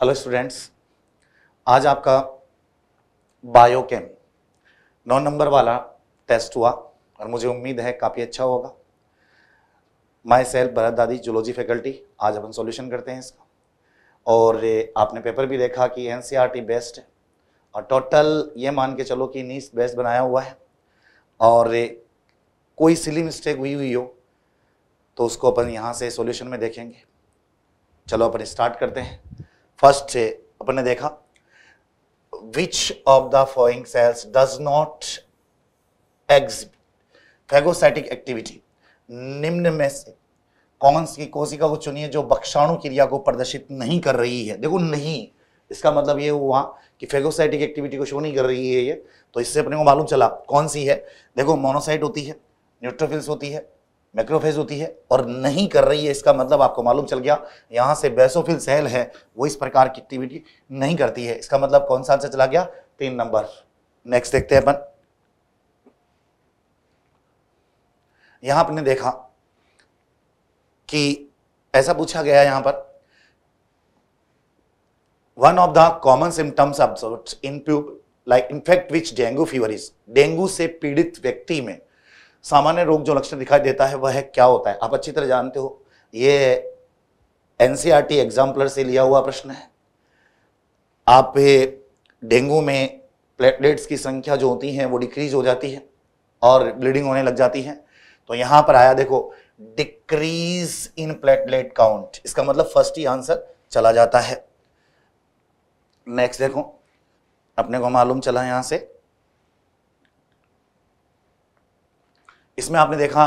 Hello students आज आपका biochem नौ नंबर वाला टेस्ट हुआ और मुझे उम्मीद है काफ़ी अच्छा होगा माई सेल्फ भरत दादी जुलॉजी फैकल्टी आज अपन सॉल्यूशन करते हैं इसका और आपने पेपर भी देखा कि एन बेस्ट e है और टोटल ये मान के चलो कि नीस बेस्ट बनाया हुआ है और कोई सिली मिस्टेक हुई हुई हो तो उसको अपन यहाँ से सोल्यूशन में देखेंगे चलो अपन स्टार्ट करते हैं First, अपने देखा which of the following cells does not exhibit phagocytic निम्न में से कौन सी कोशिका को चुनिए जो बक्षाणु क्रिया को प्रदर्शित नहीं कर रही है देखो नहीं इसका मतलब ये हुआ कि फेगोसाइटिक एक्टिविटी को शो नहीं कर रही है ये तो इससे अपने को मालूम चला कौन सी है देखो मोनोसाइट होती है न्यूट्रोफिल्स होती है मैक्रोफेज होती है और नहीं कर रही है इसका मतलब आपको मालूम चल गया यहाँ से बेसोफिल सेल है वो इस प्रकार की एक्टिविटी नहीं करती है इसका मतलब कौन सा चला गया तीन नंबर नेक्स्ट देखते हैं अपन यहां आपने देखा कि ऐसा पूछा गया यहां पर one of the common symptoms observe in people like infect which dengue fever is dengue से पीड़ित व्यक्ति में सामान्य रोग जो लक्षण दिखाई देता है वह है क्या होता है आप अच्छी तरह जानते हो ये एनसीईआरटी एग्जाम्पलर e से लिया हुआ प्रश्न है आप डेंगू में प्लेटलेट्स की संख्या जो होती है वो डिक्रीज हो जाती है और ब्लीडिंग होने लग जाती है तो यहां पर आया देखो डिक्रीज इन प्लेटलेट काउंट इसका मतलब फर्स्ट ही आंसर चला जाता है नेक्स्ट देखो अपने को मालूम चला यहां से इसमें आपने देखा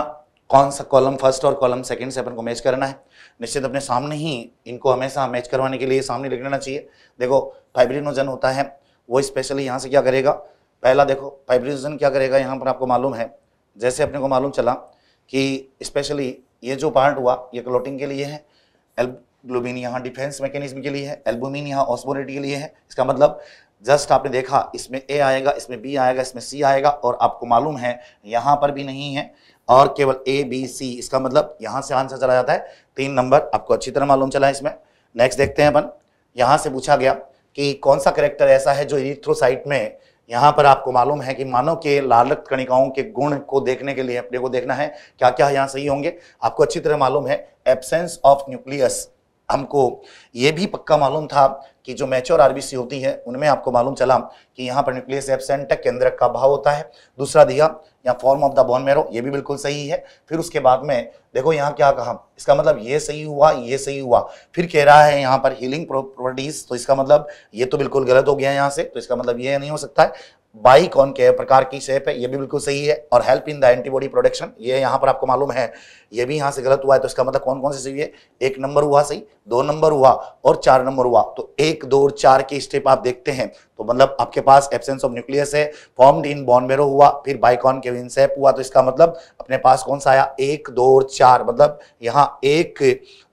कौन सा कॉलम फर्स्ट और कॉलम सेकंड से अपन को मैच करना है निश्चित अपने सामने ही इनको हमेशा मैच करवाने के लिए सामने लिख लेना चाहिए देखो फाइब्रिनोजन होता है वो स्पेशली यहाँ से क्या करेगा पहला देखो फाइब्रिनोजन क्या करेगा यहाँ पर आपको मालूम है जैसे अपने को मालूम चला कि स्पेशली ये जो पार्ट हुआ ये क्लोटिंग के लिए है एल ग्लोबिन यहाँ डिफेंस मैकेनिज्म के लिए है एल्बुमिन यहाँ ऑस्मोरिटी के लिए है इसका मतलब जस्ट आपने देखा इसमें ए आएगा इसमें बी आएगा इसमें सी आएगा और आपको मालूम है यहाँ पर भी नहीं है और केवल ए बी सी इसका मतलब यहां से आंसर चला जाता है तीन नंबर आपको अच्छी तरह मालूम चला इसमें नेक्स्ट देखते हैं अपन यहां से पूछा गया कि कौन सा करेक्टर ऐसा है जो इथ्रोसाइट में यहाँ पर आपको मालूम है कि मानव के रक्त कणिकाओं के गुण को देखने के लिए अपने को देखना है क्या क्या यहाँ सही होंगे आपको अच्छी तरह मालूम है एब्सेंस ऑफ न्यूक्लियस हमको ये भी पक्का मालूम था कि जो मैच्योर आरबीसी होती है उनमें आपको मालूम चला कि यहाँ पर न्यूक्लियस एबसेंट केंद्रक का भाव होता है दूसरा दिया यहाँ form of the bone marrow ये भी बिल्कुल सही है फिर उसके बाद में देखो यहाँ क्या कहा इसका मतलब ये सही हुआ ये सही हुआ फिर कह रहा है यहाँ पर हीलिंग प्रॉपर्टीज तो इसका मतलब ये तो बिल्कुल गलत हो गया यहाँ से तो इसका मतलब ये नहीं हो सकता है बाई कौन के प्रकार की शेप है ये भी बिल्कुल सही है और help in the antibody production ये यहाँ पर आपको मालूम है ये भी यहाँ से गलत हुआ है तो इसका मतलब कौन कौन से सही है एक नंबर हुआ सही दो नंबर हुआ और चार नंबर हुआ तो एक दो और चार की स्टेप आप देखते हैं तो मतलब आपके पास एब्सेंस ऑफ न्यूक्लियस है फॉर्म्ड इन बॉनमेरो हुआ फिर बाइकॉन के विनसेप हुआ तो इसका मतलब अपने पास कौन सा आया एक दो और चार मतलब यहाँ एक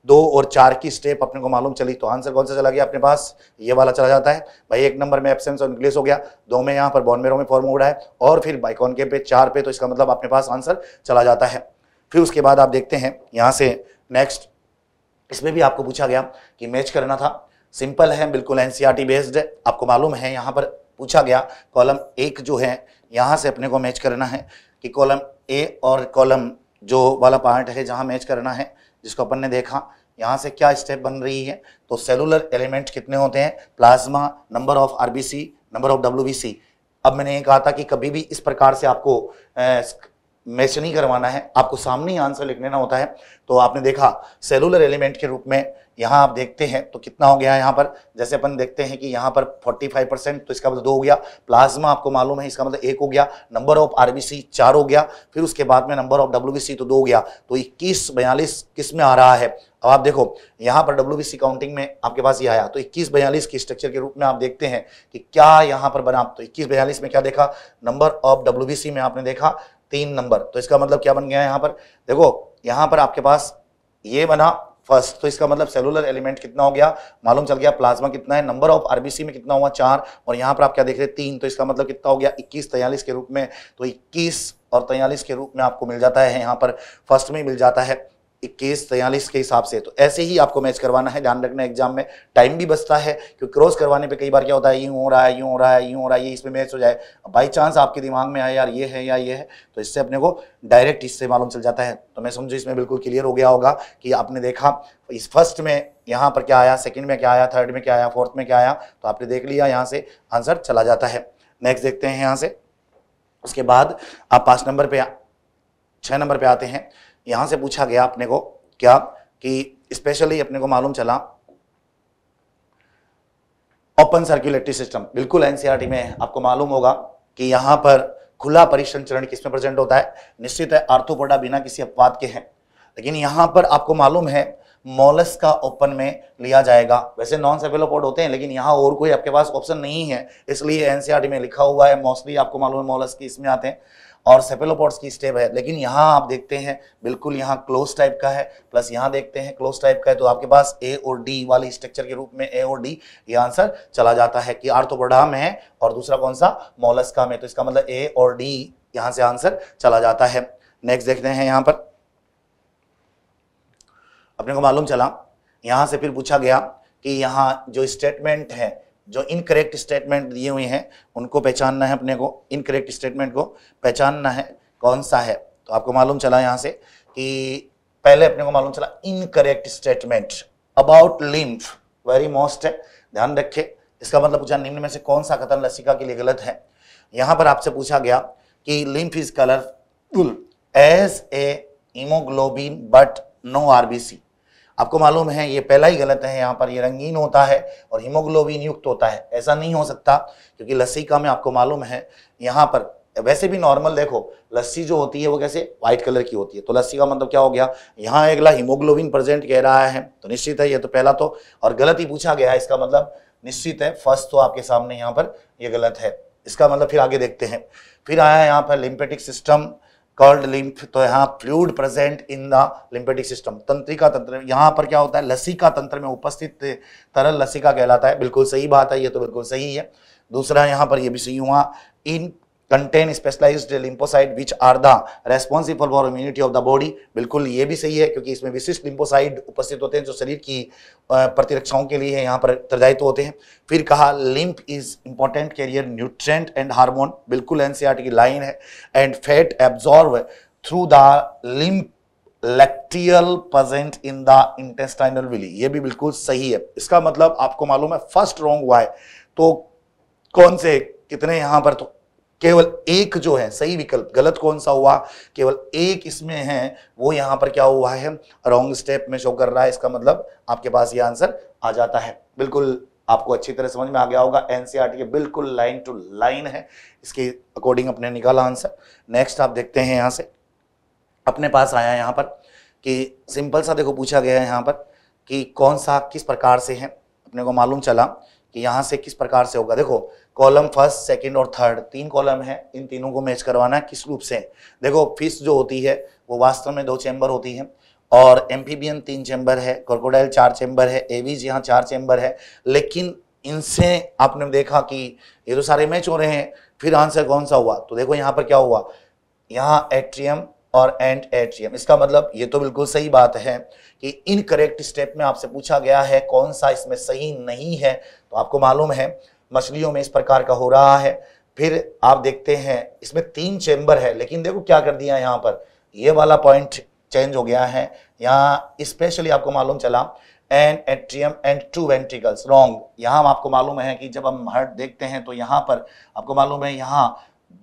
दो और चार की स्टेप अपने को मालूम चली तो आंसर कौन सा चला गया अपने पास ये वाला चला जाता है भाई एक नंबर में एबसेंस और इंग्लिस हो गया दो में यहाँ पर बॉनमेरो में फॉर्म उड़ा है और फिर बाइकॉन के पे चार पे तो इसका मतलब अपने पास आंसर चला जाता है फिर उसके बाद आप देखते हैं यहाँ से नेक्स्ट इसमें भी आपको पूछा गया कि मैच करना था सिंपल है बिल्कुल एन बेस्ड e है आपको मालूम है यहाँ पर पूछा गया कॉलम एक जो है यहाँ से अपने को मैच करना है कि कॉलम ए और कॉलम जो वाला पार्ट है जहाँ मैच करना है जिसको अपन ने देखा यहाँ से क्या स्टेप बन रही है तो सेलुलर एलिमेंट कितने होते हैं plasma number of RBC number of W अब मैंने ये कहा था कि कभी भी इस प्रकार से आपको मैच नहीं करवाना है आपको सामने ही आंसर लिख लेना होता है तो आपने देखा सेलुलर एलिमेंट के रूप में यहाँ आप देखते हैं तो कितना हो गया यहाँ पर जैसे अपन देखते हैं कि यहाँ पर 45 परसेंट तो इसका मतलब दो हो गया प्लाज्मा आपको मालूम है इसका मतलब एक हो गया नंबर ऑफ आरबीसी चार हो गया फिर उसके बाद में नंबर ऑफ डब्ल्यू तो दो हो गया तो इक्कीस बयालीस किस में आ रहा है अब आप देखो यहाँ पर डब्ल्यू काउंटिंग में आपके पास ये आया तो इक्कीस बयालीस के स्ट्रक्चर के रूप में आप देखते हैं कि क्या यहाँ पर बना तो इक्कीस बयालीस में क्या देखा नंबर ऑफ डब्ल्यू में आपने देखा तीन नंबर तो इसका मतलब क्या बन गया यहाँ पर देखो यहाँ पर आपके पास ये बना फर्स्ट तो इसका मतलब सेलुलर एलिमेंट कितना हो गया मालूम चल गया प्लाज्मा कितना है नंबर ऑफ आरबीसी में कितना हुआ चार और यहाँ पर आप क्या देख रहे हैं तीन तो इसका मतलब कितना हो गया इक्कीस तैयलीस के रूप में तो इक्कीस और तैयलीस के रूप में आपको मिल जाता है यहाँ पर फर्स्ट में मिल जाता है इक्कीस तैयलीस के हिसाब से तो ऐसे ही आपको मैच करवाना है ध्यान रखना एग्जाम में टाइम भी बचता है क्योंकि क्रॉस करवाने पे कई बार क्या होता है यूँ हो रहा है यूँ हो रहा है यूँ हो रहा है ये इसमें मैच हो जाए बाई चांस आपके दिमाग में आए यार ये है या ये है तो इससे अपने को डायरेक्ट इससे मालूम चल जाता है तो मैं समझू इसमें बिल्कुल क्लियर हो गया होगा कि आपने देखा इस फर्स्ट में यहाँ पर क्या आया सेकेंड में क्या आया थर्ड में क्या आया फोर्थ में क्या आया तो आपने देख लिया यहाँ से आंसर चला जाता है नेक्स्ट देखते हैं यहाँ से उसके बाद आप पाँच नंबर पर छः नंबर पर आते हैं यहाँ से पूछा गया अपने को क्या कि स्पेशली अपने को मालूम चला ओपन सर्क्यूलेटरी सिस्टम बिल्कुल एनसीआरटी e में आपको मालूम होगा कि यहाँ पर खुला परिश्रम चरण किसमें प्रेजेंट होता है निश्चित है आर्थोपोडा बिना किसी अपवाद के हैं लेकिन यहाँ पर आपको मालूम है मोलस का ओपन में लिया जाएगा वैसे नॉन सेफेलोपोड होते हैं लेकिन यहाँ और कोई आपके पास ऑप्शन नहीं है इसलिए एनसीआरटी e में लिखा हुआ है मोस्टली आपको मालूम है मोलस की इसमें आते हैं और सेपेलोपॉड्स की स्टेप है लेकिन यहाँ आप देखते हैं बिल्कुल यहाँ क्लोज टाइप का है प्लस यहाँ देखते हैं क्लोज टाइप का है तो आपके पास ए और डी वाली स्ट्रक्चर के रूप में ए और डी ये आंसर चला जाता है कि आर तो बड़ा में है और दूसरा कौन सा मोलस्का में तो इसका मतलब ए और डी यहाँ से आंसर चला जाता है नेक्स्ट देखते हैं यहाँ पर अपने को मालूम चला यहाँ से फिर पूछा गया कि यहाँ जो स्टेटमेंट है जो इनकरेक्ट स्टेटमेंट दिए हुए हैं उनको पहचानना है अपने को इनकरेक्ट स्टेटमेंट को पहचानना है कौन सा है तो आपको मालूम चला यहाँ से कि पहले अपने को मालूम चला incorrect statement about lymph very most है ध्यान रखे इसका मतलब पूछा निम्न में से कौन सा कथन लसिका के लिए गलत है यहाँ पर आपसे पूछा गया कि lymph is colourful as a haemoglobin but no RBC आपको मालूम है ये पहला ही गलत है यहाँ पर ये रंगीन होता है और हीमोग्लोबिन युक्त होता है ऐसा नहीं हो सकता क्योंकि लस्सी का में आपको मालूम है यहाँ पर वैसे भी नॉर्मल देखो लस्सी जो होती है वो कैसे व्हाइट कलर की होती है तो लस्सी का मतलब क्या हो गया यहाँ अगला हीमोग्लोबिन प्रेजेंट कह रहा है तो निश्चित है ये तो पहला तो और गलत ही पूछा गया है इसका मतलब निश्चित है फर्स्ट तो आपके सामने यहाँ पर ये गलत है इसका मतलब फिर आगे देखते हैं फिर आया यहाँ पर लिम्पेटिक सिस्टम कर्ड लिम्फ तो यहाँ fluid present in the lymphatic system तंत्रिका तंत्र यहाँ पर क्या होता है लसिका तंत्र में उपस्थित तरल लसिका कहलाता है बिल्कुल सही बात है ये तो बिल्कुल सही है दूसरा यहाँ पर यह भी सही हुआ in contain specialised lymphocyte which are the responsible for immunity of the body बिल्कुल ये भी सही है क्योंकि इसमें विशिष्ट लिम्फोसाइड उपस्थित होते हैं जो शरीर की प्रतिरक्षाओं के लिए यहाँ पर तर्जायित होते हैं फिर कहा lymph is important carrier nutrient and hormone बिल्कुल एनसीआर e की लाइन है and fat absorb through the lymph lacteal present in the intestinal villi ये भी बिल्कुल सही है इसका मतलब आपको मालूम है फर्स्ट रॉन्ग हुआ है तो कौन से कितने यहाँ पर तो केवल एक जो है सही विकल्प गलत कौन सा हुआ केवल एक इसमें है वो यहां पर क्या हुआ है रॉन्ग स्टेप में शो कर रहा है इसका मतलब आपके पास ये आंसर आ जाता है बिल्कुल आपको अच्छी तरह समझ में आ गया होगा एनसीआर e के बिल्कुल लाइन टू लाइन है इसके अकॉर्डिंग अपने निकाला आंसर नेक्स्ट आप देखते हैं यहां से अपने पास आया यहां पर कि सिंपल सा देखो पूछा गया है यहां पर कि कौन सा किस प्रकार से है अपने को मालूम चला कि यहां से किस प्रकार से होगा देखो कॉलम फर्स्ट सेकंड और थर्ड तीन कॉलम है इन तीनों को मैच करवाना किस रूप से देखो फिश जो होती है वो वास्तव में दो चैम्बर होती है और एम तीन चैम्बर है कॉर्कोडाइल चार चैम्बर है एवीज यहाँ चार चैम्बर है लेकिन इनसे आपने देखा कि ये तो सारे मैच हो रहे हैं फिर आंसर कौन सा हुआ तो देखो यहाँ पर क्या हुआ यहाँ एट्रियम और एंड एट्रियम इसका मतलब ये तो बिल्कुल सही बात है कि इनकरेक्ट स्टेप में आपसे पूछा गया है कौन सा इसमें सही नहीं है तो आपको मालूम है मछलियों में इस प्रकार का हो रहा है फिर आप देखते हैं इसमें तीन चैम्बर है लेकिन देखो क्या कर दिया यहाँ पर ये वाला पॉइंट चेंज हो गया है यहाँ स्पेशली आपको मालूम चला an atrium and two ventricles wrong यहाँ आपको मालूम है कि जब हम हर्ट देखते हैं तो यहाँ पर आपको मालूम है यहाँ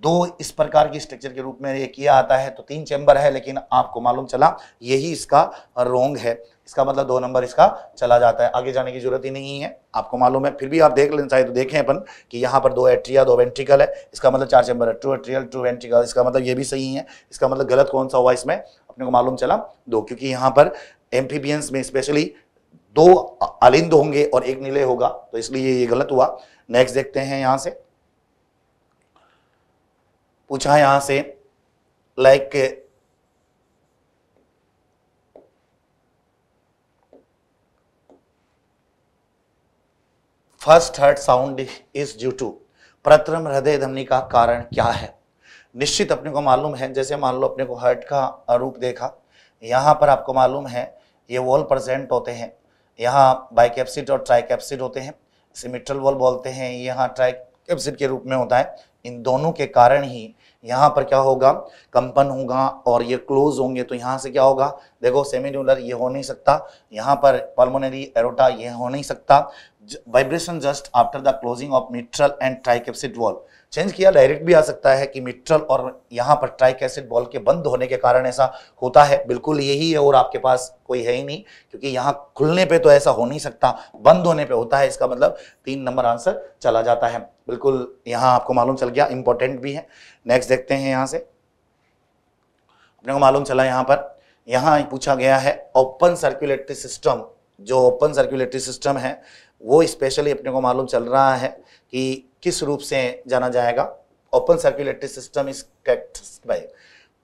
दो इस प्रकार की स्ट्रक्चर के रूप में ये किया आता है तो तीन चैम्बर है लेकिन आपको मालूम चला यही इसका रोंग है इसका मतलब दो नंबर इसका चला जाता है आगे जाने की जरूरत ही नहीं है आपको मालूम है फिर भी आप देख लें चाहे तो देखें अपन कि यहाँ पर दो एट्रिया दो वेंट्रिकल है इसका मतलब चार चैम्बर है टू एट्रियल टू वेंट्रिकल इसका मतलब ये भी सही है इसका मतलब गलत कौन सा हुआ इसमें अपने को मालूम चला दो क्योंकि यहाँ पर एम्फीबियंस में स्पेशली दो अलिंद होंगे और एक नीले होगा तो इसलिए ये गलत हुआ नेक्स्ट देखते हैं यहाँ से पूछा यहाँ से like first heart sound is due to प्रथम हृदय धमनी का कारण क्या है निश्चित अपने को मालूम है जैसे मान लो अपने को हर्ट का रूप देखा यहाँ पर आपको मालूम है ये वॉल प्रजेंट होते हैं यहाँ बाइकैप्सिड और ट्राइकैप्सिड होते हैं सिमिट्रल वॉल बोलते हैं यहाँ ट्राइकैप्सिड के रूप में होता है इन दोनों के कारण ही यहाँ पर क्या होगा कंपन होगा और ये क्लोज होंगे तो यहाँ से क्या होगा देखो सेमिन्यूलर ये हो नहीं सकता यहाँ पर पल्मोनरी एरोटा ये हो नहीं सकता vibration just after the closing of mitral and tricuspid wall change किया डायरेक्ट भी आ सकता है कि मिट्रल और यहाँ पर ट्राई कैसिड बॉल के बंद होने के कारण ऐसा होता है बिल्कुल यही है और आपके पास कोई है ही नहीं क्योंकि यहाँ खुलने पे तो ऐसा हो नहीं सकता बंद होने पे होता है इसका मतलब तीन नंबर आंसर चला जाता है बिल्कुल यहाँ आपको मालूम चल गया इंपॉर्टेंट भी है नेक्स्ट देखते हैं यहाँ से अपने को मालूम चला यहाँ पर यहाँ पूछा गया है ओपन सर्क्यूलेटरी सिस्टम जो ओपन सर्क्यूलेटरी सिस्टम है वो स्पेशली अपने को मालूम चल रहा है कि किस रूप से जाना जाएगा open circulatory system is by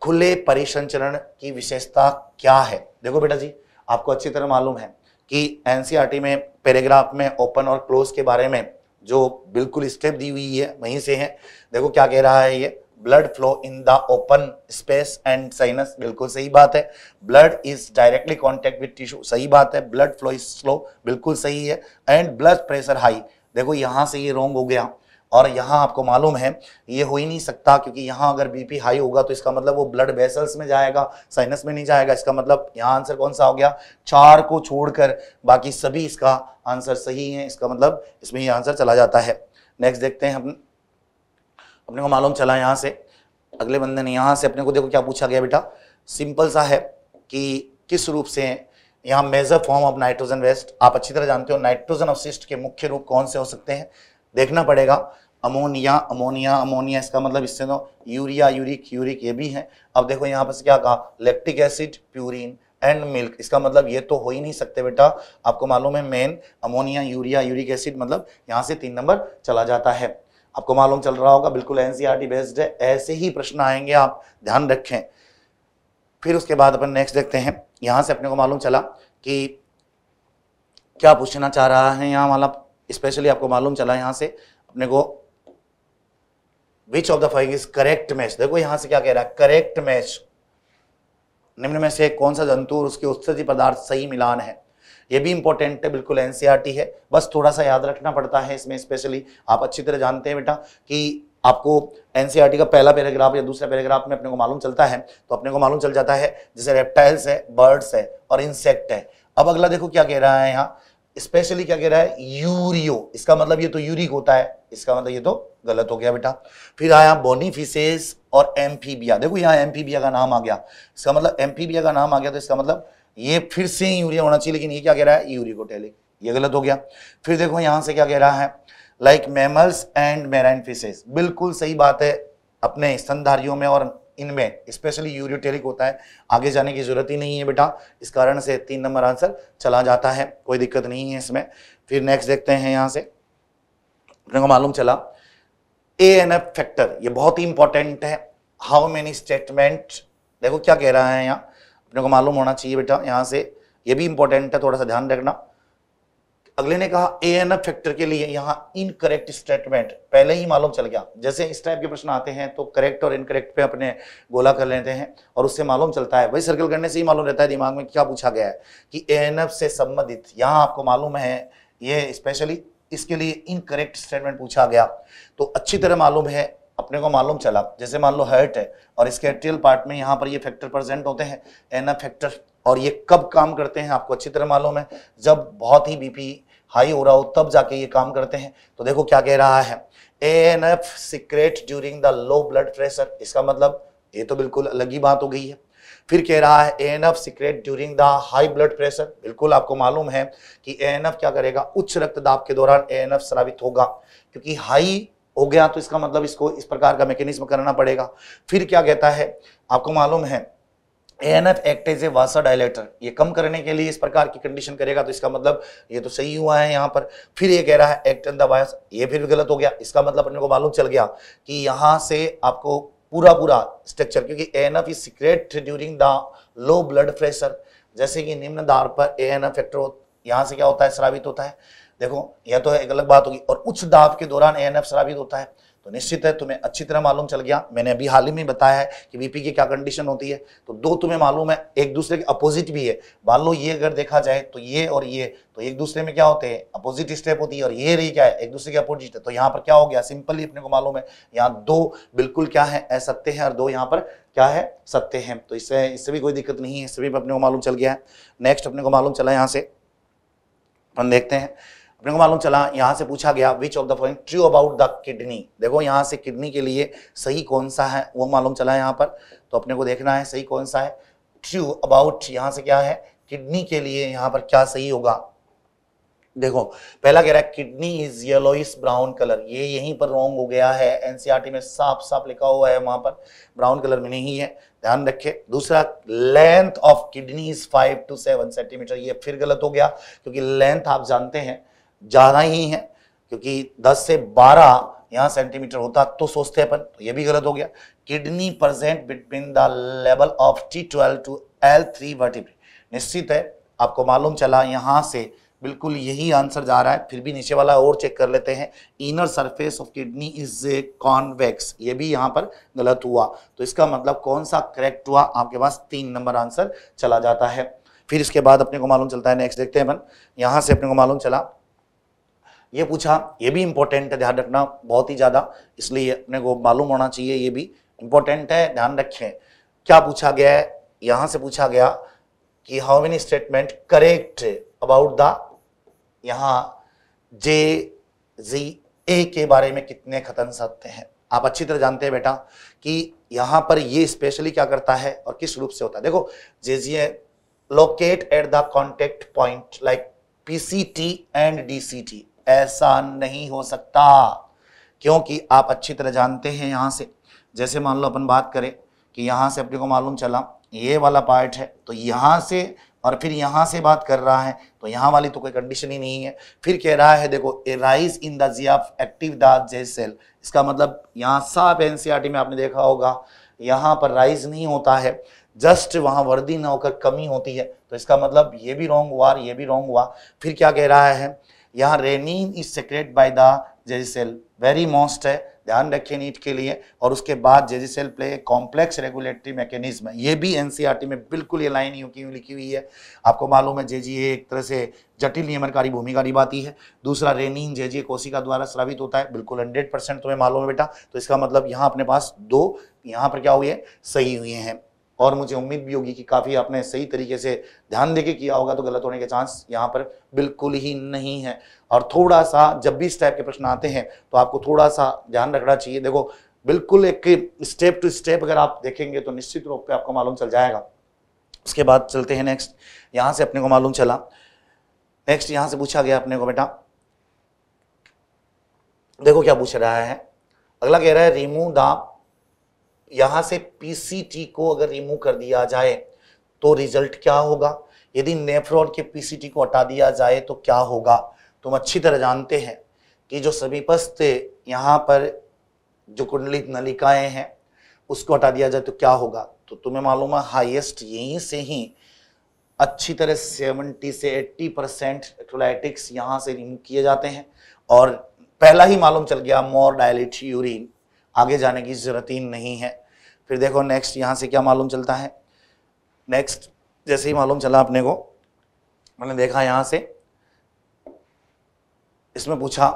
खुले परिसंचरण की विशेषता क्या है देखो बेटा जी आपको अच्छी तरह मालूम है कि एन e में पैराग्राफ में ओपन और क्लोज के बारे में जो बिल्कुल स्टेप दी हुई है वहीं से है देखो क्या कह रहा है ये blood flow in the open space and sinus बिल्कुल सही बात है blood is directly contact with tissue सही बात है ब्लड फ्लो इज स्लो बिल्कुल सही है एंड ब्लड प्रेशर हाई देखो यहाँ से ये रोंग हो गया और यहाँ आपको मालूम है ये हो ही नहीं सकता क्योंकि यहाँ अगर बीपी हाई होगा तो इसका मतलब वो ब्लड वेसल्स में जाएगा साइनस में नहीं जाएगा इसका मतलब यहाँ आंसर कौन सा हो गया चार को छोड़कर बाकी सभी इसका आंसर सही है इसका मतलब इसमें ये आंसर चला जाता है नेक्स्ट देखते हैं हम अपने को मालूम चला यहाँ से अगले बंदे ने यहाँ से अपने को देखो क्या पूछा गया बेटा सिंपल सा है कि किस रूप से यहाँ major form of nitrogen waste आप अच्छी तरह जानते हो नाइट्रोजन अवशिष्ट के मुख्य रूप कौन से हो सकते हैं देखना पड़ेगा अमोनिया अमोनिया अमोनिया इसका मतलब इससे तो यूरिया यूरिक यूरिक ये भी है अब देखो यहाँ पर क्या कहा lactic acid purine and milk इसका मतलब ये तो हो ही नहीं सकते बेटा आपको मालूम है main ammonia urea uric acid मतलब यहाँ से तीन नंबर चला जाता है आपको मालूम चल रहा होगा बिल्कुल एनसीआर बेस्ड e है ऐसे ही प्रश्न आएंगे आप ध्यान रखें फिर उसके बाद अपन नेक्स्ट देखते हैं यहां से अपने को मालूम चला कि क्या पूछना चाह रहा है यहां वाला स्पेशली आपको मालूम चला यहां से अपने को which of the five is correct match देखो यहां से क्या कह रहा है करेक्ट मैच निम्न में से कौन सा जंतु उसके उत्सर्जी पदार्थ सही मिलान है ये भी इंपॉर्टेंट है बिल्कुल एनसीईआरटी e है बस थोड़ा सा याद रखना पड़ता है इसमें स्पेशली आप अच्छी तरह जानते हैं बेटा कि आपको एनसीईआरटी e का पहला पैराग्राफ या दूसरा पैराग्राफ में अपने को मालूम चलता है तो अपने को मालूम चल जाता है जैसे रेप्टाइल्स है बर्ड्स है और इंसेक्ट है अब अगला देखो क्या कह रहा है यहाँ स्पेशली क्या कह रहा है यूरियो इसका मतलब ये तो यूरिक होता है इसका मतलब ये तो गलत हो गया बेटा फिर आया बोनीफिसेस और एम्फीबिया देखो यहाँ एम्फीबिया का नाम आ गया इसका मतलब एम्फीबिया का नाम आ गया तो इसका मतलब ये फिर से यूरिया होना चाहिए लेकिन ये क्या कह रहा है यूरिकोटेलिक ये गलत हो गया फिर देखो यहां से क्या कह रहा है like mammals and marine fishes बिल्कुल सही बात है अपने स्तनधारियों में और इनमें स्पेशली यूरियोटेरिक होता है आगे जाने की जरूरत ही नहीं है बेटा इस कारण से तीन नंबर आंसर चला जाता है कोई दिक्कत नहीं है इसमें फिर नेक्स्ट देखते हैं यहां से अपने को मालूम चला ए एन एफ फैक्टर ये बहुत ही इंपॉर्टेंट है हाउ मेनी स्टेटमेंट देखो क्या कह रहा है यहाँ अपने को मालूम होना चाहिए बेटा यहाँ से ये भी इंपॉर्टेंट है थोड़ा सा ध्यान रखना अगले ने कहा ए एन एफ फैक्टर के लिए यहाँ इनकरेक्ट स्टेटमेंट पहले ही मालूम चल गया जैसे इस टाइप के प्रश्न आते हैं तो करेक्ट और इनकरेक्ट पे अपने गोला कर लेते हैं और उससे मालूम चलता है वही सर्कल करने से ही मालूम रहता है दिमाग में क्या पूछा गया है कि ए एन एफ से संबंधित यहाँ आपको मालूम है ये स्पेशली इसके लिए इनकरेक्ट स्टेटमेंट पूछा गया तो अच्छी तरह मालूम है अपने को मालूम चला जैसे मान लो हर्ट है और इसके एट्रियल पार्ट में यहाँ पर ये फैक्टर प्रेजेंट होते हैं एन फैक्टर और ये कब काम करते हैं आपको अच्छी तरह मालूम है जब बहुत ही बीपी हाई हो रहा हो तब जाके ये काम करते हैं तो देखो क्या कह रहा है A N F secret during the low blood pressure इसका मतलब ये तो बिल्कुल अलग ही बात हो गई है फिर कह रहा है A N F secret during the high blood pressure बिल्कुल आपको मालूम है कि ए एन एफ क्या करेगा उच्च रक्तदाब के दौरान ए एन एफ स्रावित होगा क्योंकि हाई हो गया तो इसका मतलब इसको इस प्रकार का मैकेनिज्म करना पड़ेगा फिर क्या कहता है आपको मालूम है A N F act as a vasodilator ये कम करने के लिए इस प्रकार की कंडीशन करेगा तो इसका मतलब ये तो सही हुआ है यहाँ पर फिर ये कह रहा है एक्ट एन द वायस ये फिर भी गलत हो गया इसका मतलब अपने को मालूम चल गया कि यहाँ से आपको पूरा पूरा स्ट्रक्चर क्योंकि A N F is secret during the low blood pressure जैसे कि निम्न दार पर ए एन एफ एक्टर यहाँ से क्या होता है श्रावित होता है देखो यह तो एक अलग बात होगी और उच्च दाब के दौरान ए एन एफ स्रावित होता है तो निश्चित है तुम्हें अच्छी तरह मालूम चल गया मैंने अभी हाल ही में बताया है कि बीपी की क्या कंडीशन होती है तो दो तुम्हें मालूम है एक दूसरे के अपोजिट भी है मान लो ये अगर देखा जाए तो ये और ये तो एक दूसरे में क्या होते हैं अपोजिट स्टेप होती है और ये रही क्या है एक दूसरे के अपोजिट है तो यहाँ पर क्या हो गया सिंपली अपने को मालूम है यहाँ दो बिल्कुल क्या है असत्य है और दो यहाँ पर क्या है सत्य है तो इससे इससे भी कोई दिक्कत नहीं है इससे भी अपने को मालूम चल गया है नेक्स्ट अपने को मालूम चला यहाँ से हम देखते हैं अपने को मालूम चला यहाँ से पूछा गया which of the point true about the kidney देखो यहाँ से किडनी के लिए सही कौन सा है वो मालूम चला यहाँ पर तो अपने को देखना है सही कौन सा है ट्रू अबाउट यहाँ से क्या है किडनी के लिए यहाँ पर क्या सही होगा देखो पहला कह रहा है kidney is yellowish brown colour ये यहीं पर रॉन्ग हो गया है एनसीआरटी e में साफ साफ लिखा हुआ है वहां पर ब्राउन कलर में नहीं है ध्यान रखे दूसरा length of kidney is five to seven centimetre ये फिर गलत हो गया क्योंकि लेंथ आप जानते हैं जाना ही है क्योंकि 10 से 12 यहाँ सेंटीमीटर होता तो सोचते अपन तो ये भी गलत हो गया kidney present between the level of T twelve to L three vertebrae निश्चित है आपको मालूम चला यहाँ से बिल्कुल यही आंसर जा रहा है फिर भी नीचे वाला और चेक कर लेते हैं inner surface of kidney is a convex ये भी यहाँ पर गलत हुआ तो इसका मतलब कौन सा करेक्ट हुआ आपके पास तीन नंबर आंसर चला जाता है फिर इसके बाद अपने को मालूम चलता है नेक्स्ट देखते हैं अपन यहाँ से अपने को मालूम चला ये पूछा ये भी इंपॉर्टेंट है ध्यान रखना बहुत ही ज़्यादा इसलिए अपने को मालूम होना चाहिए ये भी इंपॉर्टेंट है ध्यान रखें क्या पूछा गया है यहाँ से पूछा गया कि how many statement correct about the यहाँ जे जी ए के बारे में कितने खतन सकते हैं आप अच्छी तरह जानते हैं बेटा कि यहाँ पर ये स्पेशली क्या करता है और किस रूप से होता है देखो J G A locate at the contact point like P C T and D C T ऐसा नहीं हो सकता क्योंकि आप अच्छी तरह जानते हैं यहाँ से जैसे मान लो अपन बात करें कि यहाँ से अपने को मालूम चला ये वाला पार्ट है तो यहाँ से और फिर यहाँ से बात कर रहा है तो यहाँ वाली तो कोई कंडीशन ही नहीं है फिर कह रहा है देखो a rise in the GFR active the J cell इसका मतलब यहाँ साफ एन e में आपने देखा होगा यहाँ पर राइज नहीं होता है जस्ट वहाँ वर्दी ना होकर कमी होती है तो इसका मतलब ये भी रॉन्ग हुआ और ये भी रॉन्ग हुआ फिर क्या कह रहा है यहाँ renin is secrete by the J G cell very most है ध्यान रखिए नीट के लिए और उसके बाद J G cell play complex regulatory mechanism ये भी एनसीईआरटी e में बिल्कुल ये लाइन यूँ लिखी हुई है आपको मालूम है जे जी एक तरह से जटिल नियमनकारी भूमिका निभाती है दूसरा रेनिन जे जी कोशिका द्वारा स्रावित होता है बिल्कुल हंड्रेड परसेंट तुम्हें मालूम है बेटा तो इसका मतलब यहाँ अपने पास दो यहाँ पर क्या हुए सही हुए हैं और मुझे उम्मीद भी होगी कि काफ़ी आपने सही तरीके से ध्यान देके किया होगा तो गलत होने के चांस यहाँ पर बिल्कुल ही नहीं है और थोड़ा सा जब भी इस टाइप के प्रश्न आते हैं तो आपको थोड़ा सा ध्यान रखना चाहिए देखो बिल्कुल एक स्टेप टू स्टेप अगर आप देखेंगे तो निश्चित रूप पर आपको मालूम चल जाएगा उसके बाद चलते हैं नेक्स्ट यहाँ से अपने को मालूम चला नेक्स्ट यहाँ से पूछा गया अपने को बेटा देखो क्या पूछ रहा है अगला कह रहा है रिमूव द यहाँ से पीसीटी को अगर रिमूव कर दिया जाए तो रिजल्ट क्या होगा यदि नेफ्रॉन के पीसीटी को हटा दिया जाए तो क्या होगा तुम अच्छी तरह जानते हैं कि जो समीपस्थ यहाँ पर जो कुंडलित नलिकाएं हैं उसको हटा दिया जाए तो क्या होगा तो तुम्हें मालूम है हाईएस्ट यहीं से ही अच्छी तरह 70 से 80 परसेंट एथोलाइटिक्स यहाँ से रिमूव किए जाते हैं और पहला ही मालूम चल गया मोर डायलिट यूरिन आगे जाने की ज़रूरत ही नहीं है फिर देखो नेक्स्ट यहाँ से क्या मालूम चलता है नेक्स्ट जैसे ही मालूम चला अपने को मैंने देखा यहाँ से इसमें पूछा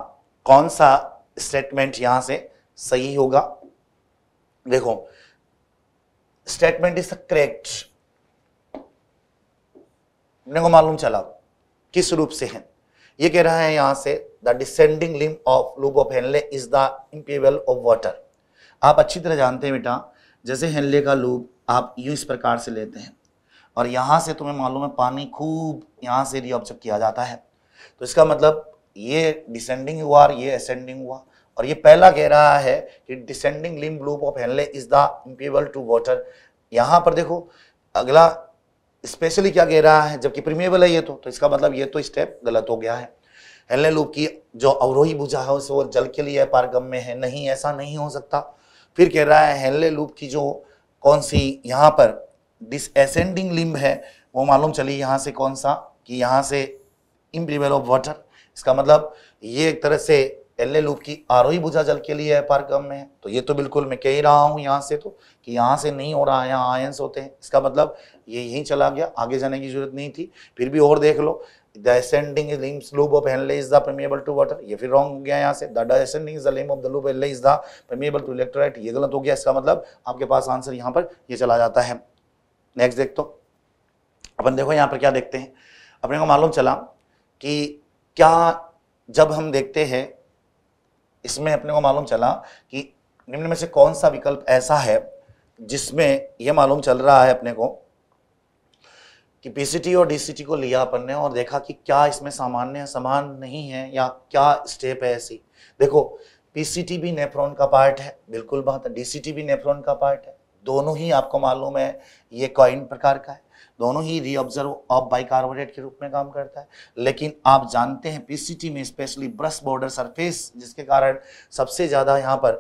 कौन सा स्टेटमेंट यहाँ से सही होगा देखो स्टेटमेंट इज करेक्ट अपने को मालूम चला किस रूप से है ये कह रहा है यहां से the descending limb of loop of Henle is the impermeable of water आप अच्छी तरह जानते हैं बेटा जैसे हेनले का लूप आप यूं इस प्रकार से लेते हैं और यहाँ से तुम्हें मालूम है पानी खूब यहाँ से रिऑब्जर्व किया जाता है तो इसका मतलब ये डिसेंडिंग हुआ और ये असेंडिंग हुआ और ये पहला कह रहा है कि descending limb loop of Henle is the impermeable to water यहाँ पर देखो अगला स्पेशली क्या कह रहा है जबकि प्रीमिएबल है ये तो, तो इसका मतलब ये तो स्टेप गलत हो गया है हेल्ले लूप की जो अवरोही भुजा है उसे वो जल के लिए पारगम में है नहीं ऐसा नहीं हो सकता फिर कह रहा है हेल्ले लूप की जो कौन सी यहाँ पर डिस एसेंडिंग लिम्ब है वो मालूम चली यहाँ से कौन सा कि यहाँ से इम्प्रीवेल ऑफ वाटर इसका मतलब ये एक तरह से एल लूप की आरोही भुजा जल के लिए एपार कम में है तो ये तो बिल्कुल मैं कह ही रहा हूँ यहाँ से तो कि यहाँ से नहीं हो रहा है यहाँ आयंस होते हैं इसका मतलब ये यहीं चला गया आगे जाने की जरूरत नहीं थी फिर भी और देख लो the ascending limbs lobe of Henle is the permeable to water ये फिर रॉन्ग हो गया यहाँ से the ascending is the limb of the loop Henle is the permeable to electrolyte ये गलत हो गया इसका मतलब आपके पास आंसर यहाँ पर ये चला जाता है नेक्स्ट देख तो अपन देखो यहाँ पर क्या देखते हैं अपने को मालूम चला कि क्या जब हम देखते हैं इसमें अपने को मालूम चला कि निम्न में से कौन सा विकल्प ऐसा है जिसमें यह मालूम चल रहा है अपने को कि पीसीटी और डीसीटी को लिया अपन ने और देखा कि क्या इसमें सामान्य समान नहीं है या क्या स्टेप है ऐसी देखो पीसीटी भी नेफ्रॉन का पार्ट है बिल्कुल बात है डीसीटी भी नेफ्रॉन का पार्ट है दोनों ही आपको मालूम है ये कॉइन प्रकार का है दोनों ही रीऑब्जर्व ऑफ बाइकार्बोनेट के रूप में काम करता है लेकिन आप जानते हैं पीसीटी में स्पेशली ब्रश बॉर्डर सरफेस जिसके कारण सबसे ज़्यादा यहाँ पर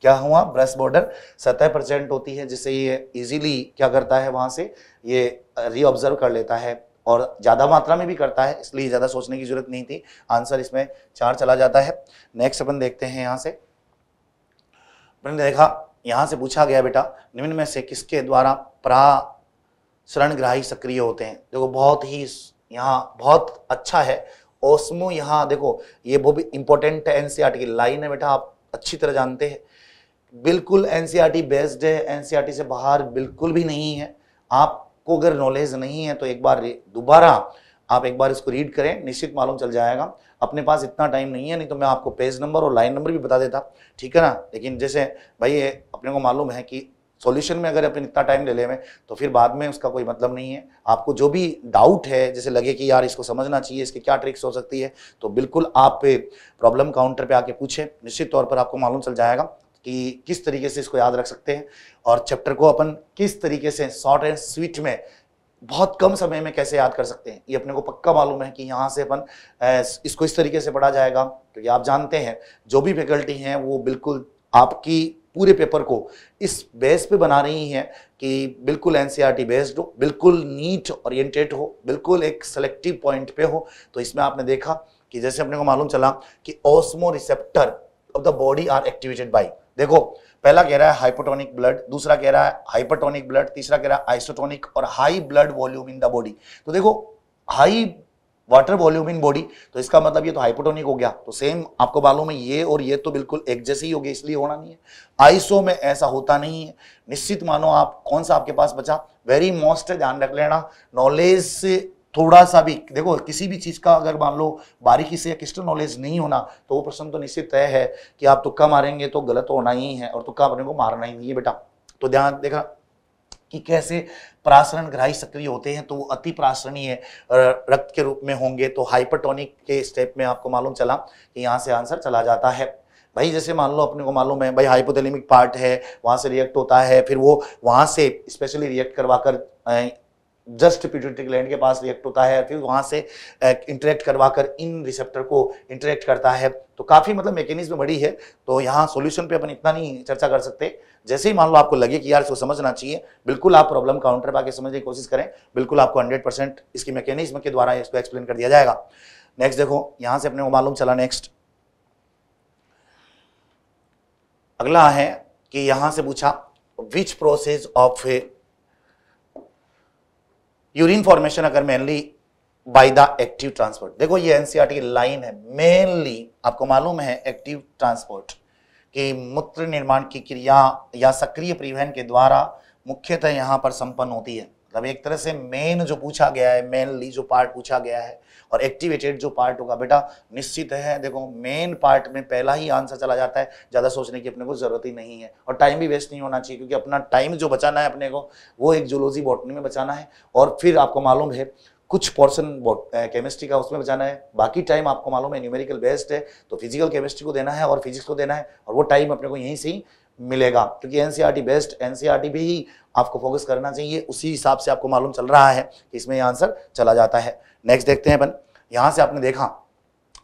क्या हुआ ब्रश बॉर्डर सतह प्रजेंट होती है जिससे ये इजीली क्या करता है वहां से ये रीऑब्जर्व कर लेता है और ज़्यादा मात्रा में भी करता है इसलिए ज़्यादा सोचने की जरूरत नहीं थी आंसर इसमें चार चला जाता है नेक्स्ट अपन देखते हैं यहाँ से अपन देखा यहाँ से पूछा गया बेटा निम्न में से किसके द्वारा प्रा ग्राही सक्रिय होते हैं देखो बहुत ही यहाँ बहुत अच्छा है ओस्मो यहाँ देखो ये वो भी इंपॉर्टेंट है एनसीआर e की लाइन है बेटा आप अच्छी तरह जानते हैं बिल्कुल एनसीईआरटी बेस्ड e है एनसीईआरटी e से बाहर बिल्कुल भी नहीं है आपको अगर नॉलेज नहीं है तो एक बार दोबारा आप एक बार इसको रीड करें निश्चित मालूम चल जाएगा अपने पास इतना टाइम नहीं है नहीं तो मैं आपको पेज नंबर और लाइन नंबर भी बता देता ठीक है ना लेकिन जैसे भाई ये अपने को मालूम है कि सॉल्यूशन में अगर अपन इतना टाइम ले लें तो फिर बाद में उसका कोई मतलब नहीं है आपको जो भी डाउट है जैसे लगे कि यार इसको समझना चाहिए इसके क्या ट्रिक्स हो सकती है तो बिल्कुल आप प्रॉब्लम काउंटर पे आके पूछें निश्चित तौर पर आपको मालूम चल जाएगा कि किस तरीके से इसको याद रख सकते हैं और चैप्टर को अपन किस तरीके से शॉर्ट एंड स्वीट में बहुत कम समय में कैसे याद कर सकते हैं ये अपने को पक्का मालूम है कि यहाँ से अपन इसको इस तरीके से पढ़ा जाएगा क्योंकि तो आप जानते हैं जो भी फैकल्टी हैं वो बिल्कुल आपकी पूरे पेपर को इस बेस पे बना रही हैं कि बिल्कुल एन बेस्ड e हो बिल्कुल नीट ओरिएंटेड हो बिल्कुल एक सेलेक्टिव पॉइंट पे हो तो इसमें आपने देखा कि जैसे अपने को मालूम चला कि osmoreceptor of the body are activated by देखो पहला कह रहा है हाइपोटोनिक ब्लड दूसरा कह रहा है हाइपरटोनिक ब्लड तीसरा कह रहा है आइसोटोनिक और high blood volume in the body तो देखो high water volume in body तो इसका मतलब ये तो हाइपोटोनिक हो गया तो सेम आपको मालूम है ये और ये तो बिल्कुल एक जैसे ही हो गया इसलिए होना नहीं है आइसो में ऐसा होता नहीं है निश्चित मानो आप कौन सा आपके पास बचा वेरी मोस्ट ध्यान रख लेना नॉलेज थोड़ा सा भी देखो किसी भी चीज़ का अगर मान लो बारीकी से या क्रिस्टल नॉलेज नहीं होना तो वो प्रश्न तो निश्चित तय है कि आप तुक्का मारेंगे तो गलत तो होना ही है और तुक्का अपने को मारना ही नहीं है बेटा तो ध्यान देखा कि कैसे प्रासरण ग्राही सक्रिय होते हैं तो वो अति प्रासरणीय रक्त के रूप में होंगे तो हाइपरटोनिक के स्टेप में आपको मालूम चला कि यहाँ से आंसर चला जाता है भाई जैसे मान लो अपने को मालूम है भाई हाइपोथैलेमिक पार्ट है वहाँ से रिएक्ट होता है फिर वो वहाँ से स्पेशली रिएक्ट करवा कर जस्ट पिट्यूटरी ग्लैंड के पास रिएक्ट होता है फिर वहां से इंटरेक्ट करवा कर इन रिसेप्टर को इंटरेक्ट करता है तो काफ़ी मतलब मैकेनिज्म बड़ी है तो यहाँ सॉल्यूशन पे अपन इतना नहीं चर्चा कर सकते जैसे ही मान लो आपको लगे कि यार इसको समझना चाहिए बिल्कुल आप प्रॉब्लम काउंटर पा के समझने की कोशिश करें बिल्कुल आपको हंड्रेड इसकी मैकेनिज्म के द्वारा इसको एक्सप्लेन कर दिया जाएगा नेक्स्ट देखो यहां से अपने को मालूम चला नेक्स्ट अगला है कि यहां से पूछा which process of urine formation अगर mainly by the active transport देखो ये एनसीआर e की लाइन है मेनली आपको मालूम है एक्टिव ट्रांसपोर्ट कि मूत्र निर्माण की क्रिया या सक्रिय परिवहन के द्वारा मुख्यतः यहाँ पर संपन्न होती है मतलब एक तरह से मेन जो पूछा गया है मेनली जो पार्ट पूछा गया है और एक्टिवेटेड जो पार्ट होगा बेटा निश्चित है देखो मेन पार्ट में पहला ही आंसर चला जाता है ज़्यादा सोचने की अपने को ज़रूरत ही नहीं है और टाइम भी वेस्ट नहीं होना चाहिए क्योंकि अपना टाइम जो बचाना है अपने को वो एक जूलॉजी बॉटनी में बचाना है और फिर आपको मालूम है कुछ पोर्सन केमिस्ट्री का उसमें बचाना है बाकी टाइम आपको मालूम है न्यूमेरिकल बेस्ड है तो फिजिकल केमिस्ट्री को देना है और फिजिक्स को देना है और वो टाइम अपने को यहीं से ही मिलेगा क्योंकि तो एनसीईआरटी बेस्ट एनसीईआरटी भी ही आपको फोकस करना चाहिए उसी हिसाब से आपको मालूम चल रहा है कि इसमें यह आंसर चला जाता है नेक्स्ट देखते हैं अपन यहाँ से आपने देखा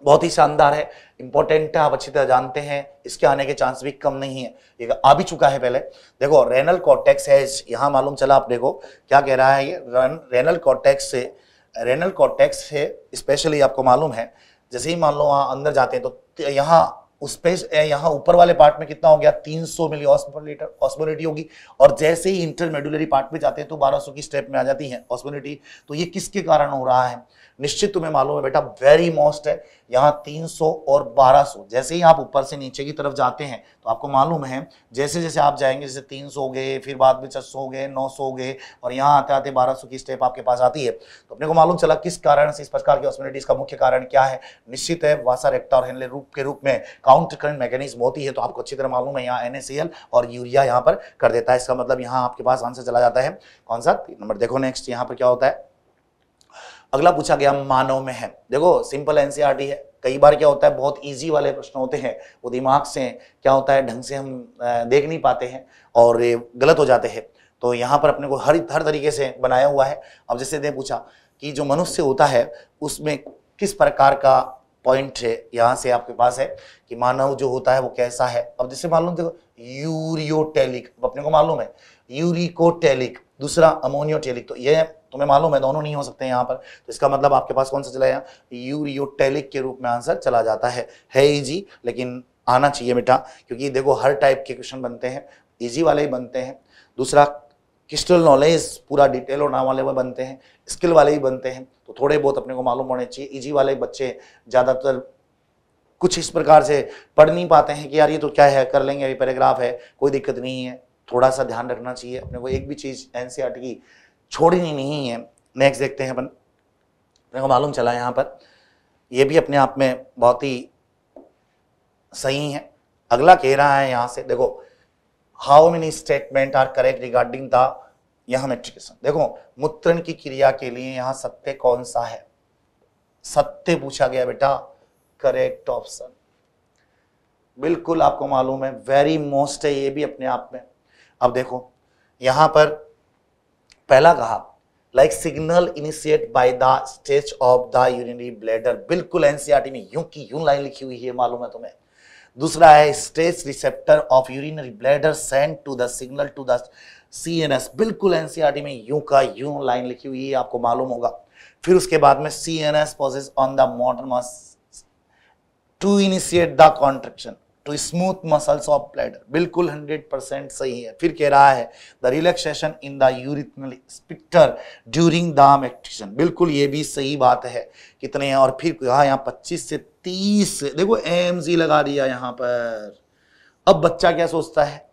बहुत ही शानदार है इंपॉर्टेंट है आप अच्छी तरह जानते हैं इसके आने के चांस भी कम नहीं है ये आ भी चुका है पहले देखो रेनल कॉटेक्स है यहाँ मालूम चला आप देखो क्या कह रहा है ये रेनल कॉटेक्स से रेनल कॉटेक्स से स्पेशली आपको मालूम है जैसे ही मान लो वहाँ अंदर जाते हैं तो यहाँ उस पर यहाँ ऊपर वाले पार्ट में कितना हो गया 300 सौ मिली ऑस्मोलीटर ऑस्मोलिटी होगी और जैसे ही इंटरमेडुलरी पार्ट में जाते हैं तो 1200 की स्टेप में आ जाती है ऑस्मोलिटी तो ये किसके कारण हो रहा है निश्चित तुम्हें मालूम है बेटा वेरी मोस्ट है यहाँ 300 और 1200 जैसे ही आप ऊपर से नीचे की तरफ जाते हैं तो आपको मालूम है जैसे जैसे आप जाएंगे जैसे 300 हो गए फिर बाद में छह सौ गए नौ सौ गए और यहाँ आते आते 1200 की स्टेप आपके पास आती है तो अपने को मालूम चला किस कारण से इस प्रकार की ऑस्मिलिटीज का मुख्य कारण क्या है निश्चित है वासा रेक्टा और हेनले रूप के रूप में काउंट करंट मैकेनिज्म होती है तो आपको अच्छी तरह मालूम है यहाँ एन और यूरिया यहाँ पर कर देता है इसका मतलब यहाँ आपके पास आंसर चला जाता है कौन सा नंबर देखो नेक्स्ट यहाँ पर क्या होता है अगला पूछा गया मानव में है देखो सिंपल एनसीईआरटी e है कई बार क्या होता है बहुत इजी वाले प्रश्न होते हैं वो दिमाग से क्या होता है ढंग से हम देख नहीं पाते हैं और गलत हो जाते हैं तो यहाँ पर अपने को हर हर तरीके से बनाया हुआ है अब जैसे ने पूछा कि जो मनुष्य होता है उसमें किस प्रकार का पॉइंट है यहाँ से आपके पास है कि मानव जो होता है वो कैसा है अब जैसे मालूम देखो यूरियोटेलिक अपने को मालूम है यूरिकोटेलिक दूसरा अमोनियोटेलिक तो ये तुम्हें मालूम है दोनों नहीं हो सकते यहाँ पर तो इसका मतलब आपके पास कौन सा चला गया यूरियोटेलिक के रूप में आंसर चला जाता है ही जी लेकिन आना चाहिए बेटा क्योंकि देखो हर टाइप के क्वेश्चन बनते हैं इजी वाले ही बनते हैं दूसरा क्रिस्टल नॉलेज पूरा डिटेल और नाम वाले वह बनते हैं स्किल वाले ही बनते हैं तो थोड़े बहुत अपने को मालूम होने चाहिए इजी वाले बच्चे ज़्यादातर कुछ इस प्रकार से पढ़ नहीं पाते हैं कि यार ये तो क्या है कर लेंगे अभी पैराग्राफ है कोई दिक्कत नहीं है थोड़ा सा ध्यान रखना चाहिए अपने को एक भी चीज़ एन e की छोड़नी नहीं है नेक्स्ट देखते हैं अपन अपने को मालूम चला यहाँ पर ये भी अपने आप में बहुत ही सही है अगला कह रहा है यहाँ से देखो how many statement are correct regarding the यहाँ मेट्रिकेशन देखो मुत्रण की क्रिया के लिए यहाँ सत्य कौन सा है सत्य पूछा गया बेटा करेक्ट ऑप्शन बिल्कुल आपको मालूम है वेरी मोस्ट है ये भी अपने आप में अब देखो यहां पर पहला कहा like signal initiate by the stage of the urinary bladder बिल्कुल एनसीईआरटी e में यूं की यूं लाइन लिखी हुई है मालूम है तुम्हें दूसरा है stage receptor of urinary bladder send to the signal to the CNS बिल्कुल एनसीईआरटी e में यू का यू लाइन लिखी हुई है आपको मालूम होगा फिर उसके बाद में CNS and on the motor modern to initiate the contraction to smooth muscles of bladder बिल्कुल 100 परसेंट सही है फिर कह रहा है the relaxation in the urethral sphincter during the micturition बिल्कुल ये भी सही बात है कितने हैं और फिर कहा हाँ, यहाँ 25 से 30 देखो एम लगा दिया यहाँ पर अब बच्चा क्या सोचता है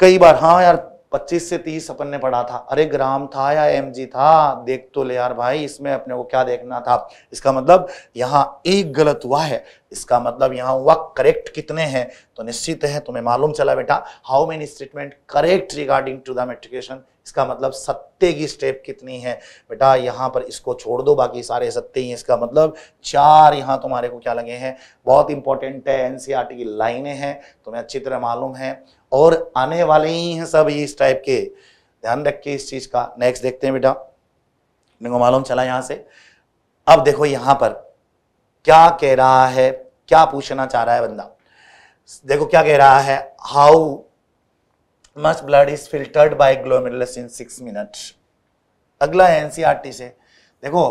कई बार हाँ यार 25 से 30 अपन ने पढ़ा था अरे ग्राम था या एम था देख तो ले यार भाई इसमें अपने को क्या देखना था इसका मतलब यहाँ एक गलत हुआ है इसका मतलब यहाँ हुआ करेक्ट कितने हैं तो निश्चित है तुम्हें मालूम चला बेटा how many statement correct regarding to the micturition इसका मतलब सत्य की स्टेप कितनी है बेटा यहाँ पर इसको छोड़ दो बाकी सारे सत्य ही इसका मतलब चार यहाँ तुम्हारे को क्या लगे हैं बहुत इंपॉर्टेंट है एनसीईआरटी e की लाइनें हैं तुम्हें अच्छी तरह मालूम है और आने वाले ही हैं सब इस टाइप के ध्यान रखिए इस चीज़ का नेक्स्ट देखते हैं बेटा मेरे को मालूम चला यहां से अब देखो यहाँ पर क्या कह रहा है क्या पूछना चाह रहा है बंदा देखो क्या कह रहा है how much blood is filtered by glomerulus in six minute अगला एनसीईआरटी e से देखो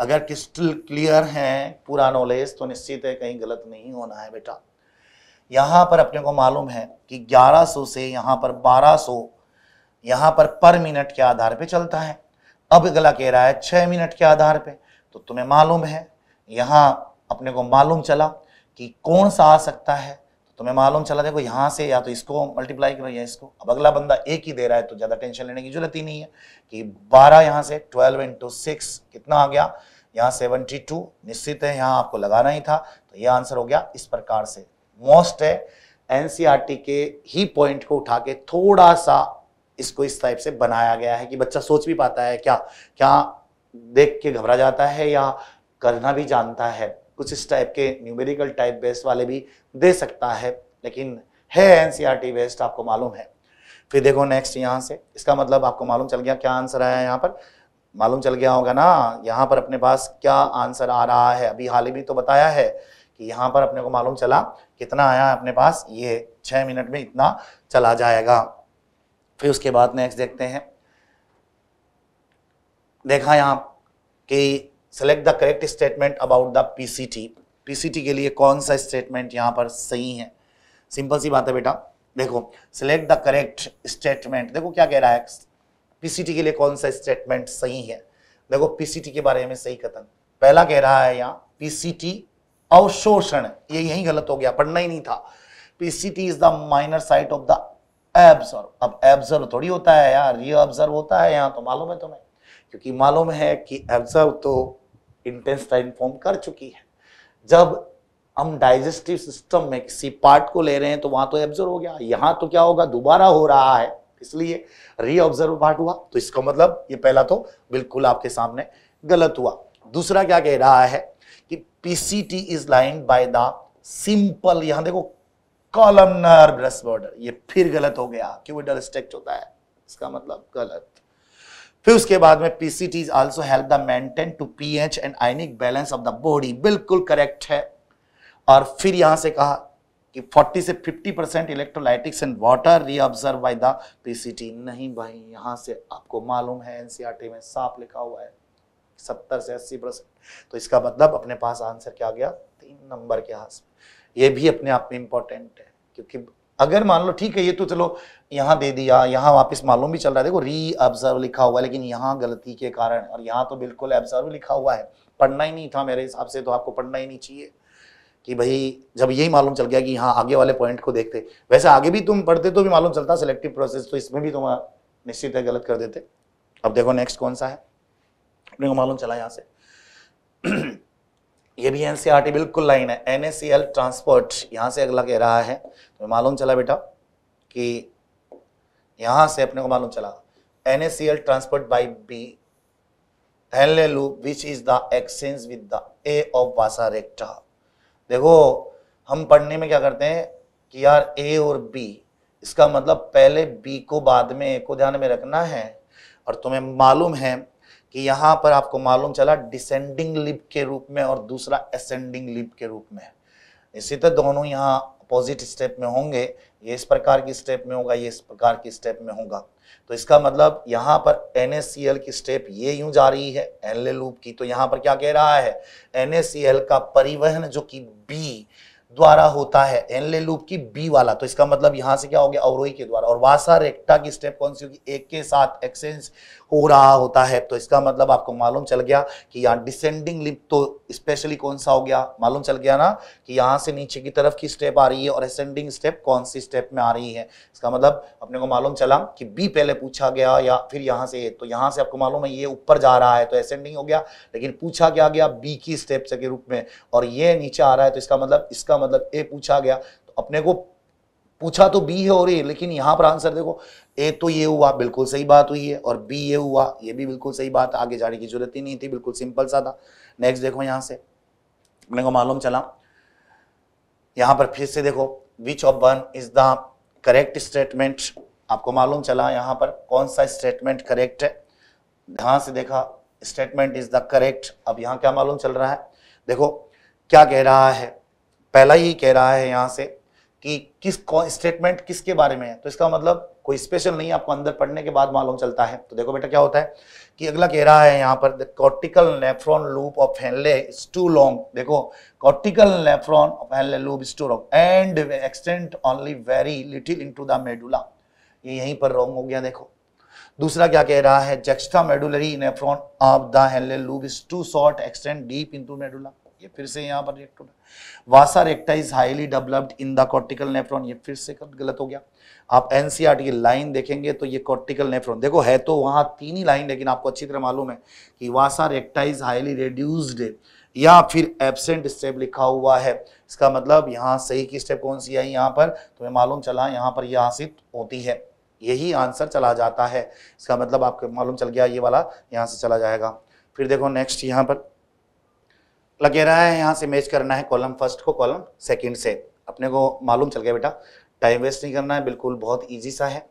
अगर क्रिस्टल क्लियर है पूरा नॉलेज तो निश्चित है कहीं गलत नहीं होना है बेटा यहाँ पर अपने को मालूम है कि 1100 से यहाँ पर 1200 यहाँ पर पर मिनट के आधार पे चलता है अब अगला कह रहा है छः मिनट के आधार पे तो तुम्हें मालूम है यहाँ अपने को मालूम चला कि कौन सा आ सकता है तो तुम्हें मालूम चला देखो यहाँ से या तो इसको मल्टीप्लाई करो या इसको अब अगला बंदा एक ही दे रहा है तो ज़्यादा टेंशन लेने की जरूरत ही नहीं है कि बारह यहाँ से ट्वेल्व इंटू सिक्स कितना आ गया यहाँ सेवेंटी टू निश्चित है यहाँ आपको लगाना ही था तो यह आंसर हो गया इस प्रकार से मोस्ट है एनसीईआरटी e के ही पॉइंट को उठा के थोड़ा सा इसको इस टाइप से बनाया गया है कि बच्चा सोच भी पाता है क्या क्या देख के घबरा जाता है या करना भी जानता है कुछ इस टाइप के न्यूमेरिकल टाइप बेस्ड वाले भी दे सकता है लेकिन है एनसीईआरटी बेस्ड e आपको मालूम है फिर देखो नेक्स्ट यहाँ से इसका मतलब आपको मालूम चल गया क्या आंसर आया यहाँ पर मालूम चल गया होगा ना यहाँ पर अपने पास क्या आंसर आ रहा है अभी हाल ही में तो बताया है कि यहाँ पर अपने को मालूम चला कितना आया अपने पास ये छः मिनट में इतना चला जाएगा फिर उसके बाद नेक्स्ट देखते हैं देखा यहाँ कि select the correct statement about the PCT PCT के लिए कौन सा स्टेटमेंट यहाँ पर सही है सिंपल सी बात है बेटा देखो सेलेक्ट द करेक्ट स्टेटमेंट देखो क्या कह रहा है पीसीटी के लिए कौन सा स्टेटमेंट सही है देखो पीसीटी के बारे में सही कथन पहला कह रहा है यहाँ पीसीटी अवशोषण ये यही गलत हो गया पढ़ना ही नहीं था पीसीटी तो is the minor site of the absorb अब एब्जर्व थोड़ी होता है यार ये ऑब्जर्व होता है यहां तो मालूम है तुम्हें क्योंकि मालूम है कि एब्जर्व तो टाइम फॉर्म कर चुकी है जब हम डाइजेस्टिव सिस्टम में किसी पार्ट को ले रहे हैं तो वहां तो एब्जर्व हो गया यहां तो क्या होगा दोबारा हो रहा है इसलिए रीऑब्जर्व पार्ट हुआ तो इसका मतलब ये पहला तो बिल्कुल आपके सामने गलत हुआ दूसरा क्या कह रहा है कि PCT is line by the simple यहां देखो कॉलमनर ब्रस्ट बॉर्डर ये फिर गलत हो गया डल स्ट्रेक्ट होता है इसका मतलब गलत फिर उसके बाद में PCTs also help the maintain to pH and ionic balance of the body बिल्कुल करेक्ट है और फिर यहां से कहा कि 40 से 50 percent electrolytes and water reabsorb by the PCT नहीं भाई यहां से आपको मालूम है एनसीआरटी में साफ लिखा हुआ है सत्तर से अस्सी परसेंट तो इसका मतलब अपने पास आंसर क्या आ गया तीन नंबर के में ये भी अपने आप में इम्पोर्टेंट है क्योंकि अगर मान लो ठीक है ये तो चलो यहाँ दे दिया यहाँ वापस मालूम भी चल रहा है देखो री ऑब्जर्व लिखा हुआ है लेकिन यहाँ गलती के कारण और यहाँ तो बिल्कुल ऑब्जर्व लिखा हुआ है पढ़ना ही नहीं था मेरे हिसाब से तो आपको पढ़ना ही नहीं चाहिए कि भाई जब यही मालूम चल गया कि यहाँ आगे वाले पॉइंट को देखते वैसे आगे भी तुम पढ़ते तो भी मालूम चलता सेलेक्टिव प्रोसेस तो इसमें भी तुम निश्चित है गलत कर देते अब देखो नेक्स्ट कौन सा है अपने को मालूम चला यहाँ से ये भी एनसीईआरटी e बिल्कुल लाइन है एनएसीएल ट्रांसपोर्ट यहाँ से अगला कह रहा है तो मालूम चला बेटा कि यहाँ से अपने को मालूम चला L transport by B Henle loop which is the exchange with the a of vasa recta देखो हम पढ़ने में क्या करते हैं कि यार ए और बी इसका मतलब पहले बी को बाद में ए को ध्यान में रखना है और तुम्हें मालूम है कि यहाँ पर आपको मालूम चला डिसेंडिंग लिप के रूप में और दूसरा असेंडिंग लिप के रूप में इसी तरह दोनों यहाँ अपोजिट स्टेप में होंगे ये इस प्रकार की स्टेप में होगा ये इस प्रकार की स्टेप में होगा तो इसका मतलब यहाँ पर एन की स्टेप ये यूं जा रही है एनले लूप की तो यहाँ पर क्या कह रहा है एन का परिवहन जो कि बी द्वारा होता है एनले लूप की बी वाला तो इसका मतलब यहाँ से क्या हो गया अवरोही के द्वारा और वासा रेक्टा की स्टेप कौन सी होगी एक के साथ एक्सचेंज हो रहा होता है तो इसका मतलब आपको मालूम चल गया कि यहाँ डिसेंडिंग लिप तो स्पेशली कौन सा हो गया मालूम चल गया ना कि यहाँ से नीचे की तरफ की स्टेप आ रही है और असेंडिंग स्टेप कौन सी स्टेप में आ रही है इसका मतलब अपने को मालूम चला कि बी पहले पूछा गया या फिर यहाँ से तो यहाँ से आपको मालूम है ये ऊपर जा रहा है तो असेंडिंग हो गया लेकिन पूछा क्या गया बी की स्टेप के रूप में और ये नीचे आ रहा है तो इसका मतलब इसका मतलब ए पूछा गया तो अपने को पूछा तो बी है और ए लेकिन यहां पर आंसर देखो ए तो ये हुआ बिल्कुल सही बात हुई है और बी ये हुआ ये भी बिल्कुल सही बात आगे जाने की जरूरत ही नहीं थी बिल्कुल सिंपल सा था नेक्स्ट देखो यहां से अपने को मालूम चला यहां पर फिर से देखो which of one is the correct statement आपको मालूम चला यहां पर कौन सा स्टेटमेंट करेक्ट है ध्यान से देखा स्टेटमेंट इज द करेक्ट अब यहां क्या मालूम चल रहा है देखो क्या कह रहा है पहला ही कह रहा है यहां से कि किस स्टेटमेंट किसके बारे में है तो इसका मतलब कोई स्पेशल नहीं आपको अंदर पढ़ने के बाद मालूम चलता है तो देखो बेटा क्या होता है कि अगला कह रहा है यहाँ पर cortical nephron loop of Henle is too long देखो cortical nephron of Henle loop is too long and extent only very little into the medulla ये यहीं पर रॉन्ग हो गया देखो दूसरा क्या कह रहा है juxtamedullary nephron of the Henle loop is too short extent deep into medulla ये फिर से यहाँ पर रिएक्ट हो रहा है vasa recta is highly developed in the cortical nephron ये फिर से गलत हो गया आप एनसीआर e की लाइन देखेंगे तो ये कॉर्टिकल नेफ्रॉन देखो है तो वहाँ तीन ही लाइन लेकिन आपको अच्छी तरह मालूम है कि vasa recta is highly reduced या फिर एबसेंट स्टेप लिखा हुआ है इसका मतलब यहाँ सही की स्टेप कौन सी आई यहाँ पर तुम्हें मालूम चला यहाँ पर यह आसित होती है यही आंसर चला जाता है इसका मतलब आपको मालूम चल गया ये वाला यहाँ से चला जाएगा फिर देखो नेक्स्ट यहाँ पर लगे रहा है यहाँ से मैच करना है कॉलम फर्स्ट को कॉलम सेकंड से अपने को मालूम चल गया बेटा टाइम वेस्ट नहीं करना है बिल्कुल बहुत ईजी सा है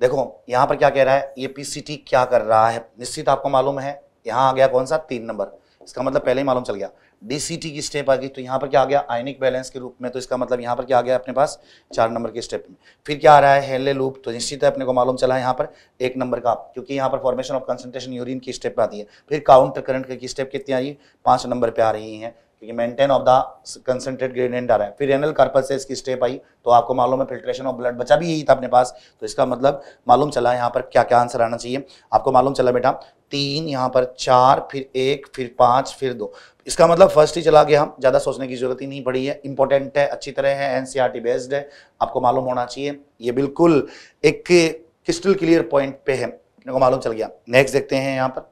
देखो यहाँ पर क्या कह रहा है ये पी क्या कर रहा है निश्चित आपको मालूम है यहाँ आ गया कौन सा तीन नंबर इसका मतलब पहले ही मालूम चल गया डीसीटी टी की स्टेप आ गई तो यहाँ पर क्या आ गया आयनिक बैलेंस के रूप में तो इसका मतलब यहाँ पर क्या आ गया अपने पास चार नंबर के स्टेप में फिर क्या आ रहा है हेले लूप तो निश्चित है अपने को मालूम चला है यहाँ पर एक नंबर का क्योंकि यहाँ पर फॉर्मेशन ऑफ कंसेंट्रेशन यूरिन की स्टेप आती है फिर काउंटर करंट की स्टेप कितनी आ रही है पाँच नंबर पर आ रही है ठीक है maintain of the concentrate gradient आ रहा है फिर एनल से इसकी स्टेप आई तो आपको मालूम है फिल्ट्रेशन ऑफ ब्लड बचा भी यही था अपने पास तो इसका मतलब मालूम चला यहाँ पर क्या क्या आंसर आना चाहिए आपको मालूम चला बेटा तीन यहाँ पर चार फिर एक फिर पाँच फिर दो इसका मतलब फर्स्ट ही चला गया ज़्यादा सोचने की जरूरत ही नहीं पड़ी है इंपॉर्टेंट है अच्छी तरह है एन बेस्ड e है आपको मालूम होना चाहिए ये बिल्कुल एक क्रिस्टल क्लियर पॉइंट पे है अपने को मालूम चल गया नेक्स्ट देखते हैं यहाँ पर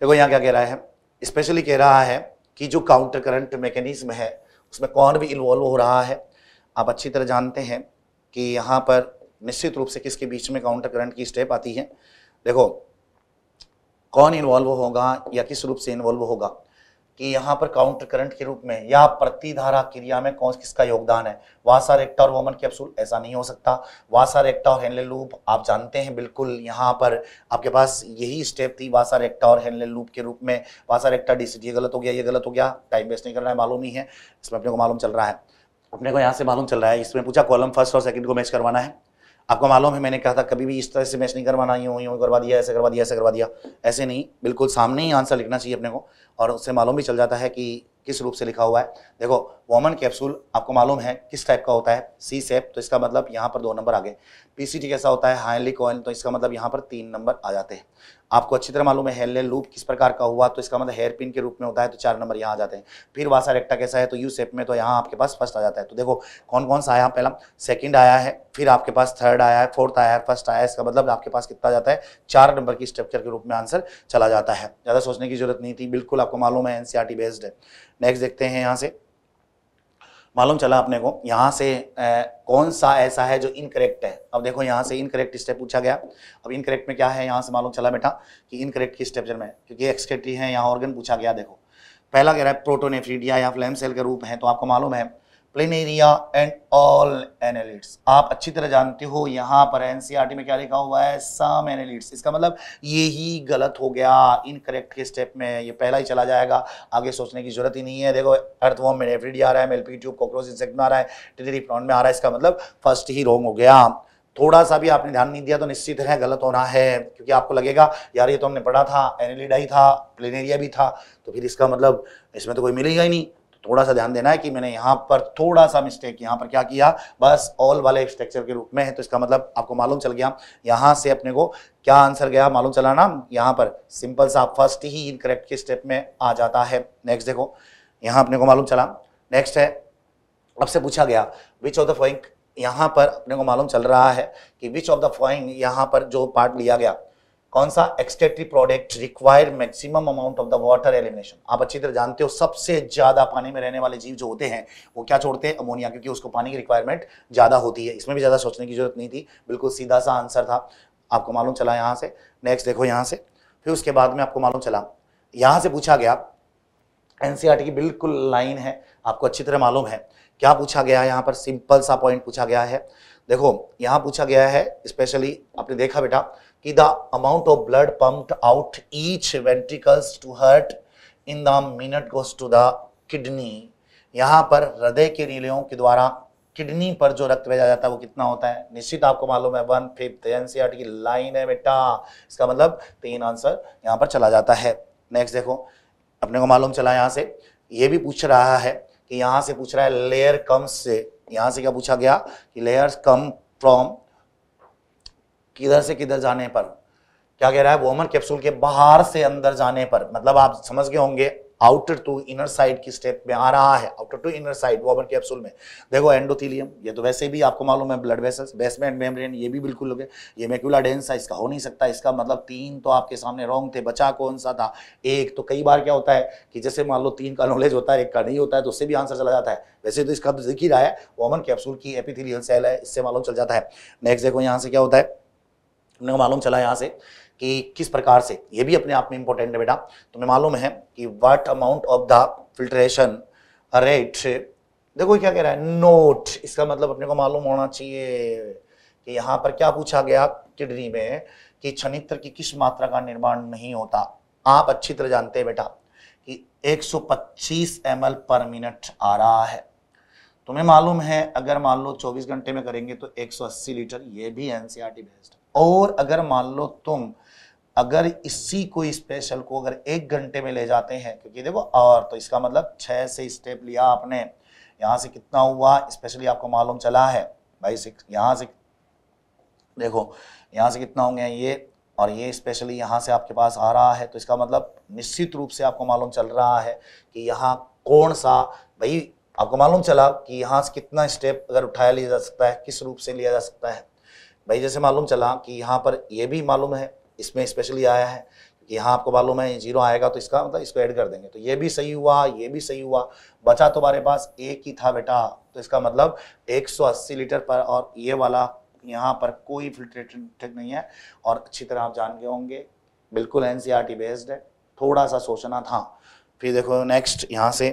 देखो यहाँ क्या कह रहा है स्पेशली कह रहा है कि जो काउंटर करंट मैकेनिज्म है उसमें कौन भी इन्वॉल्व हो रहा है आप अच्छी तरह जानते हैं कि यहाँ पर निश्चित रूप से किसके बीच में काउंटर करंट की स्टेप आती है देखो कौन इन्वॉल्व होगा या किस रूप से इन्वॉल्व होगा कि यहाँ पर काउंटर करंट के रूप में या प्रतिधारा क्रिया में कौन किसका योगदान है वासा रेक्टा और वोमन कैप्सूल ऐसा नहीं हो सकता वासा रेक्टा और हेनले लूप आप जानते हैं बिल्कुल यहाँ पर आपके पास यही स्टेप थी वासा रेक्टा और हेनले लूप के रूप में वासा रेक्टा डी ये गलत हो गया ये गलत हो गया टाइम वेस्ट नहीं करना है मालूम ही है इसमें अपने को मालूम चल रहा है अपने को यहाँ से मालूम चल रहा है इसमें पूछा कॉलम फर्स्ट और सेकंड को मैच करवाना है आपको मालूम है मैंने कहा था कभी भी इस तरह से मैच नहीं करवाना यूँ यूँ करवा दिया ऐसे करवा दिया ऐसे करवा दिया ऐसे नहीं बिल्कुल सामने ही आंसर लिखना चाहिए अपने को और उससे मालूम भी चल जाता है कि किस रूप से लिखा हुआ है देखो वॉमन कैप्सूल आपको मालूम है किस टाइप का होता है सी सेप तो इसका मतलब यहाँ पर दो नंबर आ गए पी कैसा होता है हाईली कॉइन तो इसका मतलब यहाँ पर तीन नंबर आ जाते हैं आपको अच्छी तरह मालूम है हेलने लूप किस प्रकार का हुआ तो इसका मतलब हेयर पिन के रूप में होता है तो चार नंबर यहाँ आ जाते हैं फिर वासा रेक्टा कैसा है तो यू सेप में तो यहाँ आपके पास फर्स्ट आ जाता है तो देखो कौन कौन सा आया पहला सेकेंड आया है फिर आपके पास थर्ड आया है फोर्थ आया है फर्स्ट आया है इसका मतलब आपके पास कितना जाता है चार नंबर की स्ट्रक्चर के रूप में आंसर चला जाता है ज़्यादा सोचने की जरूरत नहीं थी बिल्कुल आपको मालूम है एन बेस्ड e है नेक्स्ट देखते हैं यहाँ से मालूम चला अपने को यहाँ से ए, कौन सा ऐसा है जो इनकरेक्ट है अब देखो यहाँ से इनकरेक्ट स्टेप पूछा गया अब इनकरेक्ट में क्या है यहाँ से मालूम चला बेटा कि इनकरेक्ट की स्टेप्चर में क्योंकि एक्सक्रेटरी है यहाँ ऑर्गन पूछा गया देखो पहला कह रहा है प्रोटोनेफ्रीडिया या फ्लैम सेल के रूप हैं तो आपको मालूम है plain area and all analytes आप अच्छी तरह जानते हो यहाँ पर एनसीआरटी e में क्या लिखा हुआ है सम एनालिट्स इसका मतलब ये ही गलत हो गया इनकरेक्ट के स्टेप में ये पहला ही चला जाएगा आगे सोचने की जरूरत ही नहीं है देखो अर्थवॉम में एफरीडी आ रहा है मेलपी ट्यूब कॉकरोच इंसेक्ट में आ रहा है टिटरी प्रॉन में आ रहा है इसका मतलब फर्स्ट ही रॉन्ग हो गया थोड़ा सा भी आपने ध्यान नहीं दिया तो निश्चित है गलत होना है क्योंकि आपको लगेगा यार ये तो हमने पढ़ा था एनिलिडा ही था प्लेनेरिया भी था तो फिर इसका मतलब इसमें तो कोई मिलेगा ही नहीं थोड़ा सा ध्यान देना है कि मैंने यहाँ पर थोड़ा सा मिस्टेक यहाँ पर क्या किया बस ऑल वाले स्ट्रक्चर के रूप में है तो इसका मतलब आपको मालूम चल गया यहाँ से अपने को क्या आंसर गया मालूम चला ना यहाँ पर सिंपल सा फर्स्ट ही इन करेक्ट के स्टेप में आ जाता है नेक्स्ट देखो यहाँ अपने को मालूम चला नेक्स्ट है आपसे पूछा गया विच ऑफ द फॉइंग यहाँ पर अपने को मालूम चल रहा है कि विच ऑफ द फॉइंग यहाँ पर जो पार्ट लिया गया कौन सा excretory product require maximum amount of the water elimination आप अच्छी तरह जानते हो सबसे ज्यादा पानी में रहने वाले जीव जो होते हैं वो क्या छोड़ते हैं अमोनिया क्योंकि उसको पानी की रिक्वायरमेंट ज्यादा होती है इसमें भी ज्यादा सोचने की जरूरत नहीं थी बिल्कुल सीधा सा आंसर था आपको मालूम चला यहाँ से नेक्स्ट देखो यहाँ से फिर उसके बाद में आपको मालूम चला यहाँ से पूछा गया एन e की बिल्कुल लाइन है आपको अच्छी तरह मालूम है क्या पूछा गया है यहाँ पर सिंपल सा पॉइंट पूछा गया है देखो यहाँ पूछा गया है स्पेशली आपने देखा बेटा कि the amount of blood pumped out each ventricles to heart in the minute goes to the kidney यहाँ पर हृदय के रीलियों के द्वारा किडनी पर जो रक्त भेजा जाता है वो कितना होता है निश्चित आपको मालूम है वन फिफ्थ एनसीआर की लाइन है बेटा इसका मतलब तीन आंसर यहाँ पर चला जाता है नेक्स्ट देखो अपने को मालूम चला यहाँ से ये भी पूछ रहा है कि यहाँ से पूछ रहा है लेयर कम से यहाँ से क्या पूछा गया कि लेयर कम फ्रॉम किधर से किधर जाने पर क्या कह रहा है वोमन कैप्सूल के बाहर से अंदर जाने पर मतलब आप समझ गए होंगे आउटर टू इनर साइड की स्टेप में आ रहा है outer to inner side Bowman capsule में देखो एंडोथीलियम ये तो वैसे भी आपको मालूम है ब्लड वेसल्स बेसमेंट मेम्ब्रेन ये भी बिल्कुल हो ये मेक्यूला डेंस है इसका हो नहीं सकता इसका मतलब तीन तो आपके सामने रॉन्ग थे बचा कौन सा था एक तो कई बार क्या होता है कि जैसे मान लो तीन का नॉलेज होता है एक का नहीं होता है तो उससे भी आंसर चला जाता है वैसे तो इसका तो दिख ही रहा है वोमन कैप्सूल की एपिथीलियल सेल है इससे मालूम चल जाता है नेक्स्ट देखो यहाँ से क्या होता है तुमने मालूम चला यहाँ से कि किस प्रकार से ये भी अपने आप में इम्पोर्टेंट है बेटा तुम्हें मालूम है कि what amount of the filtration rate देखो क्या कह रहा है नोट इसका मतलब अपने को मालूम होना चाहिए कि यहाँ पर क्या पूछा गया किडनी में कि छनित्र की किस मात्रा का निर्माण नहीं होता आप अच्छी तरह जानते हैं बेटा कि 125 ml पर मिनट आ रहा है तुम्हें मालूम है अगर मान लो 24 घंटे में करेंगे तो 180 लीटर ये भी एनसीआर बेस्ड और अगर मान लो तुम अगर इसी कोई स्पेशल को अगर एक घंटे में ले जाते हैं क्योंकि देखो और तो इसका मतलब छः से स्टेप लिया आपने यहाँ से कितना हुआ स्पेशली आपको मालूम चला है भाई सिक्स यहाँ से देखो यहाँ से कितना होंगे ये और ये स्पेशली यहाँ से आपके पास आ रहा है तो इसका मतलब निश्चित रूप से आपको मालूम चल रहा है कि यहाँ कौन सा भाई आपको मालूम चला कि यहाँ से कितना स्टेप अगर उठाया लिया जा सकता है किस रूप से लिया जा सकता है भाई जैसे मालूम चला कि यहाँ पर ये भी मालूम है इसमें स्पेशली आया है यहाँ आपको मालूम है जीरो आएगा तो इसका मतलब इसको ऐड कर देंगे तो ये भी सही हुआ ये भी सही हुआ बचा तुम्हारे तो पास एक ही था बेटा तो इसका मतलब 180 लीटर पर और ये वाला यहाँ पर कोई फिल्ट्रेशन ठीक नहीं है और अच्छी तरह आप जान गए होंगे बिल्कुल एन बेस्ड e है थोड़ा सा सोचना था फिर देखो नेक्स्ट यहाँ से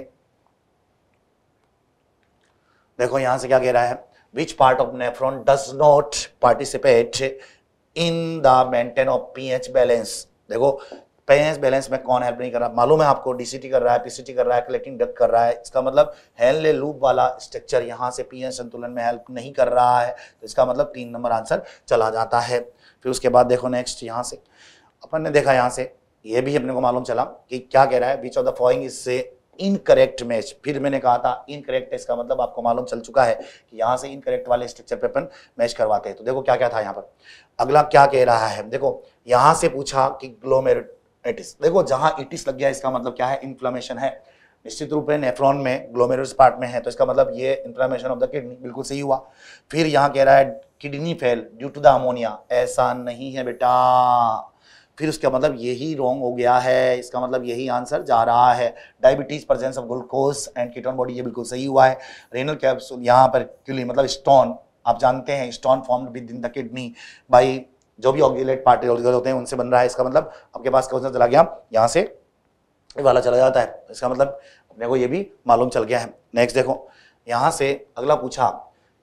देखो यहाँ से क्या कह रहा है which part of nephron does not participate in the maintain of pH balance देखो पीएच बैलेंस में कौन हेल्प नहीं कर रहा मालूम है आपको डीसीटी कर रहा है पीसीटी कर रहा है कलेक्टिंग डक कर रहा है इसका मतलब हेल लूप वाला स्ट्रक्चर यहाँ से पीएच संतुलन में हेल्प नहीं कर रहा है तो इसका मतलब तीन नंबर आंसर चला जाता है फिर उसके बाद देखो नेक्स्ट यहाँ से अपन ने देखा यहाँ से ये भी अपने को मालूम चला कि क्या कह रहा है बीच ऑफ द फॉइंग इससे इनकरेक्ट मैच फिर मैंने कहा था इनकरेक्ट इसका मतलब आपको मालूम चल चुका है कि यहां से इनकरेक्ट वाले स्ट्रक्चर पे अपन मैच करवाते हैं तो देखो क्या क्या था यहाँ पर अगला क्या कह रहा है देखो यहां से पूछा कि ग्लोमेरिटिस देखो जहां इटिस लग गया इसका मतलब क्या है इन्फ्लामेशन है निश्चित रूप में नेफ्रॉन में ग्लोमेरुलस पार्ट में है तो इसका मतलब ये इन्फ्लामेशन ऑफ द किडनी बिल्कुल सही हुआ फिर यहाँ कह रहा है kidney fail due to the ammonia ऐसा नहीं है बेटा फिर उसका मतलब यही रॉन्ग हो गया है इसका मतलब यही आंसर जा रहा है diabetes presence of glucose and ketone body ये बिल्कुल सही हुआ है रेनल कैप्सूल यहाँ पर क्यूली मतलब स्टोन आप जानते हैं stone form within the kidney by जो भी ऑक्जिलेट पार्टी होते हैं उनसे बन रहा है इसका मतलब आपके पास क्वेश्चन चला गया यहाँ से वाला चला जाता है इसका मतलब अपने को ये भी मालूम चल गया है नेक्स्ट देखो यहाँ से अगला पूछा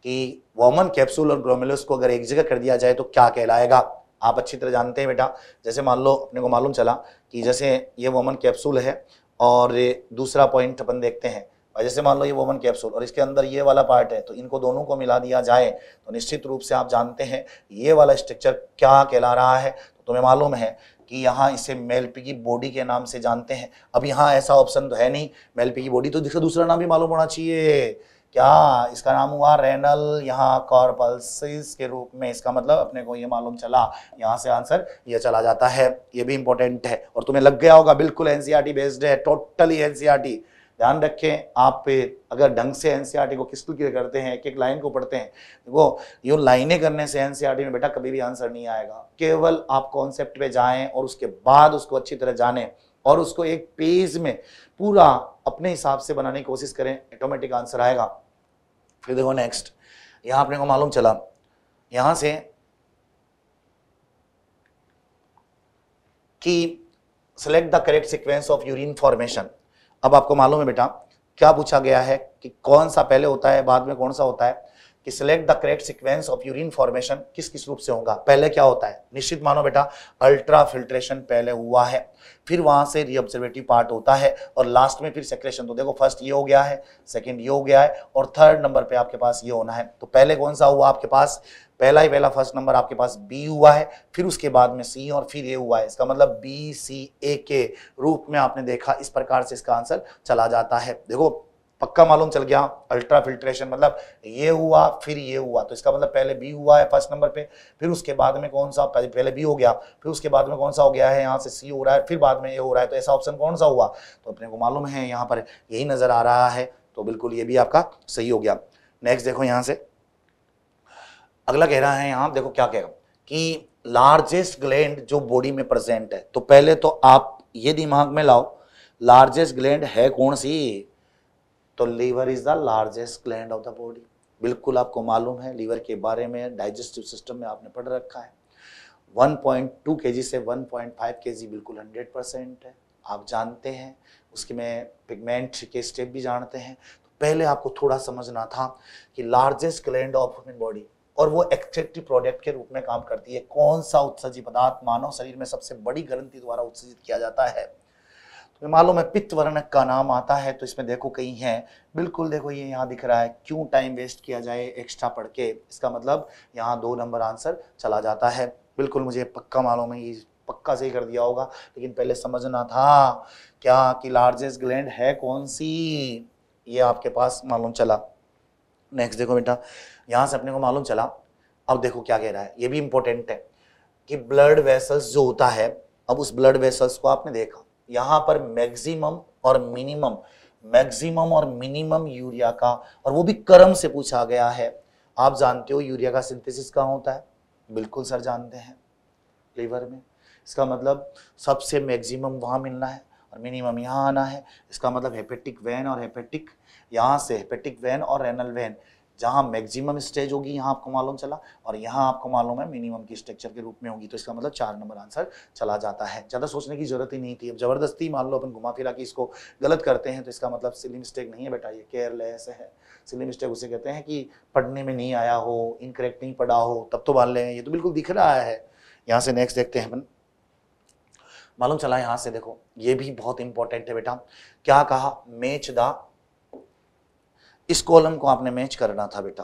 कि वॉमन कैप्सूल और ग्रोमेलोस को अगर एक जगह कर दिया जाए तो क्या कहलाएगा आप अच्छी तरह जानते हैं बेटा जैसे मान लो अपने को मालूम चला कि जैसे ये वोमन कैप्सूल है और दूसरा पॉइंट अपन देखते हैं और जैसे मान लो ये वोमन कैप्सूल और इसके अंदर ये वाला पार्ट है तो इनको दोनों को मिला दिया जाए तो निश्चित रूप से आप जानते हैं ये वाला स्ट्रक्चर क्या कहला रहा है तो तुम्हें मालूम है कि यहाँ इसे मेलपी की बॉडी के नाम से जानते हैं अब यहाँ ऐसा ऑप्शन तो है नहीं मेलपी की बॉडी तो दूसरा नाम भी मालूम होना चाहिए क्या इसका नाम हुआ रेनल यहाँ कॉर्पल्सिस के रूप में इसका मतलब अपने को ये मालूम चला यहाँ से आंसर ये चला जाता है ये भी इंपॉर्टेंट है और तुम्हें लग गया होगा बिल्कुल एनसीईआरटी बेस्ड e है टोटली एनसीईआरटी e ध्यान रखें आप पे अगर ढंग से एनसीईआरटी e को किस की करते हैं एक एक लाइन को पढ़ते हैं वो यो लाइनें करने से एनसीईआरटी में बेटा कभी भी आंसर नहीं आएगा केवल आप कॉन्सेप्ट पे जाएं और उसके बाद उसको अच्छी तरह जाने और उसको एक पेज में पूरा अपने हिसाब से बनाने की कोशिश करें ऑटोमेटिक आंसर आएगा फिर देखो नेक्स्ट यहां अपने को मालूम चला यहां से कि select the correct sequence of urine formation अब आपको मालूम है बेटा क्या पूछा गया है कि कौन सा पहले होता है बाद में कौन सा होता है कि select the correct sequence of urine formation किस किस रूप से होगा पहले क्या होता है निश्चित मानो बेटा अल्ट्रा फिल्ट्रेशन पहले हुआ है फिर वहां से रीऑब्जर्वेटिव पार्ट होता है और लास्ट में फिर सेक्रेशन तो देखो फर्स्ट ये हो गया है सेकेंड ये हो गया है और थर्ड नंबर पर आपके पास ये होना है तो पहले कौन सा हुआ आपके पास पहला ही पहला फर्स्ट नंबर आपके पास बी हुआ है फिर उसके बाद में सी और फिर ए हुआ है इसका मतलब बी सी ए के रूप में आपने देखा इस प्रकार से इसका आंसर चला जाता है देखो पक्का मालूम चल गया अल्ट्रा फिल्ट्रेशन मतलब ये हुआ फिर ये हुआ तो इसका मतलब पहले बी हुआ है फर्स्ट नंबर पे फिर उसके बाद में कौन सा पहले बी हो गया फिर उसके बाद में कौन सा हो गया है यहाँ से सी हो रहा है फिर बाद में ये हो रहा है तो ऐसा ऑप्शन कौन सा हुआ तो अपने को मालूम है यहाँ पर यही नज़र आ रहा है तो बिल्कुल ये भी आपका सही हो गया नेक्स्ट देखो यहाँ से अगला कह रहा है यहाँ देखो क्या कह रहा हूँ कि लार्जेस्ट ग्लैंड जो बॉडी में प्रेजेंट है तो पहले तो आप ये दिमाग में लाओ लार्जेस्ट ग्लैंड है कौन सी तो liver is the largest gland of the body बिल्कुल आपको मालूम है लीवर के बारे में डाइजेस्टिव सिस्टम में आपने पढ़ रखा है 1.2 केजी से 1.5 केजी बिल्कुल 100 परसेंट है आप जानते हैं उसके में पिगमेंट के स्टेप भी जानते हैं तो पहले आपको थोड़ा समझना था कि largest gland of human body और वो एक्सट्रेक्टिव प्रोडक्ट के रूप में काम करती है कौन सा उत्सर्जी पदार्थ मानव शरीर में सबसे बड़ी ग्रंथि द्वारा उत्सर्जित किया जाता है तो मालूम है पित्त वर्ण का नाम आता है तो इसमें देखो कहीं है बिल्कुल देखो ये यहाँ दिख रहा है क्यों टाइम वेस्ट किया जाए एक्स्ट्रा पढ़ के इसका मतलब यहाँ दो नंबर आंसर चला जाता है बिल्कुल मुझे पक्का मालूम है ये पक्का सही कर दिया होगा लेकिन पहले समझना था क्या कि लार्जेस्ट ग्लैंड है कौन सी ये आपके पास मालूम चला नेक्स्ट देखो बेटा यहाँ से अपने को मालूम चला अब देखो क्या कह रहा है ये भी इम्पोर्टेंट है कि ब्लड वेसल्स जो होता है अब उस ब्लड वेसल्स को आपने देखा यहाँ पर मैक्सिमम और मिनिमम मैक्सिमम और मिनिमम यूरिया का और वो भी कर्म से पूछा गया है आप जानते हो यूरिया का सिंथेसिस कहाँ होता है बिल्कुल सर जानते हैं लीवर में इसका मतलब सबसे मैक्सिमम वहाँ मिलना है और मिनिमम यहाँ आना है इसका मतलब हेपेटिक वैन और हेपेटिक यहाँ से हेपेटिक वैन और रेनल वैन जहां मैक्सिमम स्टेज होगी यहां आपको मालूम चला और यहां आपको मालूम है मिनिमम की स्ट्रक्चर के रूप में होगी तो इसका मतलब चार नंबर आंसर चला जाता है ज़्यादा सोचने की जरूरत ही नहीं थी अब ज़बरदस्ती मान लो अपन घुमा फिरा के इसको गलत करते हैं तो इसका मतलब सिली मिस्टेक नहीं है बेटा ये केयरलेस है सिली मिस्टेक उसे कहते हैं कि पढ़ने में नहीं आया हो इनकरेक्ट नहीं पढ़ा हो तब तो मान लें ये तो बिल्कुल दिख रहा है यहाँ से नेक्स्ट देखते हैं अपन मालूम चला यहाँ से देखो ये भी बहुत इंपॉर्टेंट है बेटा क्या कहा मैच द इस कॉलम को आपने मैच करना था बेटा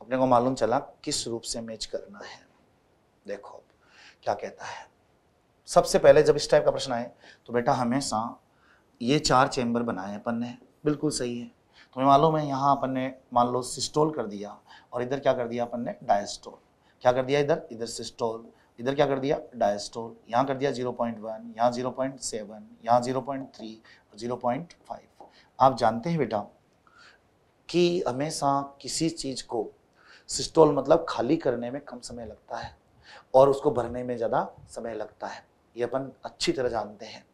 अपने को मालूम चला किस रूप से मैच करना है देखो क्या कहता है सबसे पहले जब इस टाइप का प्रश्न आए तो बेटा हमेशा ये चार चैम्बर बनाए अपन ने बिल्कुल सही है तुम्हें मालूम है यहाँ अपन ने मान लो सिस्टोल कर दिया और इधर क्या कर दिया अपन ने डायस्टोल क्या कर दिया इधर इधर सिस्टोल इधर क्या कर दिया डायस्टोल यहाँ कर दिया 0.1 पॉइंट वन यहाँ जीरो पॉइंट सेवन यहाँ zero point three zero point five आप जानते हैं बेटा कि हमेशा किसी चीज़ को सिस्टोल मतलब खाली करने में कम समय लगता है और उसको भरने में ज़्यादा समय लगता है ये अपन अच्छी तरह जानते हैं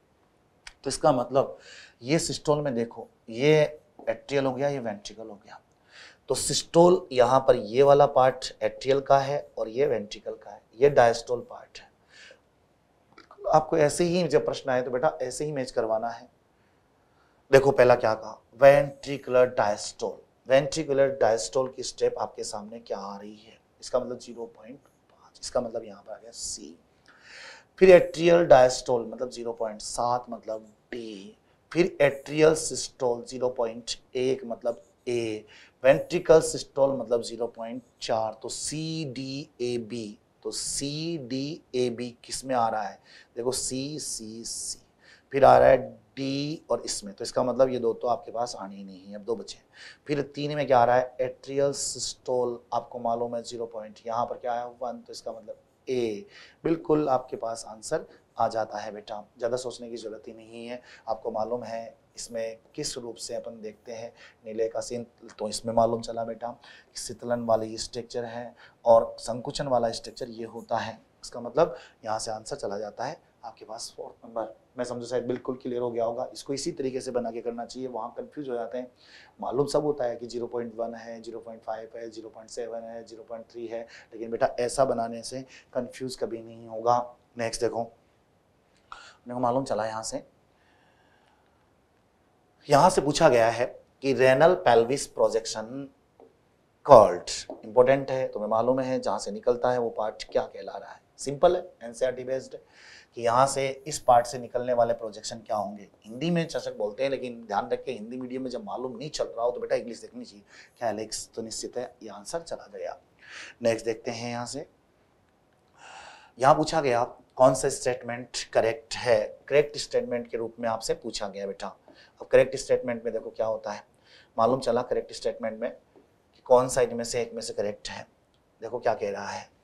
तो इसका मतलब ये सिस्टोल में देखो ये एट्रियल हो गया ये वेंट्रिकल हो गया तो सिस्टोल यहाँ पर ये वाला पार्ट एट्रियल का है और ये वेंट्रिकल का है ये डायस्टोल पार्ट है आपको ऐसे ही जब प्रश्न आए तो बेटा ऐसे ही मैच करवाना है देखो पहला क्या कहा वेंट्रिकुलर डायस्टोल वेंट्रिकुलर डायस्टोल की स्टेप आपके सामने क्या आ रही है इसका मतलब जीरो पॉइंट पाँच इसका मतलब यहाँ पर आ गया सी फिर एट्रियल डायस्टोल मतलब जीरो पॉइंट सात मतलब डी फिर एट्रियल सिस्टोल जीरो पॉइंट एक मतलब ए वेंट्रिकल सिस्टोल मतलब जीरो पॉइंट चार तो सी डी ए बी तो सी डी ए बी किस में आ रहा है देखो सी सी सी फिर आ रहा है टी और इसमें तो इसका मतलब ये दो तो आपके पास आने ही नहीं है अब दो बचे फिर तीन में क्या आ रहा है एट्रियल सिस्टोल आपको मालूम है जीरो पॉइंट यहाँ पर क्या आया वन तो इसका मतलब ए बिल्कुल आपके पास आंसर आ जाता है बेटा ज़्यादा सोचने की ज़रूरत ही नहीं है आपको मालूम है इसमें किस रूप से अपन देखते हैं नीले का सीन तो इसमें मालूम चला बेटा शीतलन वाली स्ट्रक्चर है और संकुचन वाला स्ट्रक्चर ये होता है इसका मतलब यहाँ से आंसर चला जाता है आपके पास फोर्थ नंबर मैं समझो शायद बिल्कुल क्लियर हो गया होगा इसको इसी तरीके से बना के करना चाहिए वहाँ कंफ्यूज हो जाते हैं मालूम सब होता है कि 0.1 है 0.5 है 0.7 है 0.3 है लेकिन बेटा ऐसा बनाने से कंफ्यूज कभी नहीं होगा नेक्स्ट देखो अपने को मालूम चला यहाँ से यहाँ से पूछा गया है कि renal pelvis projection called important है तुम्हें मालूम है जहाँ से निकलता है वो पार्ट क्या कहला रहा है सिंपल है एनसीआरटी बेस्ड है कि यहाँ से इस पार्ट से निकलने वाले प्रोजेक्शन क्या होंगे हिंदी में चषक बोलते हैं लेकिन ध्यान रख के हिंदी मीडियम में जब मालूम नहीं चल रहा हो तो बेटा इंग्लिश देखनी चाहिए क्या एलेक्स तो निश्चित है ये आंसर चला गया नेक्स्ट देखते हैं यहाँ से यहाँ पूछा गया कौन सा स्टेटमेंट करेक्ट है करेक्ट स्टेटमेंट के रूप में आपसे पूछा गया बेटा अब करेक्ट स्टेटमेंट में देखो क्या होता है मालूम चला करेक्ट स्टेटमेंट में कि कौन सा इनमें से एक में से करेक्ट है देखो क्या कह रहा है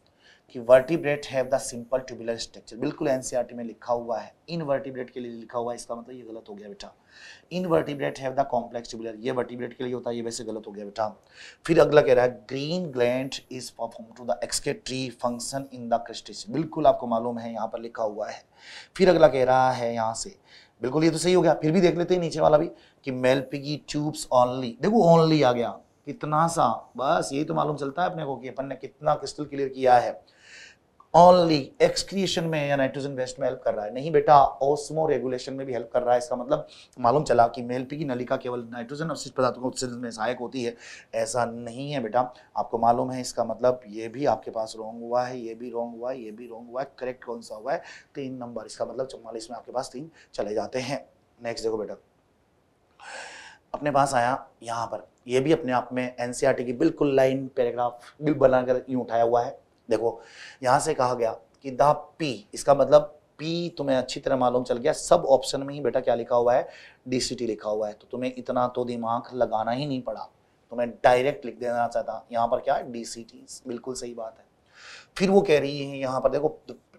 कि vertebrate have the simple tubular structure बिल्कुल एनसीईआरटी e में लिखा हुआ है इन वर्टिब्रेट के लिए लिखा हुआ है इसका मतलब ये गलत हो गया बेटा invertebrate have the complex tubular ये वर्टिब्रेट के लिए होता है ये वैसे गलत हो गया बेटा फिर अगला कह रहा है green gland is perform to the excretory function in the crustacean बिल्कुल आपको मालूम है यहाँ पर लिखा हुआ है फिर अगला कह रहा है यहाँ से बिल्कुल ये तो सही हो गया फिर भी देख लेते हैं नीचे वाला भी कि मेलपिगी ट्यूब्स ओनली देखो ओनली आ गया कितना सा बस यही तो मालूम चलता है अपने को कि अपन ने कितना क्रिस्टल क्लियर किया है ओनली एक्सक्रिएशन में या नाइट्रोजन वेस्ट में हेल्प कर रहा है नहीं बेटा ओस्मो रेगुलेशन में भी हेल्प कर रहा है इसका मतलब मालूम चला कि मेलपी की नलिका केवल नाइट्रोजन अवशिष्ट पदार्थों को उत्सर्जन में सहायक होती है ऐसा नहीं है बेटा आपको मालूम है इसका मतलब ये भी आपके पास रॉन्ग हुआ है ये भी रॉन्ग हुआ है ये भी रॉन्ग हुआ है करेक्ट कौन सा हुआ है तीन नंबर इसका मतलब चौवालीस में आपके पास तीन चले जाते हैं नेक्स्ट देखो बेटा अपने पास आया यहाँ पर ये भी अपने आप में एनसीईआरटी e की बिल्कुल लाइन पैराग्राफ बिल बनाकर यूँ उठाया हुआ है देखो यहां से कहा गया कि द पी इसका मतलब पी तुम्हें अच्छी तरह मालूम चल गया सब ऑप्शन में ही बेटा क्या लिखा हुआ है डीसीटी लिखा हुआ है तो तुम्हें इतना तो दिमाग लगाना ही नहीं पड़ा तुम्हें डायरेक्ट लिख देना चाहता यहाँ पर क्या है डीसीटी बिल्कुल सही बात है फिर वो कह रही है यहाँ पर देखो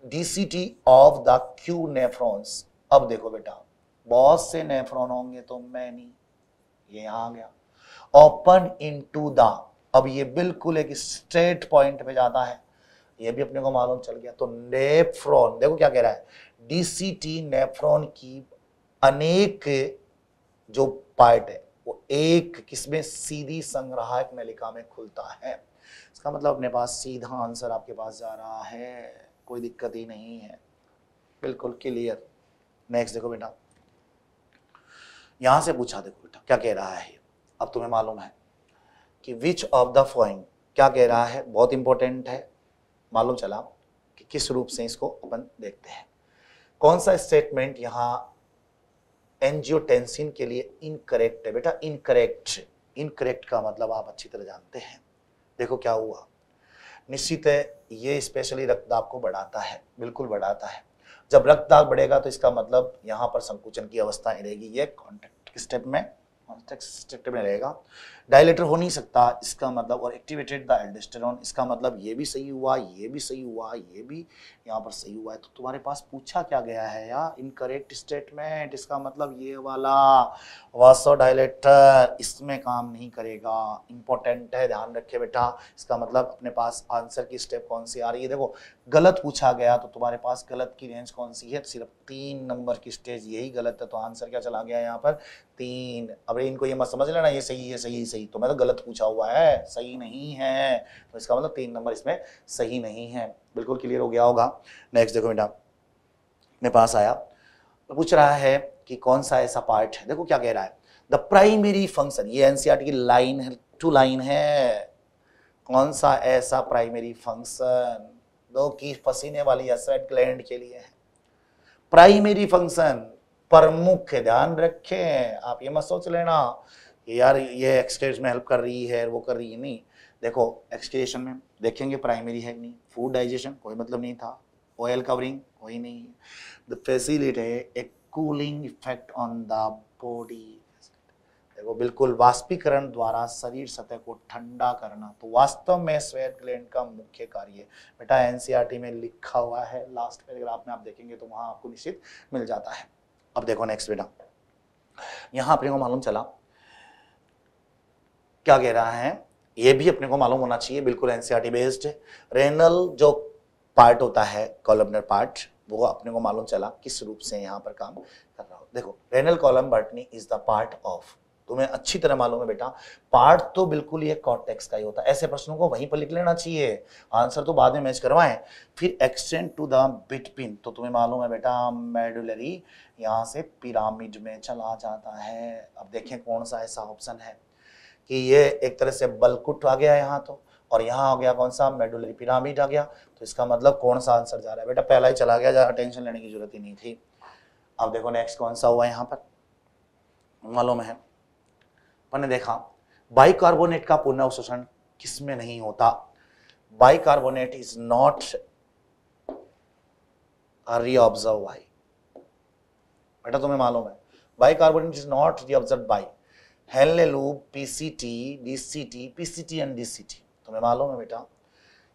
DCT of the Q nephrons अब देखो बेटा बहुत से नेफ्रॉन होंगे तो मैं नहीं ये यहाँ आ गया ओपन इन टू द अब ये बिल्कुल एक स्ट्रेट पॉइंट पे जाता है ये भी अपने को मालूम चल गया तो नेफ्रॉन देखो क्या कह रहा है डीसीटी नेफ्रॉन की अनेक जो पार्ट है वो एक किसमें सीधी संग्राहक नलिका में खुलता है इसका मतलब अपने पास सीधा आंसर आपके पास जा रहा है कोई दिक्कत ही नहीं है बिल्कुल क्लियर नेक्स्ट देखो बेटा यहां से पूछा देखो बेटा क्या कह रहा है अब तुम्हें मालूम है कि विच ऑफ द फॉइंग क्या कह रहा है बहुत इंपॉर्टेंट है मालूम चला कि किस रूप से इसको अपन देखते हैं कौन सा स्टेटमेंट यहां एनजियोटेंसिन के लिए इनकरेक्ट है बेटा इनकरेक्ट इनकरेक्ट का मतलब आप अच्छी तरह जानते हैं देखो क्या हुआ निश्चित है ये स्पेशली रक्तदाब को बढ़ाता है बिल्कुल बढ़ाता है जब रक्तदाब बढ़ेगा तो इसका मतलब यहां पर संकुचन की अवस्था रहेगी ये कॉन्टेक्ट स्टेप में कॉन्टेक्ट स्टेप में रहेगा डायलेटर हो नहीं सकता इसका मतलब और एक्टिवेटेड द एल्डेस्टेरॉन इसका मतलब ये भी सही हुआ ये भी सही हुआ ये भी यहाँ पर सही हुआ है तो तुम्हारे पास पूछा क्या गया है यार इनकरेक्ट स्टेटमेंट इसका मतलब ये वाला वासो डायलेटर इसमें काम नहीं करेगा इंपॉर्टेंट है ध्यान रखे बेटा इसका मतलब अपने पास आंसर की स्टेप कौन सी आ रही है देखो गलत पूछा गया तो तुम्हारे पास गलत की रेंज कौन सी है सिर्फ तीन नंबर की स्टेज यही गलत है तो आंसर क्या चला गया यहाँ पर तीन अब इनको ये मत समझ लेना ये सही है सही है सही तो मैं तो गलत पूछा हुआ है सही नहीं है तो इसका मतलब तीन नंबर इसमें सही नहीं है बिल्कुल क्लियर हो गया होगा नेक्स्ट देखो बेटा मेरे पास आया तो पूछ रहा है कि कौन सा ऐसा पार्ट है देखो क्या कह रहा है द प्राइमरी फंक्शन ये एनसीआर e की लाइन टू लाइन है कौन सा ऐसा प्राइमरी फंक्शन दो की फसीने वाली असवेट ग्लैंड के लिए है प्राइमरी फंक्शन प्रमुख ध्यान रखें आप ये मत सोच लेना कि यार ये एक्सटेज में हेल्प कर रही है वो कर रही है नहीं देखो एक्सटेशन में देखेंगे प्राइमरी है नहीं फूड डाइजेशन कोई मतलब नहीं था ऑयल कवरिंग कोई नहीं द फैसिलिट है एक cooling effect on the body देखो बिल्कुल वाष्पीकरण द्वारा शरीर सतह को ठंडा करना तो वास्तव में स्वेट ग्लैंड का मुख्य कार्य है बेटा एनसीईआरटी e में लिखा हुआ है लास्ट पैराग्राफ में आप देखेंगे तो वहां आपको निश्चित मिल जाता है अब देखो नेक्स्ट बेटा यहाँ अपने मालूम चला क्या कह रहा है ये भी अपने को मालूम होना चाहिए बिल्कुल एनसीईआरटी बेस्ड रेनल जो पार्ट होता है कॉलमनर पार्ट वो अपने को मालूम चला किस रूप से यहाँ पर काम कर रहा हो देखो renal column Bertini is the part of तुम्हें अच्छी तरह मालूम है बेटा पार्ट तो बिल्कुल ये कॉटेक्स का ही होता है ऐसे प्रश्नों को वहीं पर लिख लेना चाहिए आंसर तो बाद में मैच करवाएं फिर एक्सटेंड टू द बिटपिन तो तुम्हें मालूम है बेटा मेडुलरी यहाँ से पिरामिड में चला जाता है अब देखें कौन सा ऐसा ऑप्शन है कि ये एक तरह से बलकुट आ गया यहाँ तो और यहाँ आ गया कौन सा मेडुलरी पिरामिड आ गया तो इसका मतलब कौन सा आंसर जा रहा है बेटा पहला ही चला गया ज़्यादा टेंशन लेने की जरूरत ही नहीं थी अब देखो नेक्स्ट कौन सा हुआ यहाँ पर मालूम है मैंने देखा बाइकार्बोनेट का पुनः अवशोषण किसमें नहीं होता bicarbonate is not reabsorb by बेटा तुम्हें मालूम है bicarbonate is not reabsorb by Henle loop P C T and D C T तुम्हें मालूम है बेटा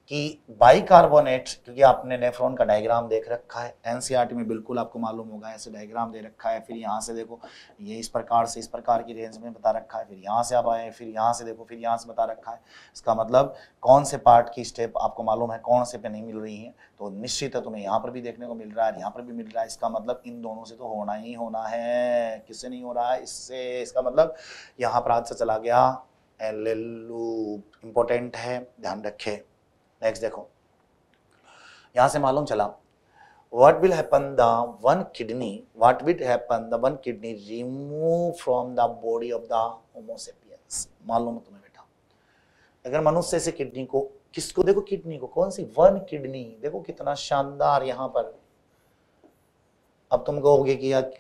कि बाइकार्बोनेट क्योंकि आपने नेफ्रॉन का डायग्राम देख रखा है एनसीईआरटी e में बिल्कुल आपको मालूम होगा ऐसे डायग्राम दे रखा है फिर यहाँ से देखो ये इस प्रकार से इस प्रकार की रेंज में बता रखा है फिर यहाँ से आप आए फिर यहाँ से देखो फिर यहाँ से बता रखा है इसका मतलब कौन से पार्ट की स्टेप आपको मालूम है कौन से पे नहीं मिल रही है तो निश्चित है तुम्हें यहाँ पर भी देखने को मिल रहा है यहाँ पर भी मिल रहा है इसका मतलब इन दोनों से तो होना ही होना है किससे नहीं हो रहा है इससे इसका मतलब यहाँ पर हाथ से चला गया एल एल इम्पोर्टेंट है ध्यान रखें नेक्स्ट देखो यहां से मालूम चला what will happen the one kidney what will happen the one kidney remove from the body of the Homo sapiens मालूम है तुम्हें बेटा अगर मनुष्य से किडनी को किसको देखो किडनी को कौन सी वन किडनी देखो कितना शानदार यहां पर अब तुम कहोगे कि यार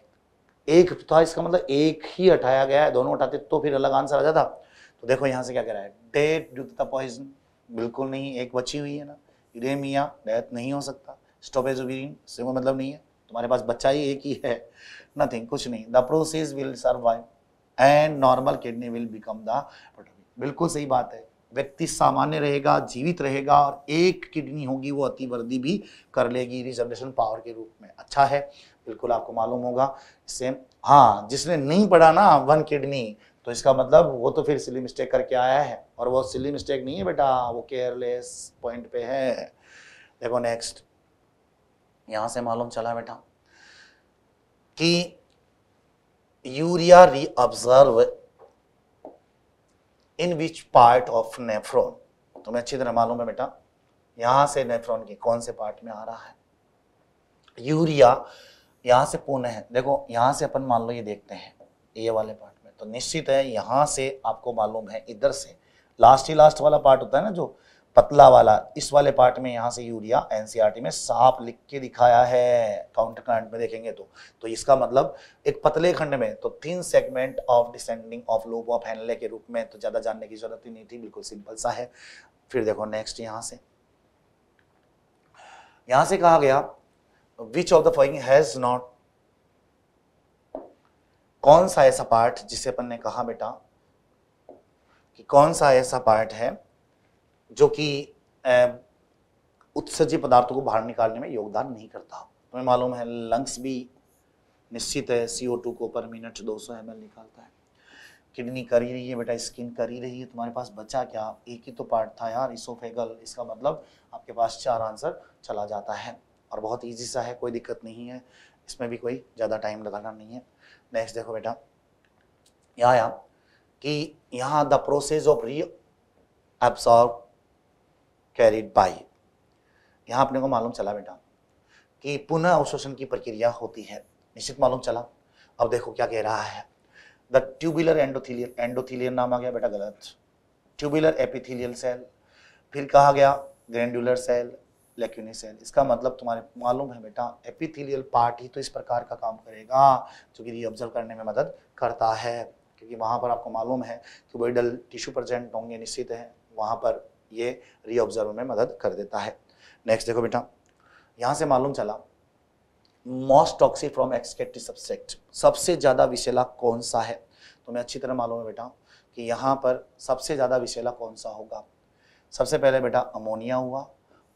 एक तो था इसका मतलब एक ही हटाया गया है दोनों हटाते तो फिर अलग आंसर आ जाता तो देखो यहां से क्या कह रहा है that due to the poison बिल्कुल नहीं एक बची हुई है ना रे डेथ नहीं हो सकता स्टॉपेज ऑफ से कोई मतलब नहीं है तुम्हारे पास बच्चा ही एक ही है नथिंग कुछ नहीं the process will survive and normal kidney will become the बिल्कुल सही बात है व्यक्ति सामान्य रहेगा जीवित रहेगा और एक किडनी होगी वो अति अतिवृद्धि भी कर लेगी रिजर्वेशन पावर के रूप में अच्छा है बिल्कुल आपको मालूम होगा सेम हाँ जिसने नहीं पढ़ा ना वन किडनी तो इसका मतलब वो तो फिर सिली मिस्टेक करके आया है और वो सिली मिस्टेक नहीं है बेटा वो केयरलेस पॉइंट पे है देखो नेक्स्ट यहां से मालूम चला बेटा कि urea reabsorb in which part of nephron तुम्हें अच्छी तरह मालूम है बेटा यहां से नेफ्रॉन की कौन से पार्ट में आ रहा है यूरिया यहां से पुणे है देखो यहां से अपन मान लो ये देखते हैं ये वाले पार्ट तो निश्चित है यहाँ से आपको मालूम है इधर से लास्ट ही लास्ट वाला पार्ट होता है ना जो पतला वाला इस वाले पार्ट में यहाँ से यूरिया एनसीआरटी e में साफ लिख के दिखाया है काउंटर करंट में देखेंगे तो तो इसका मतलब एक पतले खंड में तो तीन segment of descending of loop of Henle के रूप में तो ज़्यादा जानने की जरूरत ही नहीं थी बिल्कुल सिंपल सा है फिर देखो नेक्स्ट यहाँ से यहाँ से कहा गया which of the following has not कौन सा ऐसा पार्ट जिसे अपन ने कहा बेटा कि कौन सा ऐसा पार्ट है जो कि उत्सर्जी पदार्थों को बाहर निकालने में योगदान नहीं करता तुम्हें मालूम है लंग्स भी निश्चित है सी को पर मिनट 200 सौ एम निकालता है किडनी कर ही रही है बेटा स्किन कर ही रही है तुम्हारे पास बचा क्या एक ही तो पार्ट था यार इसोफेगल इसका मतलब आपके पास चार आंसर चला जाता है और बहुत ईजी सा है कोई दिक्कत नहीं है इसमें भी कोई ज़्यादा टाइम लगाना नहीं है नेक्स्ट देखो बेटा यहाँ आया कि यहाँ the process of reabsorb carried by यहाँ अपने को मालूम चला बेटा कि पुनः अवशोषण की प्रक्रिया होती है निश्चित मालूम चला अब देखो क्या कह रहा है द ट्यूबुलर एंडोथीलियल एंडोथीलियल नाम आ गया बेटा गलत ट्यूबुलर एपिथीलियल सेल फिर कहा गया ग्रेंडुलर सेल लेक्यूनिसन इसका मतलब तुम्हारे मालूम है बेटा एपिथेलियल पार्ट ही तो इस प्रकार का काम करेगा जो कि ऑब्जर्व करने में मदद करता है क्योंकि वहाँ पर आपको मालूम है कि वेडल टिश्यू प्रजेंट होंगे निश्चित है वहाँ पर ये रीऑब्जर्व में मदद कर देता है नेक्स्ट देखो बेटा यहाँ से मालूम चला most toxic from excretory subject सबसे ज़्यादा विशेला कौन सा है तुम्हें अच्छी तरह मालूम है बेटा कि यहाँ पर सबसे ज़्यादा विशेला कौन सा होगा सबसे पहले बेटा अमोनिया हुआ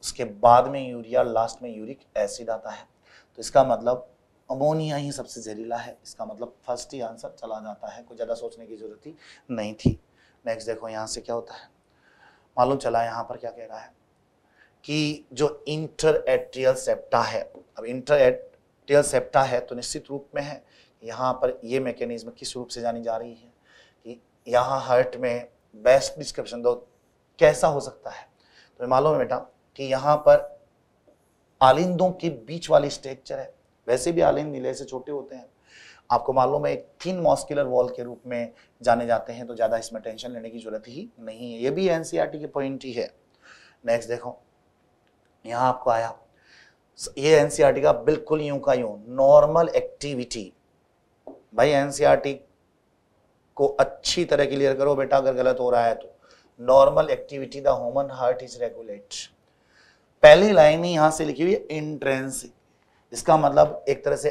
उसके बाद में यूरिया लास्ट में यूरिक एसिड आता है तो इसका मतलब अमोनिया ही सबसे जहरीला है इसका मतलब फर्स्ट ही आंसर चला जाता है कोई ज़्यादा सोचने की ज़रूरत ही नहीं थी नेक्स्ट देखो यहाँ से क्या होता है मालूम चला यहाँ पर क्या कह रहा है कि जो इंटर एट्रियल सेप्टा है अब इंटर एट्रियल सेप्टा है तो निश्चित रूप में है यहाँ पर ये मैकेनिज्म किस रूप से जानी जा रही है कि यहाँ हर्ट में बेस्ट डिस्क्रिप्शन दो कैसा हो सकता है तो मालूम है बेटा कि यहाँ पर आलिंदों के बीच वाली स्ट्रक्चर है वैसे भी आलिंद नीले से छोटे होते हैं आपको मालूम है एक थिन मॉस्कुलर वॉल के रूप में जाने जाते हैं तो ज़्यादा इसमें टेंशन लेने की जरूरत ही नहीं है ये भी एनसीईआरटी e के पॉइंट ही है नेक्स्ट देखो यहाँ आपको आया ये एनसीईआरटी e का बिल्कुल यूं का यूं नॉर्मल एक्टिविटी भाई एन e को अच्छी तरह क्लियर करो बेटा अगर गलत हो रहा है तो normal activity the human heart is regulate पहली लाइन ही यहां से लिखी हुई है इंट्रेंसिक इसका मतलब एक तरह से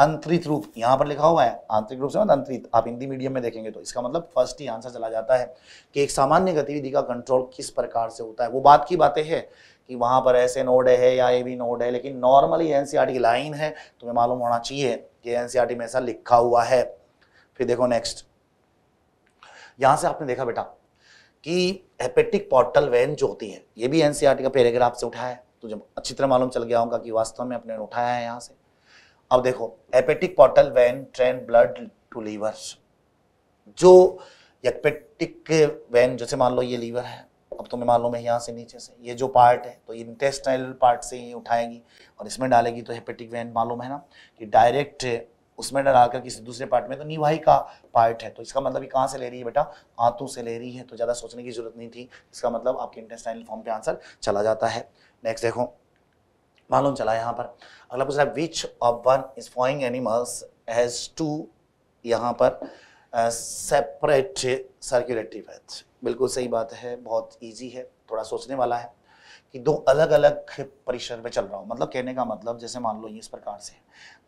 अंतरित रूप यहां पर लिखा हुआ है आंतरिक रूप से मतलब अंतरित आप हिंदी मीडियम में देखेंगे तो इसका मतलब फर्स्ट ही आंसर चला जाता है कि एक सामान्य गतिविधि का कंट्रोल किस प्रकार से होता है वो बात की बातें है कि वहां पर ऐसे नोड है या ये भी नोड है लेकिन नॉर्मली एनसीआर e की लाइन है तुम्हें मालूम होना चाहिए कि एनसीआर e में ऐसा लिखा हुआ है फिर देखो नेक्स्ट यहां से आपने देखा बेटा कि हेपेटिक पोर्टल वेन जो होती है ये भी एनसीईआरटी e का पैराग्राफ से उठाया है तो जब अच्छी तरह मालूम चल गया होगा कि वास्तव में अपने उठाया है यहाँ से अब देखो hepatic portal vein drain blood to liver जो एपेटिक वेन जैसे मान लो ये लीवर है अब तुम्हें मालूम है यहाँ से नीचे से ये जो पार्ट है तो इंटेस्टाइनल पार्ट से ही उठाएगी और इसमें डालेगी तो हेपेटिक वेन मालूम है ना कि डायरेक्ट उसमें डरा कर किसी दूसरे पार्ट में तो निवाही का पार्ट है तो इसका मतलब कहाँ से ले रही है बेटा आंतों से ले रही है तो ज़्यादा सोचने की जरूरत नहीं थी इसका मतलब आपके इंटेस्टाइनल फॉर्म पे आंसर चला जाता है नेक्स्ट देखो मालूम चला यहाँ पर अगला पूछ रहा है which of one is following animals has two यहाँ पर सेपरेट सर्क्यूलेटरी पैथ बिल्कुल सही बात है बहुत ईजी है थोड़ा सोचने वाला है कि दो अलग अलग परिसर में चल रहा हो मतलब कहने का मतलब जैसे मान लो ये इस प्रकार से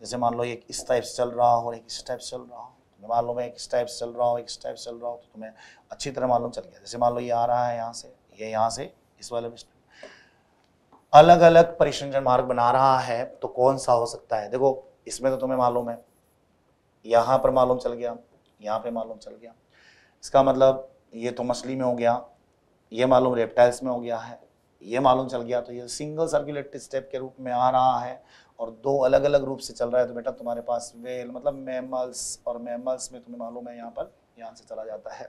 जैसे मान लो एक इस टाइप से चल रहा हो एक इस टाइप से चल रहा हो तुम्हें मान लो मैं एक इस टाइप से चल रहा हूँ एक इस टाइप से चल रहा हूँ तो तुम्हें अच्छी तरह मालूम चल गया जैसे मान लो ये आ रहा है यहाँ से ये यहाँ से इस वाले में अलग अलग परिसंजन मार्ग बना रहा है तो कौन सा हो सकता है देखो इसमें तो तुम्हें मालूम है यहाँ पर मालूम चल गया यहाँ पे मालूम चल गया इसका मतलब ये तो मछली में हो गया ये मालूम रेप्टाइल्स में हो गया है ये मालूम चल गया तो ये सिंगल सर्कुलेटरी स्टेप के रूप में आ रहा है और दो अलग अलग रूप से चल रहा है तो बेटा तुम्हारे पास वेल मतलब मेमल्स और मेमल्स में तुम्हें मालूम है यहाँ पर यहाँ से चला जाता है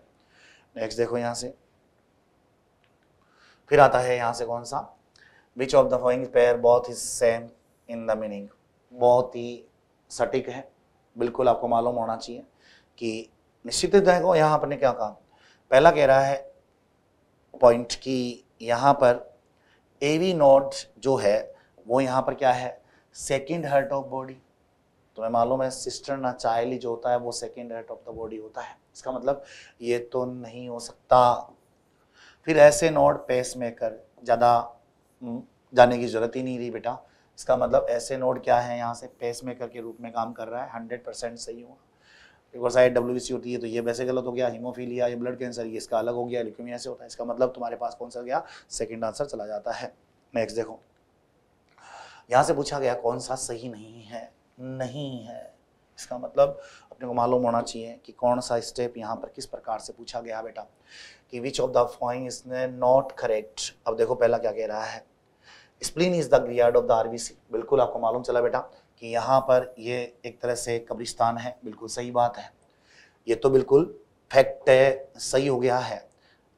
नेक्स्ट देखो यहाँ से फिर आता है यहाँ से कौन सा which of the following pair बहुत ही सेम इन द मीनिंग बहुत ही सटीक है बिल्कुल आपको मालूम होना चाहिए कि निश्चित देखो यहाँ आपने क्या कहा पहला कह रहा है पॉइंट कि यहाँ पर ए वी नोड जो है वो यहाँ पर क्या है सेकेंड हर्ट ऑफ बॉडी तो मैं मालूम है सिस्टर ना चाइल्ड जो होता है वो second heart of the body होता है इसका मतलब ये तो नहीं हो सकता फिर ऐसे नोड पेस मेकर ज़्यादा हम्म, जाने की ज़रूरत ही नहीं रही बेटा इसका मतलब ऐसे नोड क्या है यहाँ से पेस मेकर के रूप में काम कर रहा है हंड्रेड परसेंट सही हुआ बिकॉज आई डब्ल्यू होती है तो ये वैसे गलत हो गया हीमोफीलिया या ब्लड कैंसर ये इसका अलग हो गया लिक्यूमिया से होता है इसका मतलब तुम्हारे पास कौन सा गया सेकेंड आंसर चला जाता है नेक्स्ट देखो यहाँ से पूछा गया कौन सा सही नहीं है नहीं है इसका मतलब अपने को मालूम होना चाहिए कि कौन सा स्टेप यहाँ पर किस प्रकार से पूछा गया बेटा कि which of the following is not correct अब देखो पहला क्या कह रहा है spleen is the graveyard of the RBC बिल्कुल आपको मालूम चला बेटा कि यहाँ पर ये एक तरह से कब्रिस्तान है बिल्कुल सही बात है ये तो बिल्कुल फैक्ट है सही हो गया है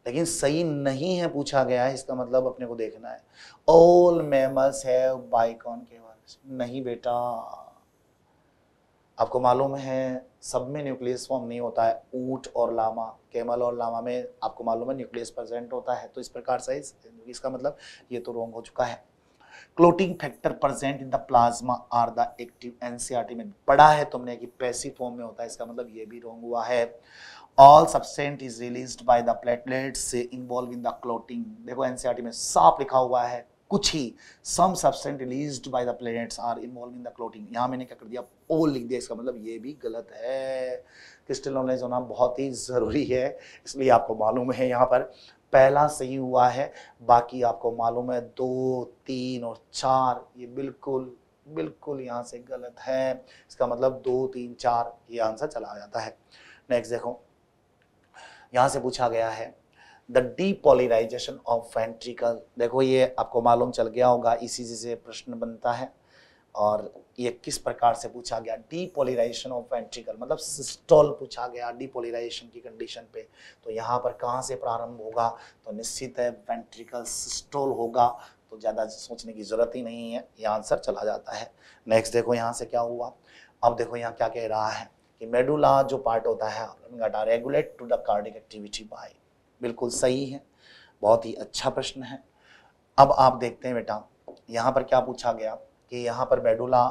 लेकिन सही नहीं है पूछा गया है इसका मतलब अपने को देखना है ऑल मेमस है बाइकॉन के नहीं बेटा आपको मालूम है सब में न्यूक्लियस फॉर्म नहीं होता है ऊट और लामा कैमल और लामा में आपको मालूम है न्यूक्लियस प्रेजेंट होता है तो इस प्रकार से इसका मतलब ये तो रोंग हो चुका है clotting factor present in the plasma are the active NCERT में पढ़ा है तुमने कि पैसिव फॉर्म में होता है इसका मतलब ये भी रॉन्ग हुआ है all substance is released by the platelets involve in the clotting देखो एनसीईआरटी e में साफ लिखा हुआ है कुछ ही some substance released by the platelets are involve in the clotting यहाँ मैंने क्या कर दिया ओल लिख दिया इसका मतलब ये भी गलत है क्रिस्टल नॉलेज होना बहुत ही ज़रूरी है इसलिए आपको मालूम है यहाँ पर पहला सही हुआ है बाकी आपको मालूम है दो तीन और चार ये बिल्कुल बिल्कुल यहाँ से गलत है इसका मतलब दो तीन चार ये आंसर चला जाता है नेक्स्ट देखो यहाँ से पूछा गया है द डीपोलिराइजेशन ऑफ वेंट्रिकल देखो ये आपको मालूम चल गया होगा इसी से प्रश्न बनता है और ये किस प्रकार से पूछा गया डीपोलराइजेशन ऑफ वेंट्रिकल मतलब सिस्टोल पूछा गया डीपोलराइजेशन की कंडीशन पे तो यहाँ पर कहाँ से प्रारंभ होगा तो निश्चित है वेंट्रिकल सिस्टोल होगा तो ज़्यादा सोचने की ज़रूरत ही नहीं है ये आंसर चला जाता है नेक्स्ट देखो यहाँ से क्या हुआ अब देखो यहाँ क्या कह रहा है कि मेडुला जो पार्ट होता है regulate to the cardiac activity by बिल्कुल सही है बहुत ही अच्छा प्रश्न है अब आप देखते हैं बेटा यहाँ पर क्या पूछा गया कि यहाँ पर मेडुला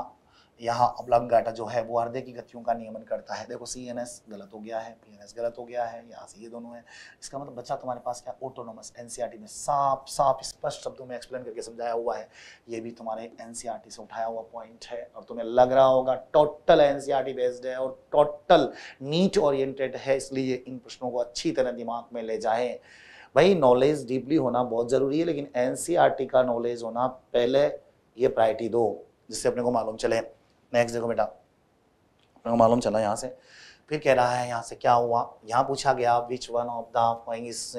यहाँ गाटा जो है वो हृदय की गतियों का नियमन करता है देखो सी एन एस गलत हो गया है पी एन एस गलत हो गया है यहाँ से ये दोनों है इसका मतलब बच्चा तुम्हारे पास क्या autonomous N C R T में साफ साफ स्पष्ट शब्दों में एक्सप्लेन करके समझाया हुआ है ये भी तुम्हारे एन सी आर टी से उठाया हुआ पॉइंट है और तुम्हें लग रहा होगा total N C R T based है और टोटल नीट ओरिएंटेड है इसलिए इन प्रश्नों को अच्छी तरह दिमाग में ले जाए भाई नॉलेज डीपली होना बहुत ज़रूरी है लेकिन एन सी आर टी का नॉलेज होना पहले ये प्रायोरिटी दो जिससे अपने को मालूम चले नेक्स्ट देखो बेटा अपने को मालूम चला यहाँ से फिर कह रहा है यहाँ से क्या हुआ यहाँ पूछा गया which one of the following is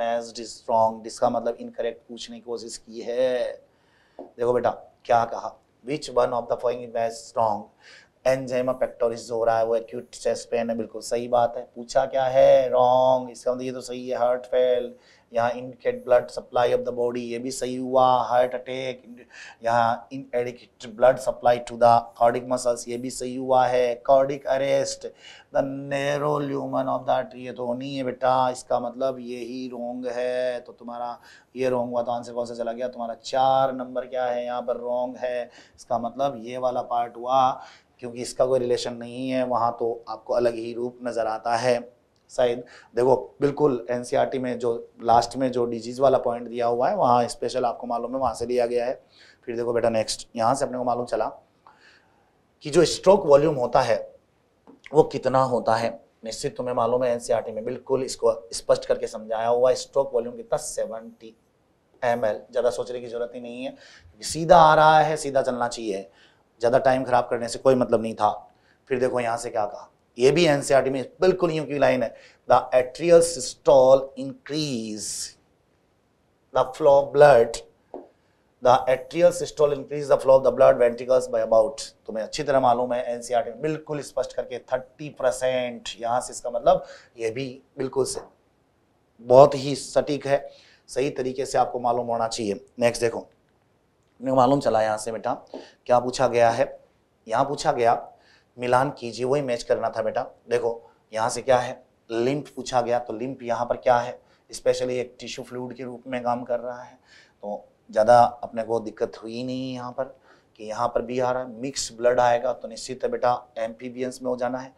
most strong जिसका मतलब इनकरेक्ट पूछने की कोशिश की है देखो बेटा क्या कहा which one of the following is most strong angina pectoris जो हो रहा है वो एक्यूट चेस्ट पेन है बिल्कुल सही बात है पूछा क्या है रॉन्ग इसका मतलब ये तो सही है हार्ट फेल यहाँ inadequate blood supply of the body ये भी सही हुआ हार्ट अटैक यहाँ inadequate blood supply to the cardiac muscles ये भी सही हुआ है cardiac arrest the narrow lumen of the artery ये तो नहीं है बेटा इसका मतलब ये ही रोंग है तो तुम्हारा ये रोंग हुआ तो आंसर कौन सा चला गया तुम्हारा चार नंबर क्या है यहाँ पर रोंग है इसका मतलब ये वाला पार्ट हुआ क्योंकि इसका कोई रिलेशन नहीं है वहाँ तो आपको अलग ही रूप नज़र आता है शायद देखो बिल्कुल एन e में जो लास्ट में जो डिजीज़ वाला पॉइंट दिया हुआ है वहाँ स्पेशल आपको मालूम है वहाँ से लिया गया है फिर देखो बेटा नेक्स्ट यहाँ से अपने को मालूम चला कि जो स्ट्रोक वॉल्यूम होता है वो कितना होता है निश्चित तुम्हें मालूम है एनसीईआरटी e में बिल्कुल इसको स्पष्ट करके समझाया हुआ है स्ट्रोक वॉल्यूम कितना सेवनटी एम ज़्यादा सोचने की जरूरत ही नहीं है सीधा आ रहा है सीधा चलना चाहिए ज़्यादा टाइम खराब करने से कोई मतलब नहीं था फिर देखो यहाँ से क्या कहा ये भी एनसीईआरटी e में बिल्कुल यूं की लाइन है the atrial systole increase the flow of blood the atrial systole increase the flow of the blood ventricles by about तुम्हें अच्छी तरह मालूम है एनसीईआरटी e में बिल्कुल स्पष्ट करके 30 परसेंट यहां से इसका मतलब ये भी बिल्कुल से बहुत ही सटीक है सही तरीके से आपको मालूम होना चाहिए नेक्स्ट देखो मालूम चला यहां से बेटा क्या पूछा गया है यहां पूछा गया मिलान कीजिए वही मैच करना था बेटा देखो यहाँ से क्या है लिम्फ पूछा गया तो लिम्फ यहाँ पर क्या है स्पेशली एक टिश्यू फ्लूड के रूप में काम कर रहा है तो ज़्यादा अपने को दिक्कत हुई नहीं यहाँ पर कि यहाँ पर भी आ रहा है मिक्स ब्लड आएगा तो निश्चित है बेटा एम में हो जाना है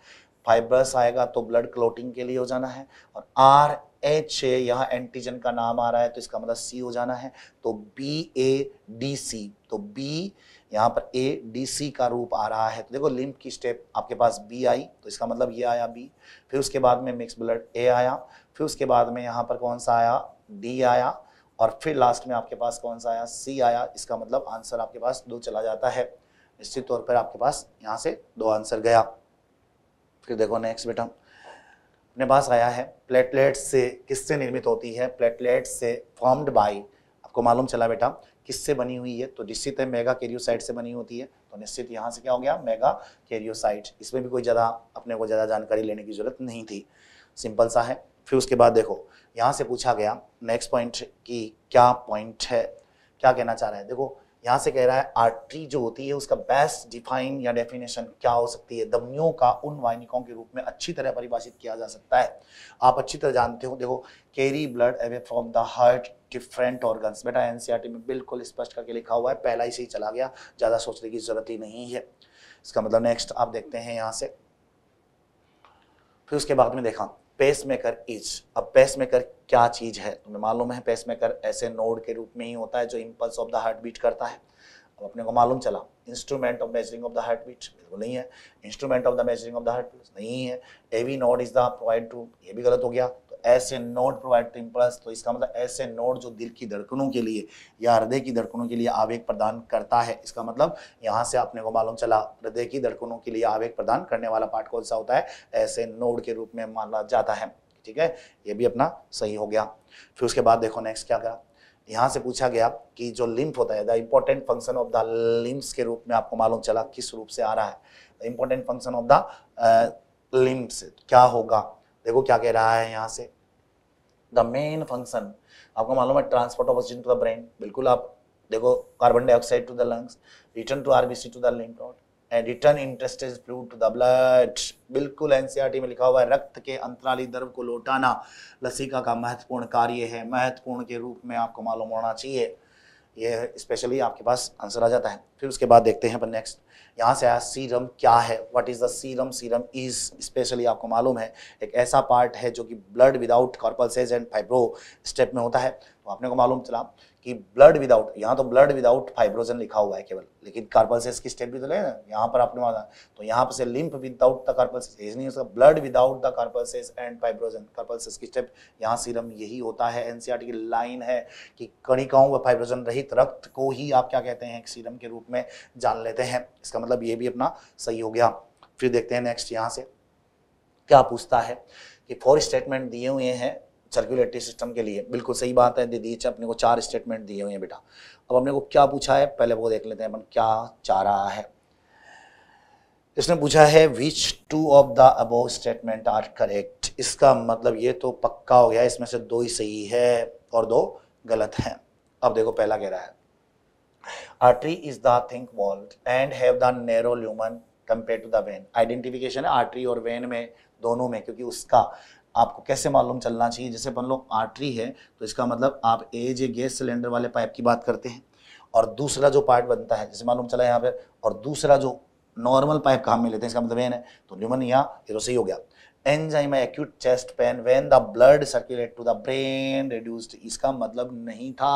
फाइबर्स आएगा तो ब्लड क्लोटिंग के लिए हो जाना है और आर एच ए यहाँ एंटीजन का नाम आ रहा है तो इसका मतलब सी हो जाना है तो बी ए डी सी तो बी यहाँ पर ए डी सी का रूप आ रहा है तो देखो लिम्ब की स्टेप आपके पास बी आई तो इसका मतलब ये आया बी फिर उसके बाद में मिक्स ब्लड ए आया फिर उसके बाद में यहाँ पर कौन सा आया डी आया और फिर लास्ट में आपके पास कौन सा आया सी आया इसका मतलब आंसर आपके पास दो चला जाता है निश्चित तौर पर आपके पास यहाँ से दो आंसर गया फिर देखो नेक्स्ट बेटा अपने पास आया है प्लेटलेट्स से किससे निर्मित होती है प्लेटलेट्स से फॉर्म्ड बाई आपको मालूम चला बेटा किससे बनी हुई है तो निश्चित है मेगा कैरियोसाइट से बनी होती है तो निश्चित यहाँ से क्या हो गया मेगा कैरियोसाइट इसमें भी कोई ज़्यादा अपने को ज़्यादा जानकारी लेने की ज़रूरत नहीं थी सिंपल सा है फिर उसके बाद देखो यहाँ से पूछा गया नेक्स्ट पॉइंट कि क्या पॉइंट है क्या कहना चाह रहा है देखो यहाँ से कह रहा है आर्टरी जो होती है उसका बेस्ट डिफाइन या डेफिनेशन क्या हो सकती है दमनियों का उन वाहिनिकों के रूप में अच्छी तरह परिभाषित किया जा सकता है आप अच्छी तरह जानते हो देखो carry blood away from the heart different organs बेटा एनसीईआरटी e में बिल्कुल स्पष्ट करके लिखा हुआ है पहला ही से ही चला गया ज़्यादा सोचने की ज़रूरत ही नहीं है इसका मतलब नेक्स्ट आप देखते हैं यहाँ से फिर उसके बाद में देखा पेस मेकर इज अब पेस मेकर क्या चीज़ है तुम्हें मालूम है पेस मेकर ऐसे नोड के रूप में ही होता है जो impulse of the heartbeat करता है अब अपने को मालूम चला instrument of measuring of the heartbeat बिल्कुल नहीं है instrument of the measuring of the heartbeat नहीं है AV node is the point to ये भी गलत हो गया ऐसे नोड प्रोवाइड टू इम्पल्स तो इसका मतलब ऐसे नोड जो दिल की धड़कनों के लिए या हृदय की धड़कनों के लिए आवेग प्रदान करता है इसका मतलब यहाँ से आपने को मालूम चला हृदय की धड़कनों के लिए आवेग प्रदान करने वाला पार्ट कौन सा होता है ऐसे नोड के रूप में माना जाता है ठीक है ये भी अपना सही हो गया फिर उसके बाद देखो नेक्स्ट क्या करा यहाँ से पूछा गया कि जो लिम्फ होता है the important function of the lymphs के रूप में आपको मालूम चला किस रूप से आ रहा है important function of the lymphs क्या होगा देखो क्या कह रहा है यहाँ से द मेन फंक्शन आपको मालूम है transport of oxygen to the brain बिल्कुल आप देखो carbon dioxide to the lungs return to RBC to the lymph node and return interstitial fluid to the blood बिल्कुल एनसीआर e में लिखा हुआ है रक्त के अंतराली दर्व को लौटाना लसिका का महत्वपूर्ण कार्य है महत्वपूर्ण के रूप में आपको मालूम होना चाहिए यह स्पेशली आपके पास आंसर आ जाता है फिर उसके बाद देखते हैं अपन नेक्स्ट यहाँ से आया सीरम क्या है what is the serum serum is specially आपको मालूम है एक ऐसा पार्ट है जो कि blood without corpuscles and fibro step में होता है तो आपने को मालूम चला कि ब्लड विदाउट यहाँ तो ब्लड विदाउट फाइब्रोजन लिखा हुआ है केवल लेकिन कार्पलसेस की स्टेप भी तो ले ना यहाँ पर आपने माना तो यहाँ पर से लिम्फ विदाउट द कार्पलसेस नहीं उसका blood without the corpuscles and fibrinogen corpuscles की स्टेप यहाँ सीरम यही होता है एनसीआर e की लाइन है कि कणिकाओं व फाइब्रोजन रहित रक्त को ही आप क्या कहते हैं सीरम के रूप में जान लेते हैं इसका मतलब ये भी अपना सही हो गया फिर देखते हैं नेक्स्ट यहाँ से क्या पूछता है कि फोर स्टेटमेंट दिए हुए हैं सर्कुलेटरी सिस्टम के लिए बिल्कुल सही बात है दीदी अच्छा अपने को चार स्टेटमेंट दिए हुए हैं बेटा अब अपने को क्या पूछा है पहले वो देख लेते हैं अपन क्या चाह रहा है इसने पूछा है which two of the above statement are correct इसका मतलब ये तो पक्का हो गया इसमें से दो ही सही है और दो गलत हैं अब देखो पहला कह रहा है artery is the thick walled and have the narrow lumen compare to the vein identification है आर्टरी और वेन में दोनों में क्योंकि उसका आपको कैसे मालूम चलना चाहिए जैसे मान लो आर्टरी है तो इसका मतलब आप ए जे गैस सिलेंडर वाले पाइप की बात करते हैं और दूसरा जो पार्ट बनता है जैसे मालूम चला यहाँ पे और दूसरा जो नॉर्मल पाइप काम में लेते हैं इसका मतलब एन है तो यहाँ न्यूमनिया सही हो गया angina acute chest pain when the blood circulate to the brain reduced इसका मतलब नहीं था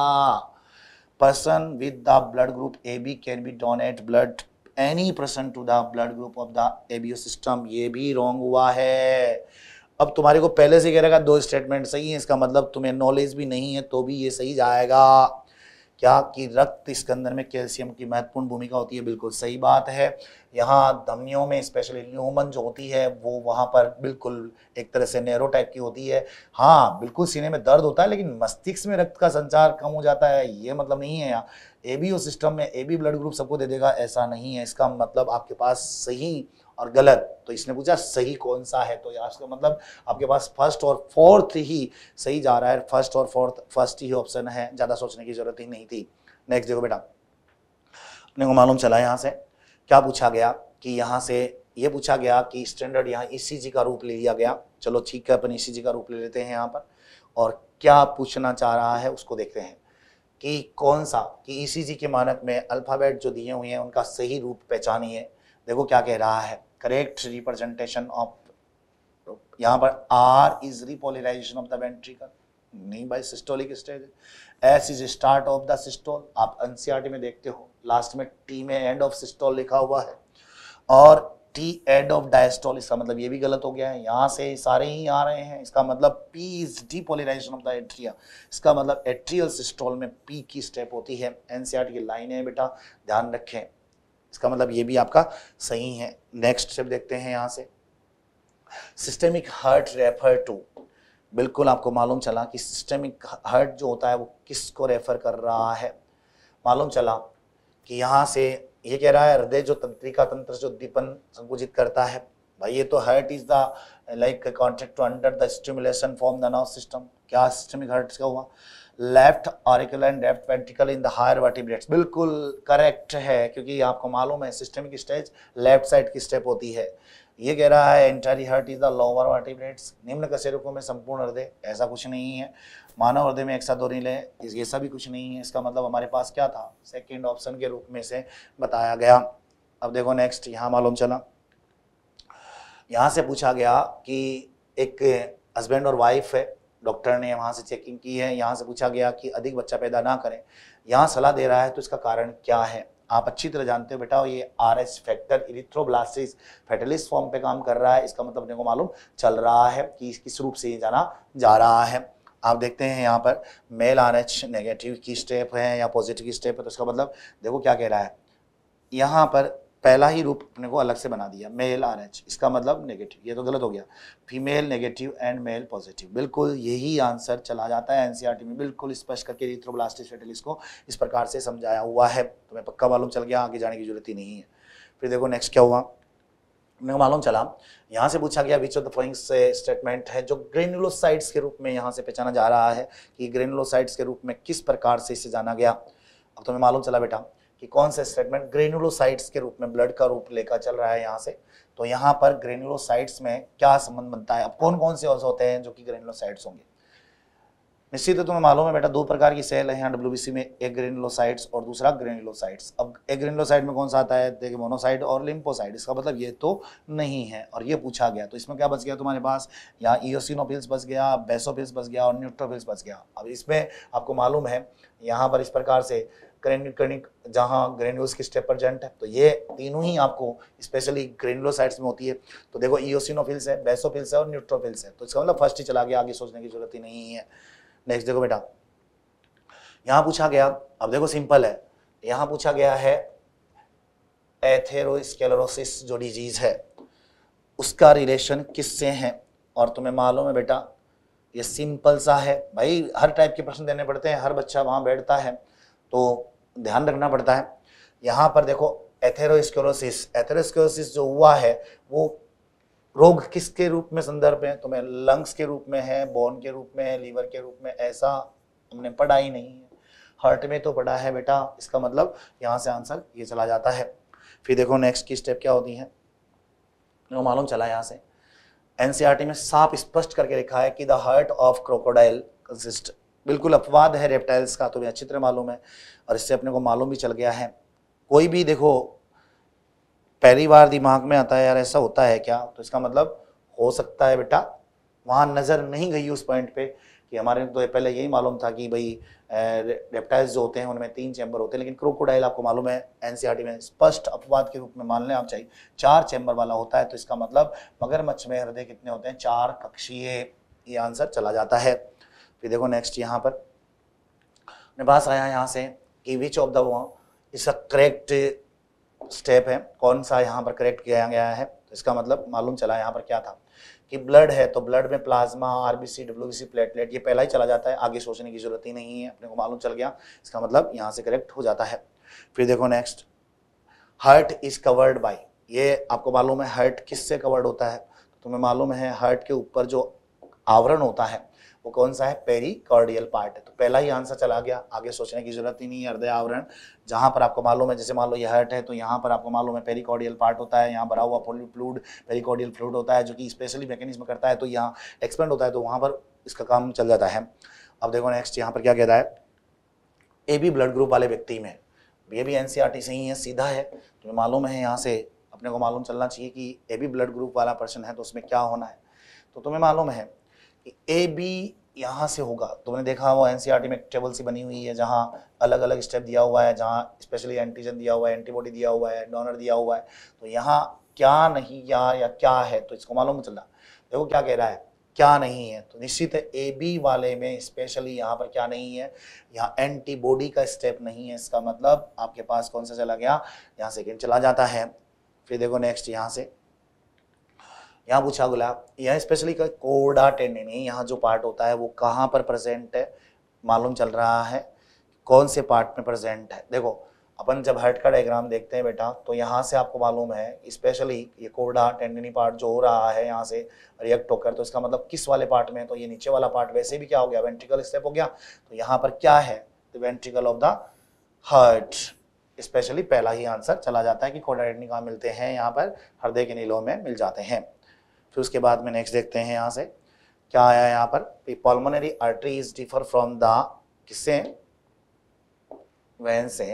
person with the blood group A B can be donate blood any person to the blood group of the ABO system ये भी wrong हुआ है अब तुम्हारे को पहले से कह रहेगा दो स्टेटमेंट सही है इसका मतलब तुम्हें नॉलेज भी नहीं है तो भी ये सही जाएगा क्या कि रक्त इसके अंदर में कैल्शियम की महत्वपूर्ण भूमिका होती है बिल्कुल सही बात है यहाँ धमनियों में स्पेशली ल्यूमन जो होती है वो वहाँ पर बिल्कुल एक तरह से नेरो टाइप की होती है हाँ बिल्कुल सीने में दर्द होता है लेकिन मस्तिष्क में रक्त का संचार कम हो जाता है ये मतलब नहीं है यहाँ ए बी ओ सिस्टम में ए बी ब्लड ग्रुप सबको दे देगा ऐसा नहीं है इसका मतलब आपके पास सही और गलत तो इसने पूछा सही कौन सा है तो इसका तो मतलब आपके पास फर्स्ट और फोर्थ ही सही जा रहा है फर्स्ट और फोर्थ फर्स्ट ही ऑप्शन है ज़्यादा सोचने की ज़रूरत ही नहीं थी नेक्स्ट देखो बेटा अपने को मालूम चला यहाँ से क्या पूछा गया कि यहाँ से ये पूछा गया कि स्टैंडर्ड यहाँ ई e का रूप ले लिया गया चलो ठीक है अपन ई e का रूप ले लेते हैं यहाँ पर और क्या पूछना चाह रहा है उसको देखते हैं कि कौन सा कि ई e के मानक में अल्फ़ाबेट जो दिए हुए हैं उनका सही रूप पहचानिए देखो क्या कह रहा है करेक्ट रिप्रेजेंटेशन ऑफ यहाँ पर R is repolarization of the ventricle नहीं भाई systolic stage S is start of the systole आप एनसीईआरटी e में देखते हो लास्ट में टी में एंड ऑफ सिस्टोल लिखा हुआ है और टी एंड ऑफ डायस्टोल इसका मतलब ये भी गलत हो गया है यहाँ से सारे ही आ रहे हैं इसका मतलब P is depolarization of the atria इसका मतलब एट्रियल सिस्टोल में पी की स्टेप होती है एनसीआरटी e की लाइन है बेटा ध्यान रखें इसका मतलब ये भी आपका सही है नेक्स्ट स्टेप देखते हैं यहाँ से सिस्टेमिक हर्ट रेफर टू बिल्कुल आपको मालूम चला कि सिस्टेमिक हर्ट जो होता है वो किस को रेफर कर रहा है मालूम चला कि यहाँ से ये कह रहा है हृदय जो तंत्रिका तंत्र जो उद्दीपन संकुचित करता है भाई ये तो heart is the like contract to under the stimulation from the nerve system क्या सिस्टमिक हर्ट का हुआ left auricle and left ventricle in the higher vertebrates बिल्कुल करेक्ट है क्योंकि आपको मालूम है सिस्टमिक स्टेज लेफ्ट साइड की स्टेप होती है ये कह रहा है entry heart is the lower vertebrates निम्न कशेरुकों में संपूर्ण हृदय ऐसा कुछ नहीं है मानव हृदय में एक साथ दोनों लें ये सभी कुछ नहीं है इसका मतलब हमारे पास क्या था सेकेंड ऑप्शन के रूप में से बताया गया अब देखो नेक्स्ट यहाँ मालूम चला यहाँ से पूछा गया कि एक हस्बैंड और वाइफ है डॉक्टर ने वहाँ से चेकिंग की है यहाँ से पूछा गया कि अधिक बच्चा पैदा ना करें यहाँ सलाह दे रहा है तो इसका कारण क्या है आप अच्छी तरह जानते हो बेटा ये R S factor erythroblastosis fetalis form पे काम कर रहा है इसका मतलब अपने को मालूम चल रहा है कि किस रूप से ये जाना जा रहा है आप देखते हैं यहाँ पर मेल आर एच नेगेटिव की स्टेप है या पॉजिटिव की स्टेप है तो इसका मतलब देखो क्या कह रहा है यहाँ पर पहला ही रूप अपने को अलग से बना दिया मेल आर एच इसका मतलब नेगेटिव ये तो गलत हो गया female negative and male positive बिल्कुल यही आंसर चला जाता है एनसीईआरटी e में बिल्कुल स्पष्ट करके रिथ्रोब्लास्टिस फेटलिस को इस प्रकार से समझाया हुआ है तो मैं पक्का मालूम चल गया आगे जाने की जरूरत ही नहीं है फिर देखो नेक्स्ट क्या हुआ मैं मालूम चला यहाँ से पूछा गया which of the following statement है जो ग्रेनुलोसाइट्स के रूप में यहाँ से पहचाना जा रहा है कि ग्रेनुलोसाइट्स के रूप में किस प्रकार से इसे जाना गया अब तुम्हें मालूम चला बेटा कि कौन से सेगमेंट ग्रेनुलोसाइट्स के रूप में ब्लड का रूप लेकर चल रहा है यहाँ से तो यहाँ पर ग्रेनुलोसाइट्स में क्या संबंध बनता है अब कौन कौन से होते हैं जो कि ग्रेनुलोसाइट्स होंगे निश्चित तो तुम्हें मालूम है बेटा दो प्रकार की सेल है यहाँ डब्ल्यू में एक ग्रेनुलोसाइट्स और दूसरा ग्रेनुलोसाइट्स अब एक ग्रेनुलोसाइट में कौन सा आता है देखिए मोनोसाइट और लिम्पोसाइट इसका मतलब ये तो नहीं है और ये पूछा गया तो इसमें क्या बच गया तुम्हारे पास यहाँ ईओसिनोपिल्स बच गया बेसोपिल्स बच गया और न्यूट्रोपिल्स बच गया अब इसमें आपको मालूम है यहाँ पर इस प्रकार से करेंट जहाँ ग्रेन्यूल्स की स्टेप प्रजेंट है तो ये तीनों ही आपको स्पेशली साइड्स में होती है तो देखो ईओसिनोफिल्स है बेसोफिल्स है और न्यूट्रोफिल्स है तो इसका मतलब फर्स्ट ही चला गया आगे सोचने की जरूरत ही नहीं है नेक्स्ट देखो बेटा यहाँ पूछा गया अब देखो सिंपल है यहाँ पूछा गया है एथेरोस्केलोरोसिस जो डिजीज़ है उसका रिलेशन किससे है और तुम्हें मालूम है बेटा ये सिंपल सा है भाई हर टाइप के प्रश्न देने पड़ते हैं हर बच्चा वहाँ बैठता है तो ध्यान रखना पड़ता है यहाँ पर देखो एथेरोस्क्योरोसिस एथेरोस्क्योरोसिस जो हुआ है वो रोग किसके रूप में संदर्भ है तुम्हें लंग्स के रूप में है बोन के रूप में है लीवर के रूप में ऐसा हमने पढ़ा ही नहीं है हार्ट में तो पढ़ा है बेटा इसका मतलब यहाँ से आंसर ये चला जाता है फिर देखो नेक्स्ट की स्टेप क्या होती है मालूम चला यहाँ से एनसीईआरटी e में साफ स्पष्ट करके लिखा है कि the heart of crocodile consist बिल्कुल अपवाद है रेप्टाइल्स का तुम्हें अच्छी तरह मालूम है और इससे अपने को मालूम भी चल गया है कोई भी देखो पहली बार दिमाग में आता है यार ऐसा होता है क्या तो इसका मतलब हो सकता है बेटा वहाँ नज़र नहीं गई उस पॉइंट पे कि हमारे तो पहले यही मालूम था कि भाई रेप्टाइल्स जो होते हैं उनमें तीन चैम्बर होते हैं लेकिन क्रोकोडाइल आपको मालूम है एनसीईआरटी e में स्पष्ट अपवाद के रूप में मान लें आप चाहिए चार चैम्बर वाला होता है तो इसका मतलब मगरमच्छ में हृदय कितने होते हैं चार कक्षीय ये आंसर चला जाता है फिर देखो नेक्स्ट यहाँ पर निवास आया यहाँ से कि which of the is correct step है कौन सा यहाँ पर करेक्ट किया गया है तो इसका मतलब मालूम चला यहाँ पर क्या था कि ब्लड है तो ब्लड में plasma R B C W B C platelet ये पहला ही चला जाता है आगे सोचने की जरूरत ही नहीं है अपने को मालूम चल गया इसका मतलब यहाँ से करेक्ट हो जाता है फिर देखो next heart is covered by ये आपको मालूम है हर्ट किस से कवर्ड होता है तो तुम्हें मालूम है हर्ट के ऊपर जो आवरण होता है वो कौन सा है पेरिकॉर्डियल पार्ट है तो पहला ही आंसर चला गया आगे सोचने की जरूरत ही नहीं है हृदय आवरण जहाँ पर आपको मालूम है जैसे मान लो ये हर्ट है तो यहाँ पर आपको मालूम है पेरिकॉर्डियल पार्ट होता है यहाँ भरा हुआ फ्लूड पेरिकॉर्डियल फ्लूड होता है जो कि स्पेशली मैकेनिज्म करता है तो यहाँ एक्सपेंड होता है तो वहाँ पर इसका काम चल जाता है अब देखो नेक्स्ट यहाँ पर क्या कहता है ए बी ब्लड ग्रुप वाले व्यक्ति में ये भी एन e से ही है सीधा है तुम्हें मालूम है यहाँ से अपने को मालूम चलना चाहिए कि ए बी ब्लड ग्रुप वाला पर्सन है तो उसमें क्या होना है तो तुम्हें मालूम है ए बी यहाँ से होगा तुमने देखा वो एनसीईआरटी e में टेबल सी बनी हुई है जहाँ अलग अलग स्टेप दिया हुआ है जहाँ स्पेशली एंटीजन दिया हुआ है एंटीबॉडी दिया हुआ है डोनर दिया हुआ है तो यहाँ क्या नहीं या या क्या है तो इसको मालूम चल रहा देखो क्या कह रहा है क्या नहीं है तो निश्चित है ए बी वाले में स्पेशली यहाँ पर क्या नहीं है यहाँ एंटीबॉडी का स्टेप नहीं है इसका मतलब आपके पास कौन सा चला गया यहाँ सेकेंड चला जाता है फिर देखो नेक्स्ट यहाँ से यहाँ पूछा गुलाब यहाँ स्पेशली कोडा टेंडनी यहाँ जो पार्ट होता है वो कहाँ पर प्रेजेंट है मालूम चल रहा है कौन से पार्ट में प्रेजेंट है देखो अपन जब हर्ट का डायग्राम देखते हैं बेटा तो यहाँ से आपको मालूम है स्पेशली ये कोडा टेंडनी पार्ट जो हो रहा है यहाँ से रिएक्ट होकर तो इसका मतलब किस वाले पार्ट में तो ये नीचे वाला पार्ट वैसे भी क्या हो गया वेंट्रिकल स्टेप हो गया तो यहाँ पर क्या है the ventricle of the heart specially पहला ही आंसर चला जाता है कि कोडा टेंडनी कहाँ मिलते हैं यहाँ पर हृदय के नीलों में मिल जाते हैं फिर उसके बाद में नेक्स्ट देखते हैं यहाँ से क्या आया यहाँ पर pulmonary artery is differ from the किससे वैन से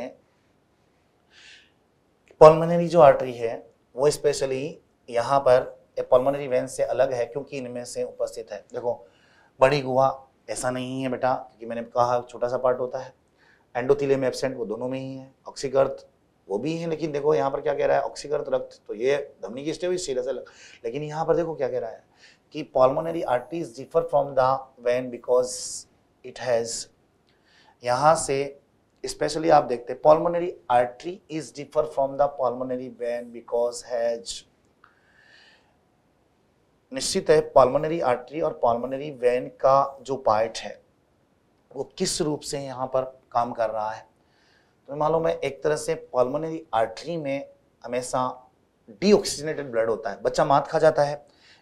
पॉलमोनरी जो आर्टरी है वो स्पेशली यहाँ पर पॉलमोनरी वैन से अलग है क्योंकि इनमें से उपस्थित है देखो बड़ी गुहा ऐसा नहीं है बेटा क्योंकि मैंने कहा छोटा सा पार्ट होता है एंडोथिलियम एबसेंट वो दोनों में ही है ऑक्सीगर्थ वो भी है लेकिन देखो यहाँ पर क्या कह रहा है ऑक्सीकृत रक्त तो ये धमनी की स्टेज सीरियस है लेकिन यहाँ पर देखो क्या कह रहा है कि pulmonary arteries differ from the vein because it has यहाँ से स्पेशली आप देखते हैं pulmonary artery is differ from the pulmonary vein because has निश्चित है पॉलमोनरी आर्टरी और पॉलमोनरी वैन का जो पार्ट है वो किस रूप से यहाँ पर काम कर रहा है तो मालूम है एक तरह से पॉलमोनरी आर्टरी में हमेशा डीऑक्सीजनेटेड ब्लड होता है बच्चा मात खा जाता है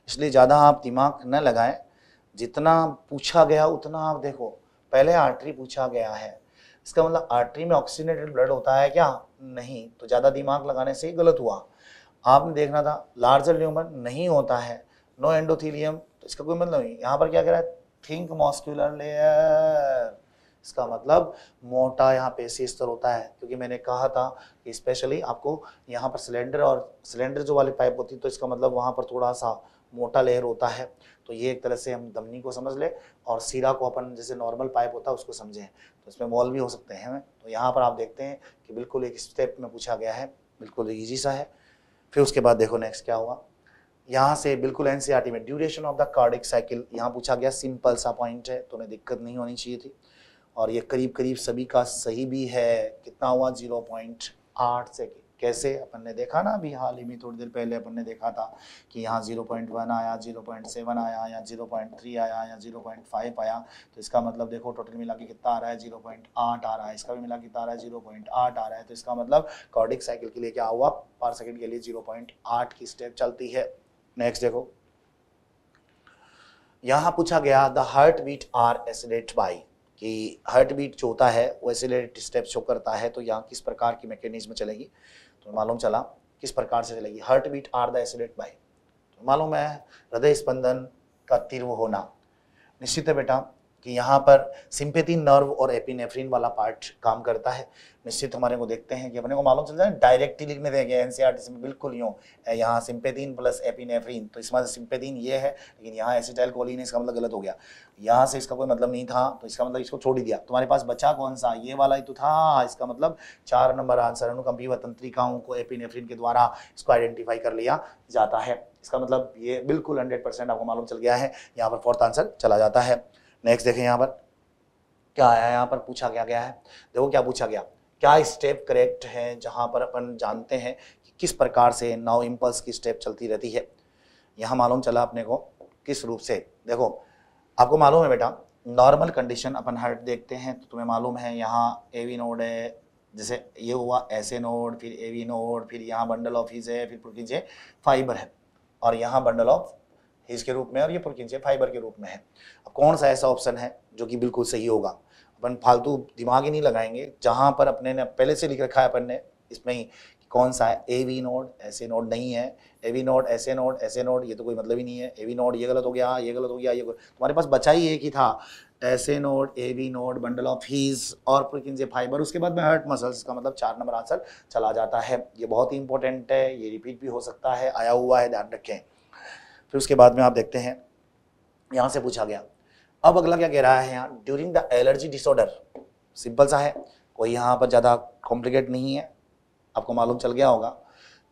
इसलिए ज़्यादा आप दिमाग न लगाएं जितना पूछा गया उतना आप देखो पहले आर्टरी पूछा गया है इसका मतलब आर्टरी में ऑक्सीजनेटेड ब्लड होता है क्या नहीं तो ज़्यादा दिमाग लगाने से ही गलत हुआ आपने देखना था लार्जर ल्यूमन नहीं होता है नो एंडोथीलियम तो इसका कोई मतलब नहीं यहाँ पर क्या कह रहा है थिंक मॉस्क्यूलर लेयर इसका मतलब मोटा यहाँ पे सी स्तर होता है क्योंकि मैंने कहा था कि स्पेशली आपको यहाँ पर सिलेंडर और सिलेंडर जो वाली पाइप होती है तो इसका मतलब वहाँ पर थोड़ा सा मोटा लेयर होता है तो ये एक तरह से हम दमनी को समझ ले और सीरा को अपन जैसे नॉर्मल पाइप होता है उसको समझें तो इसमें मॉल भी हो सकते हैं तो यहाँ पर आप देखते हैं कि बिल्कुल एक स्टेप में पूछा गया है बिल्कुल ईजी सा है फिर उसके बाद देखो नेक्स्ट क्या हुआ यहाँ से बिल्कुल टी e में duration of the cardiac cycle यहाँ पूछा गया सिंपल सा पॉइंट है तो उन्हें दिक्कत नहीं होनी चाहिए थी और ये करीब करीब सभी का सही भी है कितना हुआ जीरो पॉइंट आठ सेकेंड कैसे अपन ने देखा ना अभी हाल ही में थोड़ी देर पहले अपन ने देखा था कि यहाँ जीरो पॉइंट वन आया जीरो पॉइंट सेवन आया या जीरो पॉइंट थ्री आया या जीरो पॉइंट फाइव आया तो इसका मतलब देखो टोटल मिला के कितना आ रहा है जीरो पॉइंट आठ आ रहा है इसका भी मिला कितना आ रहा है जीरो पॉइंट आठ आ रहा है तो इसका मतलब कॉर्डिक साइकिल के लिए क्या हुआ पर सेकेंड के लिए जीरो पॉइंट आठ की स्टेप चलती है नेक्स्ट देखो यहाँ पूछा गया the heartbeat are accelerate by कि हार्ट बीट जो होता है वो एसिलेटेड स्टेप शो करता है तो यहाँ किस प्रकार की मैकेनिज्म चलेगी तो मालूम चला किस प्रकार से चलेगी heartbeat are the accelerate by तो मालूम है हृदय स्पंदन का तीर्व होना निश्चित है बेटा कि यहाँ पर सिंपेथी नर्व और एपिनेफ्रिन वाला पार्ट काम करता है निश्चित हमारे को देखते हैं कि अपने को मालूम चल जाए डायरेक्टली लिखने देंगे एन में बिल्कुल यूँ यहाँ सिंपेथीन प्लस एपिनेफ्रीन तो इसमें सिंपेथीन ये है लेकिन यहाँ एसिटाइल कोलिन इसका मतलब गलत हो गया यहाँ से इसका कोई मतलब नहीं था तो इसका मतलब इसको छोड़ ही दिया तुम्हारे पास बचा कौन सा ये वाला ही तो था इसका मतलब चार नंबर आंसर अनुकंपी व तंत्रिकाओं को एपिनेफ्रिन के द्वारा इसको आइडेंटिफाई कर लिया जाता है इसका मतलब ये बिल्कुल हंड्रेड परसेंट आपको मालूम चल गया है यहाँ पर फोर्थ आंसर चला जाता है नेक्स्ट देखें यहाँ पर क्या आया यहाँ पर पूछा गया गया है देखो क्या पूछा गया क्या स्टेप करेक्ट है जहाँ पर अपन जानते हैं कि किस प्रकार से नाव इम्पल्स की स्टेप चलती रहती है यहाँ मालूम चला अपने को किस रूप से देखो आपको मालूम है बेटा नॉर्मल कंडीशन अपन हर्ट देखते हैं तो तुम्हें मालूम है यहाँ ए वी नोड है जैसे ये हुआ एस ए नोड फिर ए वी नोड फिर यहाँ बंडल ऑफ हीज है फिर प्रोटीन है फाइबर है और यहाँ बंडल ऑफ हेज के रूप में और ये से फाइबर के रूप में है अब कौन सा ऐसा ऑप्शन है जो कि बिल्कुल सही होगा अपन फालतू दिमाग ही नहीं लगाएंगे जहाँ पर अपने ने पहले से लिख रखा है अपन ने इसमें ही कौन सा है A V node SA node नहीं है A V node SA node SA node ये तो कोई मतलब ही नहीं है ए वी नोड ये गलत हो गया ये गलत हो गया ये तुम्हारे पास बचा ही एक ही था SA node A V node bundle of His और से फाइबर उसके बाद में हर्ट मसल्स का मतलब चार नंबर आंसर चला जाता है ये बहुत ही इंपॉर्टेंट है ये रिपीट भी हो सकता है आया हुआ है ध्यान रखें फिर उसके बाद में आप देखते हैं यहाँ से पूछा गया अब अगला क्या कह रहा है यहाँ during the allergy disorder simple सा है कोई यहाँ पर ज़्यादा कॉम्प्लिकेट नहीं है आपको मालूम चल गया होगा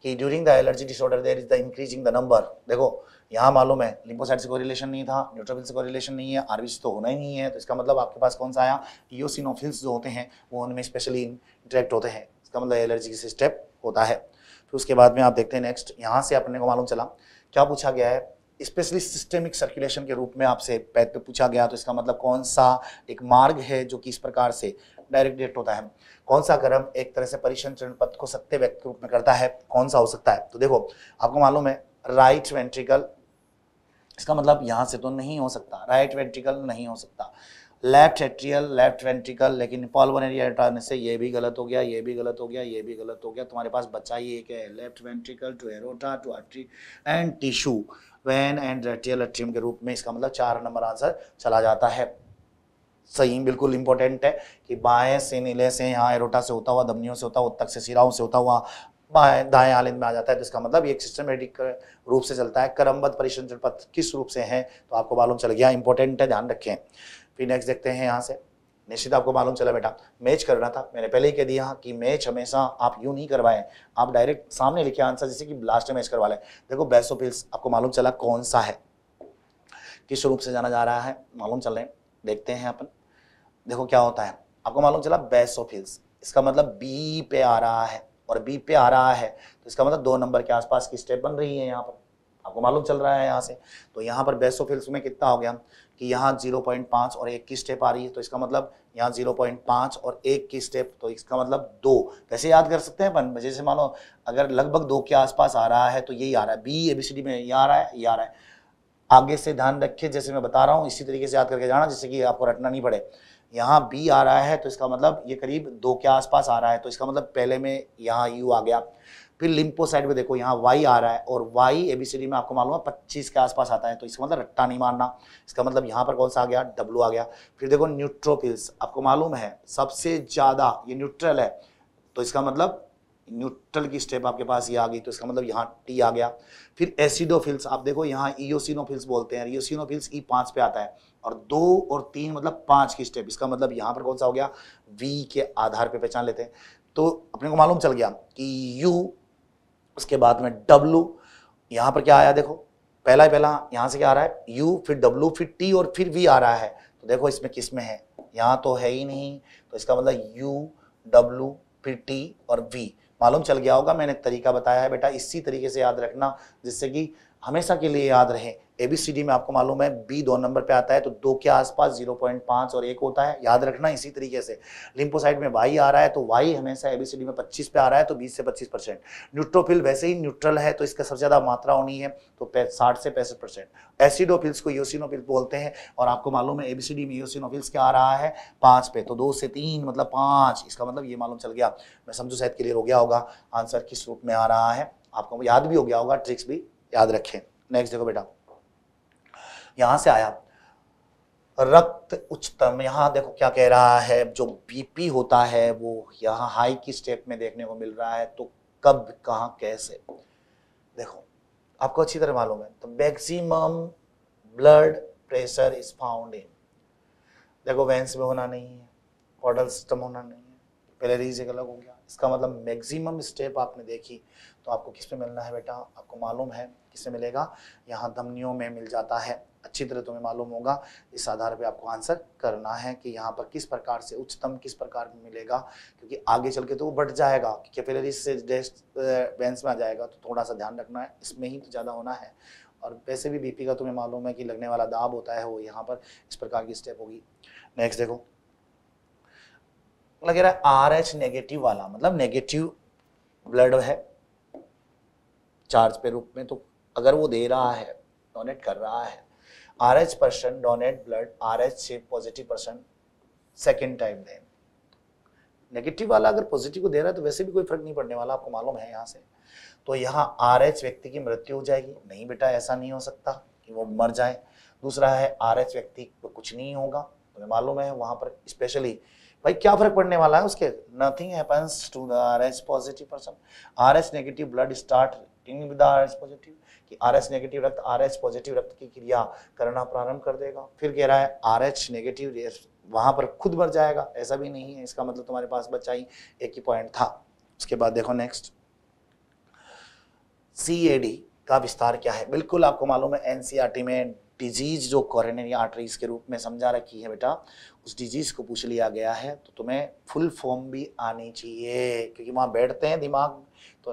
कि during the allergy disorder there is the increasing the number देखो यहाँ मालूम है लिम्फोसाइट से कोई रिलेशन नहीं था न्यूट्रोफिल से कोई रिलेशन नहीं है आरबीसी तो होना ही नहीं है तो इसका मतलब आपके पास कौन सा आया ईओसिनोफिल्स जो होते हैं वो उनमें स्पेशली इंटरेक्ट होते हैं इसका मतलब एलर्जी से स्टेप होता है फिर उसके बाद में आप देखते हैं नेक्स्ट यहाँ से अपने को मालूम चला क्या पूछा गया है स्पेशली सिस्टेमिक सर्कुलेशन के रूप में आपसे पूछा गया तो इसका मतलब कौन सा एक मार्ग है जो कि इस प्रकार से डायरेक्ट डेट होता है कौन सा कर्म एक तरह से परिसंचरण चरण पथ को सत्य व्यक्त के रूप में करता है कौन सा हो सकता है तो देखो आपको मालूम है राइट वेंट्रिकल इसका मतलब यहाँ से तो नहीं हो सकता राइट वेंट्रिकल नहीं हो सकता लेफ्ट एट्रियल लेफ्ट वेंट्रिकल लेकिन एरिया हटाने से ये भी गलत हो गया ये भी गलत हो गया ये भी गलत हो गया तुम्हारे पास बच्चा ही एक है left ventricle to aorta to artery and tissue vein and right atrium के रूप में इसका मतलब चार नंबर आंसर चला जाता है सही बिल्कुल इंपॉर्टेंट है कि बाएं से नीले से यहाँ एरोटा से होता हुआ दमनियों से होता हुआ उत्तक से सिराओं से होता हुआ बाएं दाएं आलिंद में आ जाता है तो इसका मतलब एक सिस्टमेटिक रूप से चलता है करमबद्ध परिसंचर पथ किस रूप से है तो आपको मालूम चल गया इंपॉर्टेंट है ध्यान रखें फिर नेक्स्ट देखते हैं यहाँ से निश्चित आपको मालूम चला बेटा मैच करना था मैंने पहले ही कह दिया कि मैच हमेशा आप यूँ नहीं करवाएं आप डायरेक्ट सामने लिखे आंसर जैसे कि ब्लास्ट मैच करवा लें देखो बेस्ट पिल्स आपको मालूम चला कौन सा है किस रूप से जाना जा रहा है मालूम चल रहे हैं देखते हैं अपन देखो क्या होता है आपको मालूम चला बेस्ट ऑफ हिल्स इसका मतलब बी पे आ रहा है और बी पे आ रहा है तो इसका मतलब दो नंबर के आसपास की स्टेप बन रही है यहाँ पर आपको मालूम चल रहा है यहाँ से तो यहाँ पर बेस्ट ऑफ हिल्स में कितना हो गया कि यहाँ 0.5 और एक की स्टेप आ रही है तो इसका मतलब यहाँ 0.5 और एक की स्टेप तो इसका मतलब दो कैसे याद कर सकते हैं अपन जैसे मानो अगर लगभग दो के आसपास आ रहा है तो यही आ रहा है B A B C D में ये आ रहा है ये आ रहा है आगे से ध्यान रखिए जैसे मैं बता रहा हूँ इसी तरीके से याद करके जाना जैसे कि आपको रटना नहीं पड़े यहाँ बी आ रहा है तो इसका मतलब ये करीब दो के आसपास आ रहा है तो इसका मतलब पहले में यहाँ यू आ गया फिर साइड में देखो यहाँ वाई आ रहा है और वाई एबीसीडी में आपको मालूम है पच्चीस के आसपास आता है तो इसका मतलब रट्टा नहीं मारना इसका मतलब यहाँ पर कौन सा आ गया डब्लू आ गया फिर देखो न्यूट्रोपिल्स आपको मालूम है सबसे ज़्यादा ये न्यूट्रल है तो इसका मतलब न्यूट्रल की स्टेप आपके पास ये आ गई तो इसका मतलब यहाँ टी आ गया फिर एसिडोफिल्स आप देखो यहाँ ईओसिनोफिल्स बोलते हैं ईओसिनोफिल्स ई e पाँच पे आता है और दो और तीन मतलब पाँच की स्टेप इसका मतलब यहाँ पर कौन सा हो गया वी के आधार पे पहचान लेते हैं तो अपने को मालूम चल गया कि यू उसके बाद में डब्लू यहाँ पर क्या आया देखो पहला ही पहला यहाँ से क्या आ रहा है यू फिर डब्लू फिर टी और फिर वी आ रहा है तो देखो इसमें किस में है यहाँ तो है ही नहीं तो इसका मतलब यू डब्लू फिर टी और वी मालूम चल गया होगा मैंने तरीका बताया है बेटा इसी तरीके से याद रखना जिससे कि हमेशा के लिए याद रहे एबीसीडी में आपको मालूम है बी दो नंबर पे आता है तो दो के आसपास जीरो पॉइंट पांच और एक होता है याद रखना इसी तरीके से लिम्पोसाइड में वाई आ रहा है तो वाई हमेशा एबीसीडी में पच्चीस पे आ रहा है तो बीस से पच्चीस परसेंट न्यूट्रोफिल वैसे ही न्यूट्रल है तो इसका सबसे ज़्यादा मात्रा होनी है तो साठ से पैंसठ परसेंट एसिडोफिल्स को योसिनोफिल बोलते हैं और आपको मालूम है एबीसीडी में योसिनोफिल्स क्या आ रहा है पांच पे तो दो से तीन मतलब पांच इसका मतलब ये मालूम चल गया मैं समझू शायद क्लियर हो गया होगा आंसर किस रूप में आ रहा है आपको याद भी हो गया होगा ट्रिक्स भी याद रखें नेक्स्ट देखो बेटा यहाँ से आया रक्त उच्चतम यहाँ देखो क्या कह रहा है जो बीपी होता है वो यहाँ हाई की स्टेट में देखने को मिल रहा है तो कब कहाँ कैसे देखो आपको अच्छी तरह मालूम है तो maximum blood pressure is found in देखो वेंस में होना नहीं है कॉर्डल सिस्टम होना नहीं है पेलरीज एक अलग हो गया इसका मतलब मैक्सिमम स्टेप आपने देखी तो आपको किस पे मिलना है बेटा आपको मालूम है किस मिलेगा यहाँ धमनियों में मिल जाता है अच्छी तरह तुम्हें मालूम होगा इस आधार पर आपको आंसर करना है कि यहाँ पर किस प्रकार से उच्चतम किस प्रकार में मिलेगा क्योंकि आगे चल के तो वो बढ़ जाएगा क्योंकि फिर इससे डेस्ट बेंस में आ जाएगा तो थोड़ा सा ध्यान रखना है इसमें ही तो ज़्यादा होना है और वैसे भी बीपी का तुम्हें मालूम है कि लगने वाला दाब होता है वो यहाँ पर इस प्रकार की स्टेप होगी नेक्स्ट देखो लगे मतलब रहा है आर एच नेगेटिव वाला मतलब नेगेटिव ब्लड है चार्ज के रूप में तो अगर वो दे रहा है डोनेट कर रहा है RH person donate blood, RH से पॉजिटिव पर्सन सेकेंड टाइम दें नेगेटिव वाला अगर पॉजिटिव को दे रहा है तो वैसे भी कोई फर्क नहीं पड़ने वाला आपको मालूम है यहाँ से तो यहाँ आर एच व्यक्ति की मृत्यु हो जाएगी नहीं बेटा ऐसा नहीं हो सकता कि वो मर जाए दूसरा है आर एच व्यक्ति को कुछ नहीं होगा तुम्हें मालूम है वहाँ पर स्पेशली भाई क्या फर्क पड़ने वाला है उसके nothing happens to the R H positive person R H negative blood start in with R H positive कि आर एच नेगेटिव रक्त आर एच पॉजिटिव रक्त की क्रिया करना प्रारंभ कर देगा फिर कह रहा है आर एच नेगेटिव वहां पर खुद मर जाएगा ऐसा भी नहीं है इसका मतलब तुम्हारे पास बच्चा ही एक ही पॉइंट था उसके बाद देखो नेक्स्ट सी ए डी का विस्तार क्या है बिल्कुल आपको मालूम है एनसीईआरटी e में डिजीज जो कॉरेनरी आर्टरीज के रूप में समझा रखी है बेटा उस डिजीज को पूछ लिया गया है तो तुम्हें फुल फॉर्म भी आनी चाहिए क्योंकि वहां बैठते हैं दिमाग तो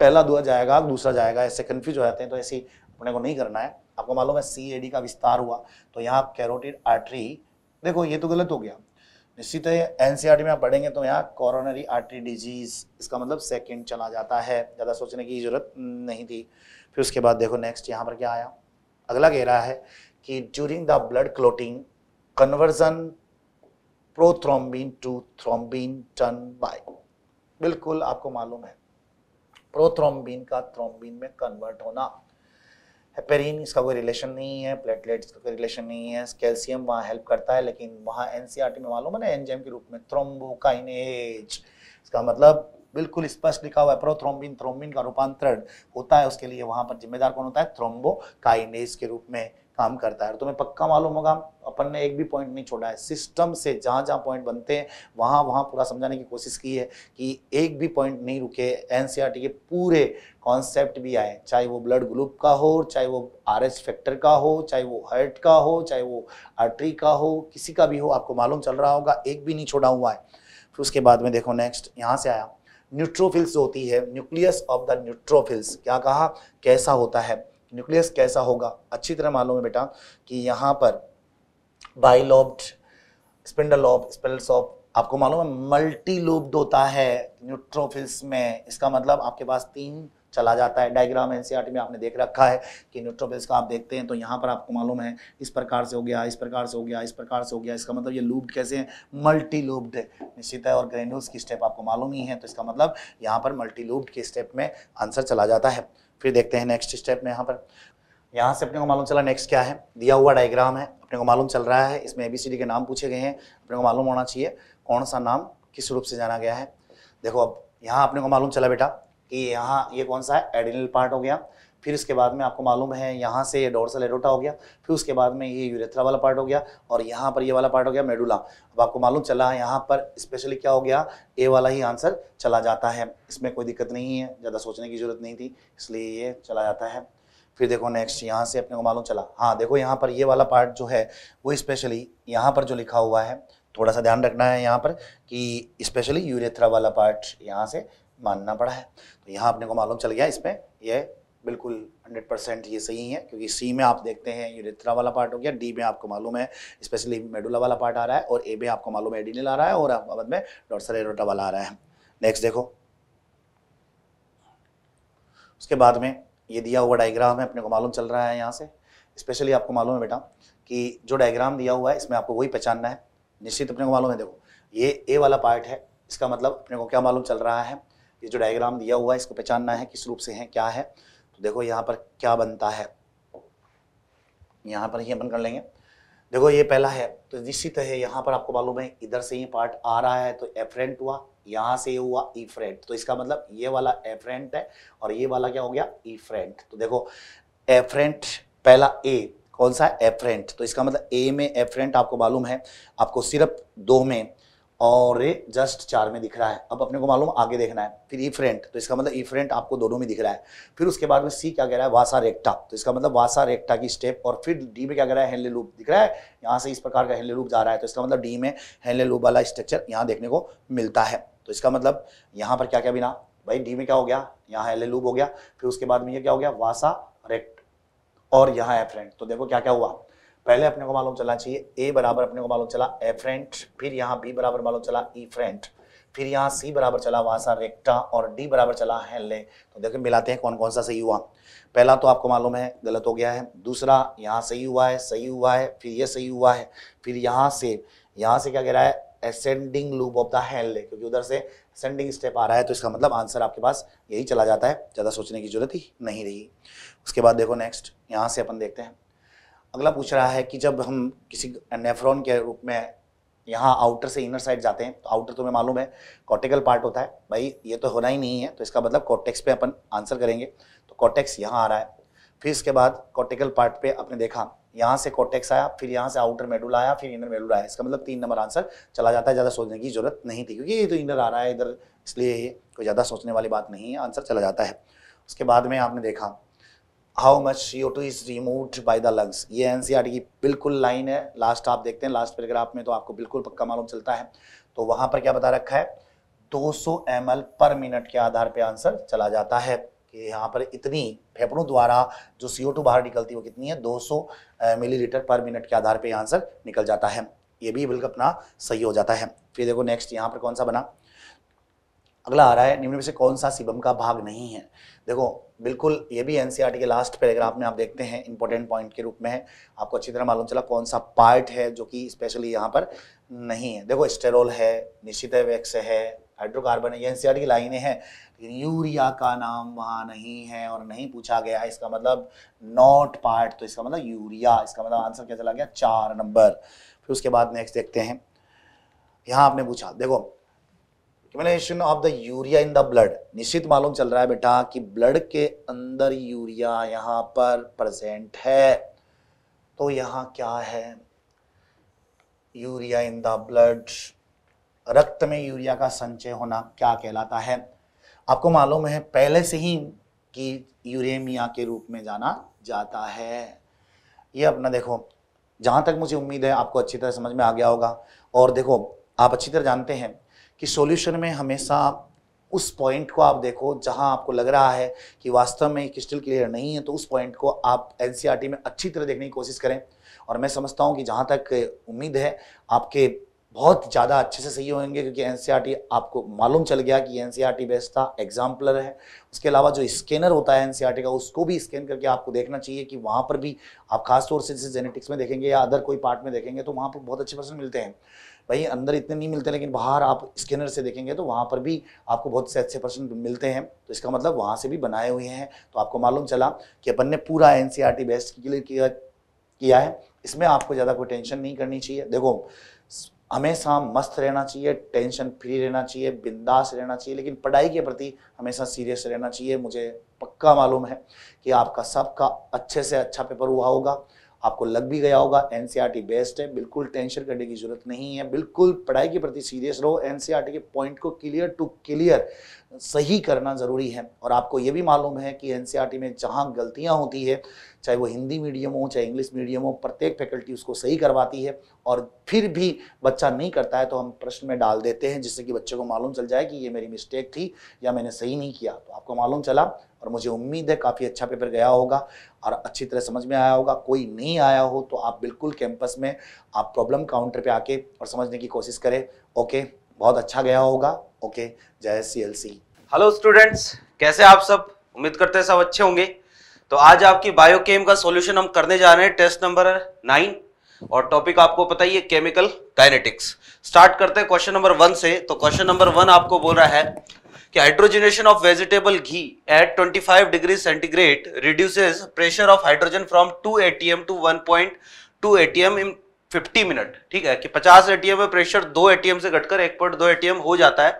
पहला दुआ जाएगा दूसरा जाएगा ऐसे कन्फ्यूज हो जाते हैं तो ऐसे अपने को नहीं करना है आपको मालूम है सी ए डी का विस्तार हुआ तो यहाँ कैरोटिड आर्टरी देखो ये तो गलत हो गया निश्चित है एन e में आप पढ़ेंगे तो यहाँ कॉरोनरी आर्टरी डिजीज इसका मतलब सेकेंड चला जाता है ज़्यादा सोचने की जरूरत नहीं थी फिर उसके बाद देखो नेक्स्ट यहाँ पर क्या आया अगला कह रहा है कि during the blood clotting conversion prothrombin to thrombin done by बिल्कुल आपको मालूम है प्रोथ्रोम्बिन का थ्रोम्बिन में कन्वर्ट होना हेपेरिन इसका कोई रिलेशन नहीं है प्लेटलेट्स का कोई रिलेशन नहीं है कैल्शियम वहाँ हेल्प करता है लेकिन वहाँ टी में मालूम है ना एंजाइम के रूप में थ्रोम्बोकाइनेज इसका मतलब बिल्कुल स्पष्ट लिखा हुआ है प्रोथ्रोम्बिन थ्रोम्बिन का रूपांतरण होता है उसके लिए वहाँ पर जिम्मेदार कौन होता है थ्रोम्बोकाइनेज के रूप में काम करता है तुम्हें पक्का मालूम होगा अपन ने एक भी पॉइंट नहीं छोड़ा है सिस्टम से जहाँ जहाँ पॉइंट बनते हैं वहाँ वहाँ पूरा समझाने की कोशिश की है कि एक भी पॉइंट नहीं रुके एन e के पूरे कॉन्सेप्ट भी आए चाहे वो ब्लड ग्रुप का हो चाहे वो आर एस फैक्टर का हो चाहे वो हर्ट का हो चाहे वो आर्टरी का हो किसी का भी हो आपको मालूम चल रहा होगा एक भी नहीं छोड़ा हुआ है फिर उसके बाद में देखो नेक्स्ट यहाँ से आया न्यूट्रोफिल्स होती है न्यूक्लियस ऑफ द न्यूट्रोफिल्स क्या कहा कैसा होता है न्यूक्लियस कैसा होगा अच्छी तरह मालूम है बेटा कि यहाँ पर बाइलोब्ड स्पिंडल स्पेलसॉप आपको मालूम है मल्टी लूब्ड होता है न्यूट्रोफिल्स में इसका मतलब आपके पास तीन चला जाता है डायग्राम एनसीईआरटी में आपने देख रखा है कि न्यूट्रोफिल्स का आप देखते हैं तो यहाँ पर आपको मालूम है इस प्रकार से हो गया इस प्रकार से हो गया इस प्रकार से हो गया इसका मतलब ये लूब्ड कैसे हैं मल्टी लूब्ड है निश्चित है और ग्रेन्यूल्स की स्टेप आपको मालूम ही है तो इसका मतलब यहाँ पर मल्टी लूब्ड के स्टेप में आंसर चला जाता है फिर देखते हैं नेक्स्ट स्टेप में यहाँ पर यहाँ से अपने को मालूम चला नेक्स्ट क्या है दिया हुआ डायग्राम है अपने को मालूम चल रहा है इसमें ए बी सी डी के नाम पूछे गए हैं अपने को मालूम होना चाहिए कौन सा नाम किस रूप से जाना गया है देखो अब यहाँ अपने को मालूम चला बेटा कि यहाँ ये कौन सा है एडिनल पार्ट हो गया फिर इसके बाद में आपको मालूम है यहाँ से ये डोरसल एरोटा हो गया फिर उसके बाद में ये यूरेथ्रा वाला पार्ट हो गया और यहाँ पर ये वाला पार्ट हो गया मेडुला अब आपको मालूम चला यहाँ पर स्पेशली क्या हो गया ए वाला ही आंसर चला जाता है इसमें कोई दिक्कत नहीं है ज़्यादा सोचने की जरूरत नहीं थी इसलिए ये चला जाता है फिर देखो नेक्स्ट यहाँ से अपने को मालूम चला हाँ देखो यहाँ पर ये वाला पार्ट जो है वो स्पेशली यहाँ पर जो लिखा हुआ है थोड़ा सा ध्यान रखना है यहाँ पर कि स्पेशली यूरेथ्रा वाला पार्ट यहाँ से मानना पड़ा है तो यहाँ अपने को मालूम चल गया इसमें यह बिल्कुल 100 परसेंट ये सही है क्योंकि सी में आप देखते हैं रित्रा वाला पार्ट हो गया डी में आपको मालूम है स्पेशली मेडुला वाला पार्ट आ रहा है और ए में आपको मालूम है एडिनल आ रहा है और बाद में डॉटसर एरोटा वाला आ रहा है नेक्स्ट देखो उसके बाद में ये दिया हुआ डायग्राम है अपने को मालूम चल रहा है यहाँ से स्पेशली आपको मालूम है बेटा कि जो डायग्राम दिया हुआ है इसमें आपको वही पहचानना है निश्चित अपने को मालूम है देखो ये ए वाला पार्ट है इसका मतलब अपने को क्या मालूम चल रहा है ये जो डायग्राम दिया हुआ है इसको पहचानना है किस रूप से है क्या है तो देखो यहाँ पर क्या बनता है यहाँ पर ही अपन कर लेंगे देखो ये पहला है तो निश्चित है यहाँ पर आपको मालूम है इधर से ये पार्ट आ रहा है तो एफरेंट हुआ यहाँ से ये हुआ इफरेंट तो इसका मतलब ये वाला एफरेंट है और ये वाला क्या हो गया इफरेंट तो देखो एफरेंट पहला ए कौन सा है एफरेंट तो इसका मतलब ए में एफरेंट आपको मालूम है आपको सिर्फ दो में और ये जस्ट चार में दिख रहा है अब अपने को मालूम आगे देखना है फिर ई फ्रेंट तो इसका मतलब ई फ्रेंट आपको दोनों में दिख रहा है फिर उसके बाद में सी क्या कह रहा है वासा रेक्टा तो इसका मतलब वासा रेक्टा की स्टेप और फिर डी में क्या कह रहा है हेनले लूप दिख रहा है यहाँ से इस प्रकार का हेनले लूप जा रहा है तो इसका मतलब डी में हेनले लूप वाला स्ट्रक्चर यहाँ देखने को मिलता है तो इसका मतलब यहाँ पर क्या क्या बिना भाई डी में क्या हो गया यहाँ हेनले लूप हो गया फिर उसके बाद में ये क्या हो गया वासा रेक्ट और यहाँ फ्रेंट तो देखो क्या क्या हुआ पहले अपने को मालूम चला चाहिए ए बराबर अपने को मालूम चला एफ्रेंट फिर यहाँ बी बराबर मालूम चला ई e फ्रेंट फिर यहाँ सी बराबर चला वासा रेक्टा और डी बराबर चला हेले तो देखो मिलाते हैं कौन कौन सा सही हुआ पहला तो आपको मालूम है गलत हो गया है दूसरा यहाँ सही हुआ है सही हुआ है फिर ये सही हुआ है फिर यहाँ से यहाँ से क्या कह रहा है असेंडिंग लूप ऑफ द ले क्योंकि उधर से असेंडिंग स्टेप आ रहा है तो इसका मतलब आंसर आपके पास यही चला जाता है ज़्यादा सोचने की जरूरत ही नहीं रही उसके बाद देखो नेक्स्ट यहाँ से अपन देखते हैं अगला पूछ रहा है कि जब हम किसी नेफ्रॉन के रूप में यहाँ आउटर से इनर साइड जाते हैं तो आउटर तुम्हें मालूम है कॉटिकल पार्ट होता है भाई ये तो होना ही नहीं है तो इसका मतलब कॉटेक्स पे अपन आंसर करेंगे तो कॉटेक्स यहाँ आ रहा है फिर इसके बाद कॉटिकल पार्ट पे आपने देखा यहाँ से कॉटेक्स आया फिर यहाँ से आउटर मेडुला आया फिर इनर मेडुला आया इसका मतलब तीन नंबर आंसर चला जाता है ज़्यादा सोचने की जरूरत नहीं थी क्योंकि ये तो इनर आ रहा है इधर इसलिए कोई ज़्यादा सोचने वाली बात नहीं है आंसर चला जाता है उसके बाद में आपने देखा how much C O two is remove by the lungs ये एनसीईआरटी की बिल्कुल लाइन है लास्ट आप देखते हैं लास्ट पैराग्राफ में तो आपको बिल्कुल पक्का मालूम चलता है तो वहां पर क्या बता रखा है 200 सौ एम पर मिनट के आधार पर आंसर चला जाता है कि यहाँ पर इतनी फेफड़ों द्वारा जो सी बाहर निकलती है वो कितनी है 200 सौ मिलीलीटर पर मिनट के आधार पर आंसर निकल जाता है ये भी बिल्कुल अपना सही हो जाता है फिर देखो नेक्स्ट यहाँ पर कौन सा बना अगला आ रहा है निम्न में से कौन सा सिबम का भाग नहीं है देखो बिल्कुल ये भी एन e के लास्ट पैराग्राफ में आप देखते हैं इंपॉर्टेंट पॉइंट के रूप में है आपको अच्छी तरह मालूम चला कौन सा पार्ट है जो कि स्पेशली यहाँ पर नहीं है देखो स्टेरोल है निश्चित वैक्स है हाइड्रोकार्बन है ये एनसीआर e की लाइनें हैं लेकिन यूरिया का नाम वहाँ नहीं है और नहीं पूछा गया इसका मतलब नॉट पार्ट तो इसका मतलब यूरिया इसका मतलब आंसर क्या चला गया चार नंबर फिर उसके बाद नेक्स्ट देखते हैं यहाँ आपने पूछा देखो accumulation of the urea in the blood निश्चित मालूम चल रहा है बेटा कि ब्लड के अंदर यूरिया यहाँ पर प्रेजेंट है तो यहां क्या है यूरिया इन द ब्लड रक्त में यूरिया का संचय होना क्या कहलाता है आपको मालूम है पहले से ही कि यूरेमिया के रूप में जाना जाता है ये अपना देखो जहां तक मुझे उम्मीद है आपको अच्छी तरह समझ में आ गया होगा और देखो आप अच्छी तरह जानते हैं कि सॉल्यूशन में हमेशा उस पॉइंट को आप देखो जहां आपको लग रहा है कि वास्तव में क्रिस्टल क्लियर नहीं है तो उस पॉइंट को आप एन e में अच्छी तरह देखने की कोशिश करें और मैं समझता हूँ कि जहाँ तक उम्मीद है आपके बहुत ज़्यादा अच्छे से सही होंगे क्योंकि एन e आपको मालूम चल गया कि एन बेस्ड था एग्जाम्पलर है उसके अलावा जो स्कैनर होता है एन e का उसको भी स्कैन करके आपको देखना चाहिए कि वहाँ पर भी आप खासतौर से जैसे जेनेटिक्स में देखेंगे या अदर कोई पार्ट में देखेंगे तो वहाँ पर बहुत अच्छे पर्सन मिलते हैं भाई अंदर इतने नहीं मिलते लेकिन बाहर आप स्कैनर से देखेंगे तो वहाँ पर भी आपको बहुत से अच्छे पर्सन मिलते हैं तो इसका मतलब वहाँ से भी बनाए हुए हैं तो आपको मालूम चला कि अपन ने पूरा एन सी e बेस्ट के लिए किया किया है इसमें आपको ज़्यादा कोई टेंशन नहीं करनी चाहिए देखो हमेशा मस्त रहना चाहिए टेंशन फ्री रहना चाहिए बिंदास रहना चाहिए लेकिन पढ़ाई के प्रति हमेशा सीरियस रहना चाहिए मुझे पक्का मालूम है कि आपका सबका अच्छे से अच्छा पेपर हुआ होगा आपको लग भी गया होगा एन बेस्ट e है बिल्कुल टेंशन करने की जरूरत नहीं है बिल्कुल पढ़ाई के प्रति सीरियस रहो एन e के पॉइंट को क्लियर टू क्लियर सही करना ज़रूरी है और आपको ये भी मालूम है कि एन में जहाँ गलतियाँ होती है चाहे वो हिंदी मीडियम हो चाहे इंग्लिश मीडियम हो प्रत्येक फैकल्टी उसको सही करवाती है और फिर भी बच्चा नहीं करता है तो हम प्रश्न में डाल देते हैं जिससे कि बच्चे को मालूम चल जाए कि ये मेरी मिस्टेक थी या मैंने सही नहीं किया तो आपको मालूम चला और मुझे उम्मीद है काफ़ी अच्छा पेपर गया होगा और अच्छी तरह समझ में आया होगा कोई नहीं आया हो तो आप बिल्कुल कैंपस में आप प्रॉब्लम काउंटर पर आके और समझने की कोशिश करें ओके बहुत अच्छा गया होगा ओके जय C L C hello students कैसे आप सब उम्मीद करते हैं सब अच्छे होंगे तो आज आपकी बायोकेम का सॉल्यूशन हम करने जा रहे हैं टेस्ट नंबर नाइन और टॉपिक आपको पता ही है केमिकल काइनेटिक्स स्टार्ट करते हैं क्वेश्चन नंबर वन से तो क्वेश्चन नंबर वन आपको बोल रहा है कि hydrogenation of vegetable ghee at 25 degree centigrade reduces pressure of hydrogen from 2 ATM to 1.2 ATM in 50 minute ठीक है कि 50 एटीएम में प्रेशर दो एटीएम से घटकर एक पॉइंट दो एटीएम हो जाता है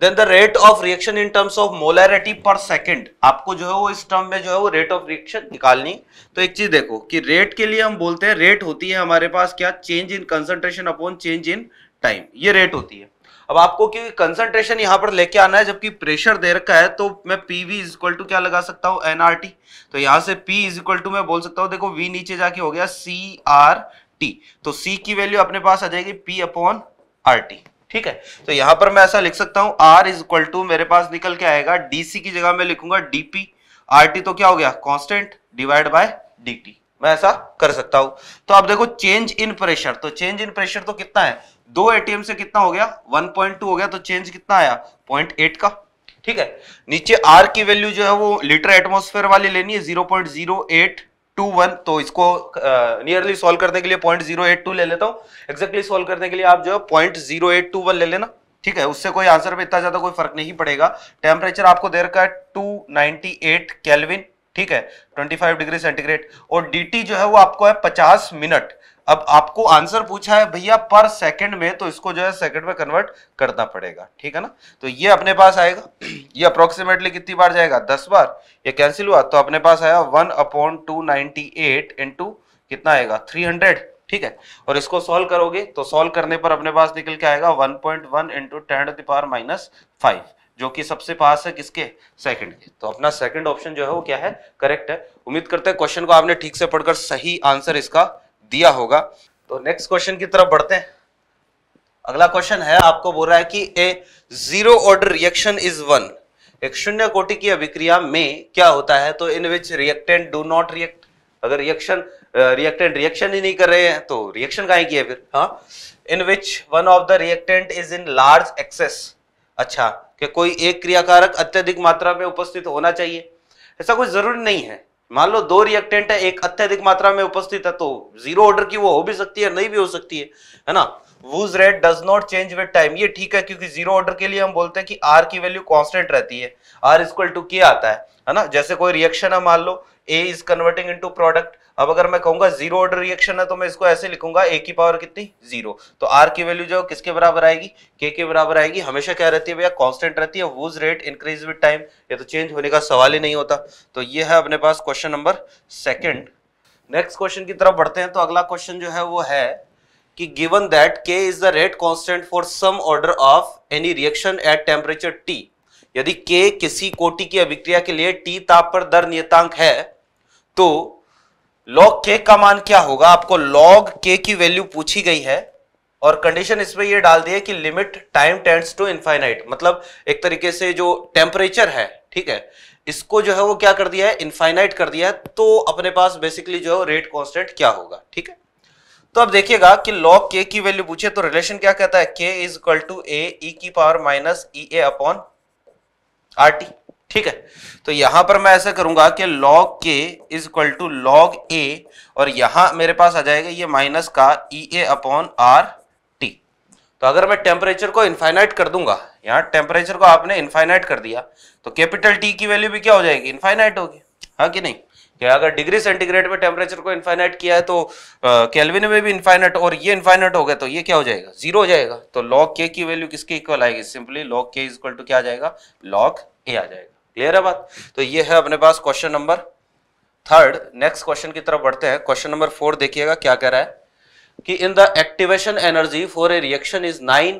then the rate of reaction in terms of molarity per second आपको जो है वो इस टर्म में जो है वो रेट ऑफ रिएक्शन निकालनी तो एक चीज देखो कि रेट के लिए हम बोलते हैं रेट होती है हमारे पास क्या change in concentration upon change in time ये रेट होती है अब आपको क्योंकि कंसंट्रेशन यहां पर लेके आना है जबकि प्रेशर दे रखा है तो मैं P V is equal to क्या लगा सकता हूं एनआरटी तो यहां से पी इज इक्वल टू मैं बोल सकता हूं देखो वी नीचे जाके हो गया सी आर टी तो सी की वैल्यू अपने पास आ जाएगी पी अपॉन आर टी ठीक है तो यहां पर मैं ऐसा लिख सकता हूं आर इज इक्वल टू मेरे पास निकल के आएगा डीसी की जगह मैं लिखूंगा डीपी आर टी तो क्या हो गया constant divide by D T मैं ऐसा कर सकता हूं तो आप देखो चेंज इन प्रेशर तो चेंज इन प्रेशर तो कितना है दो एटीएम से कितना हो गया 1.2 हो गया तो चेंज कितना आया 0.8 का ठीक है नीचे आर की वैल्यू जो है वो लीटर एटमोस्फेयर वाली लेनी है 0.08 टू वन तो इसको नियरली सोल्व करने के लिए पॉइंट जीरो एट टू ले लेता हूँ एक्जैक्टली सोल्व करने के लिए आप जो है point zero eight two one ले लेना ठीक है उससे कोई आंसर में इतना ज्यादा कोई फर्क नहीं पड़ेगा टेम्परेचर आपको दे रखा है टू नाइनटी एट कैलविन ठीक है ट्वेंटी फाइव डिग्री सेंटीग्रेड और टी जो है वो आपको है पचास मिनट अब आपको आंसर पूछा है भैया पर सेकंड में तो इसको जो है सेकंड में कन्वर्ट करना पड़ेगा ठीक है ना तो ये अपने पास आएगा ये अप्रोक्सीमेटली कितनी बार जाएगा दस बार ये कैंसिल हुआ तो अपने पास आया one upon two ninety eight into कितना आएगा थ्री हंड्रेड ठीक है और इसको सॉल्व करोगे तो सॉल्व करने पर अपने पास निकल के आएगा one point one into ten power minus five जो कि सबसे पास है किसके सेकंड के तो अपना सेकंड ऑप्शन जो है वो क्या है करेक्ट है उम्मीद करते हैं क्वेश्चन को आपने ठीक से पढ़कर सही आंसर इसका दिया होगा तो नेक्स्ट क्वेश्चन की तरफ बढ़ते हैं अगला क्वेश्चन है आपको बोल रहा है कि a zero order reaction is one एक शून्य कोटि की अभिक्रिया में क्या होता है तो in which reactant do not react अगर रिएक्शन रिएक्टेंट रिएक्शन ही नहीं कर रहे हैं तो रिएक्शन का है फिर हाँ in which one of the reactant is in large excess अच्छा कि कोई एक क्रियाकारक अत्यधिक मात्रा में उपस्थित होना चाहिए ऐसा कोई जरूरी नहीं है मान लो दो रिएक्टेंट है एक अत्यधिक मात्रा में उपस्थित है तो जीरो ऑर्डर की वो हो भी सकती है नहीं भी हो सकती है है ना whose rate does not change with time ये ठीक है क्योंकि जीरो ऑर्डर के लिए हम बोलते हैं कि आर की वैल्यू कॉन्स्टेंट रहती है आर इक्वल टू के आता है है ना जैसे कोई रिएक्शन है मान लो A is converting into product अब अगर मैं कहूंगा जीरो ऑर्डर रिएक्शन है तो मैं इसको ऐसे लिखूंगा ए की पावर कितनी जीरो तो आर की वैल्यू जो किसके बराबर आएगी के के बराबर आएगी हमेशा क्या रहती है भैया कांस्टेंट रहती है whose rate increase with time ये तो चेंज होने का सवाल ही नहीं होता तो ये है अपने पास question number second next question की तरफ बढ़ते हैं तो अगला क्वेश्चन जो है वो है कि given that K is the rate constant for some order of any reaction at temperature T यदि के किसी कोटि की अभिक्रिया के लिए टी ताप पर दर नियतांक है तो लॉग के का मान क्या होगा आपको लॉग के की वैल्यू पूछी गई है और कंडीशन इसमें यह डाल दिया कि limit time tends to infinite मतलब एक तरीके से जो टेम्परेचर है ठीक है इसको जो है वो क्या कर दिया है इनफाइनाइट कर दिया है तो अपने पास बेसिकली जो है रेट कॉन्स्टेंट क्या होगा ठीक है तो अब देखिएगा कि लॉग के की वैल्यू पूछे तो रिलेशन क्या कहता है के इज इक्वल टू ए की power minus E A upon R T ठीक है तो यहां पर मैं ऐसा करूंगा कि log k is equal to log A और यहां मेरे पास आ जाएगा ये माइनस का E A upon R T तो अगर मैं टेम्परेचर को इनफाइनाइट कर दूंगा यहां टेम्परेचर को आपने इनफाइनाइट कर दिया तो कैपिटल टी की वैल्यू भी क्या हो जाएगी इनफाइनाइट होगी हाँ कि नहीं कि अगर डिग्री सेंटीग्रेड में टेम्परेचर को इनफाइनाइट किया है तो केल्विन में भी इनफाइनाइट और ये इनफाइनाइट हो गया तो ये क्या हो जाएगा जीरो हो जाएगा तो लॉग के की वैल्यू किसके इक्वल आएगी simply log K is equal to क्या आ जाएगा लॉग ए आ जाएगा क्लियर है बात तो ये है अपने पास question number third next question की तरफ बढ़ते हैं क्वेश्चन नंबर फोर देखिएगा क्या कह रहा है कि in the activation energy for a reaction is nine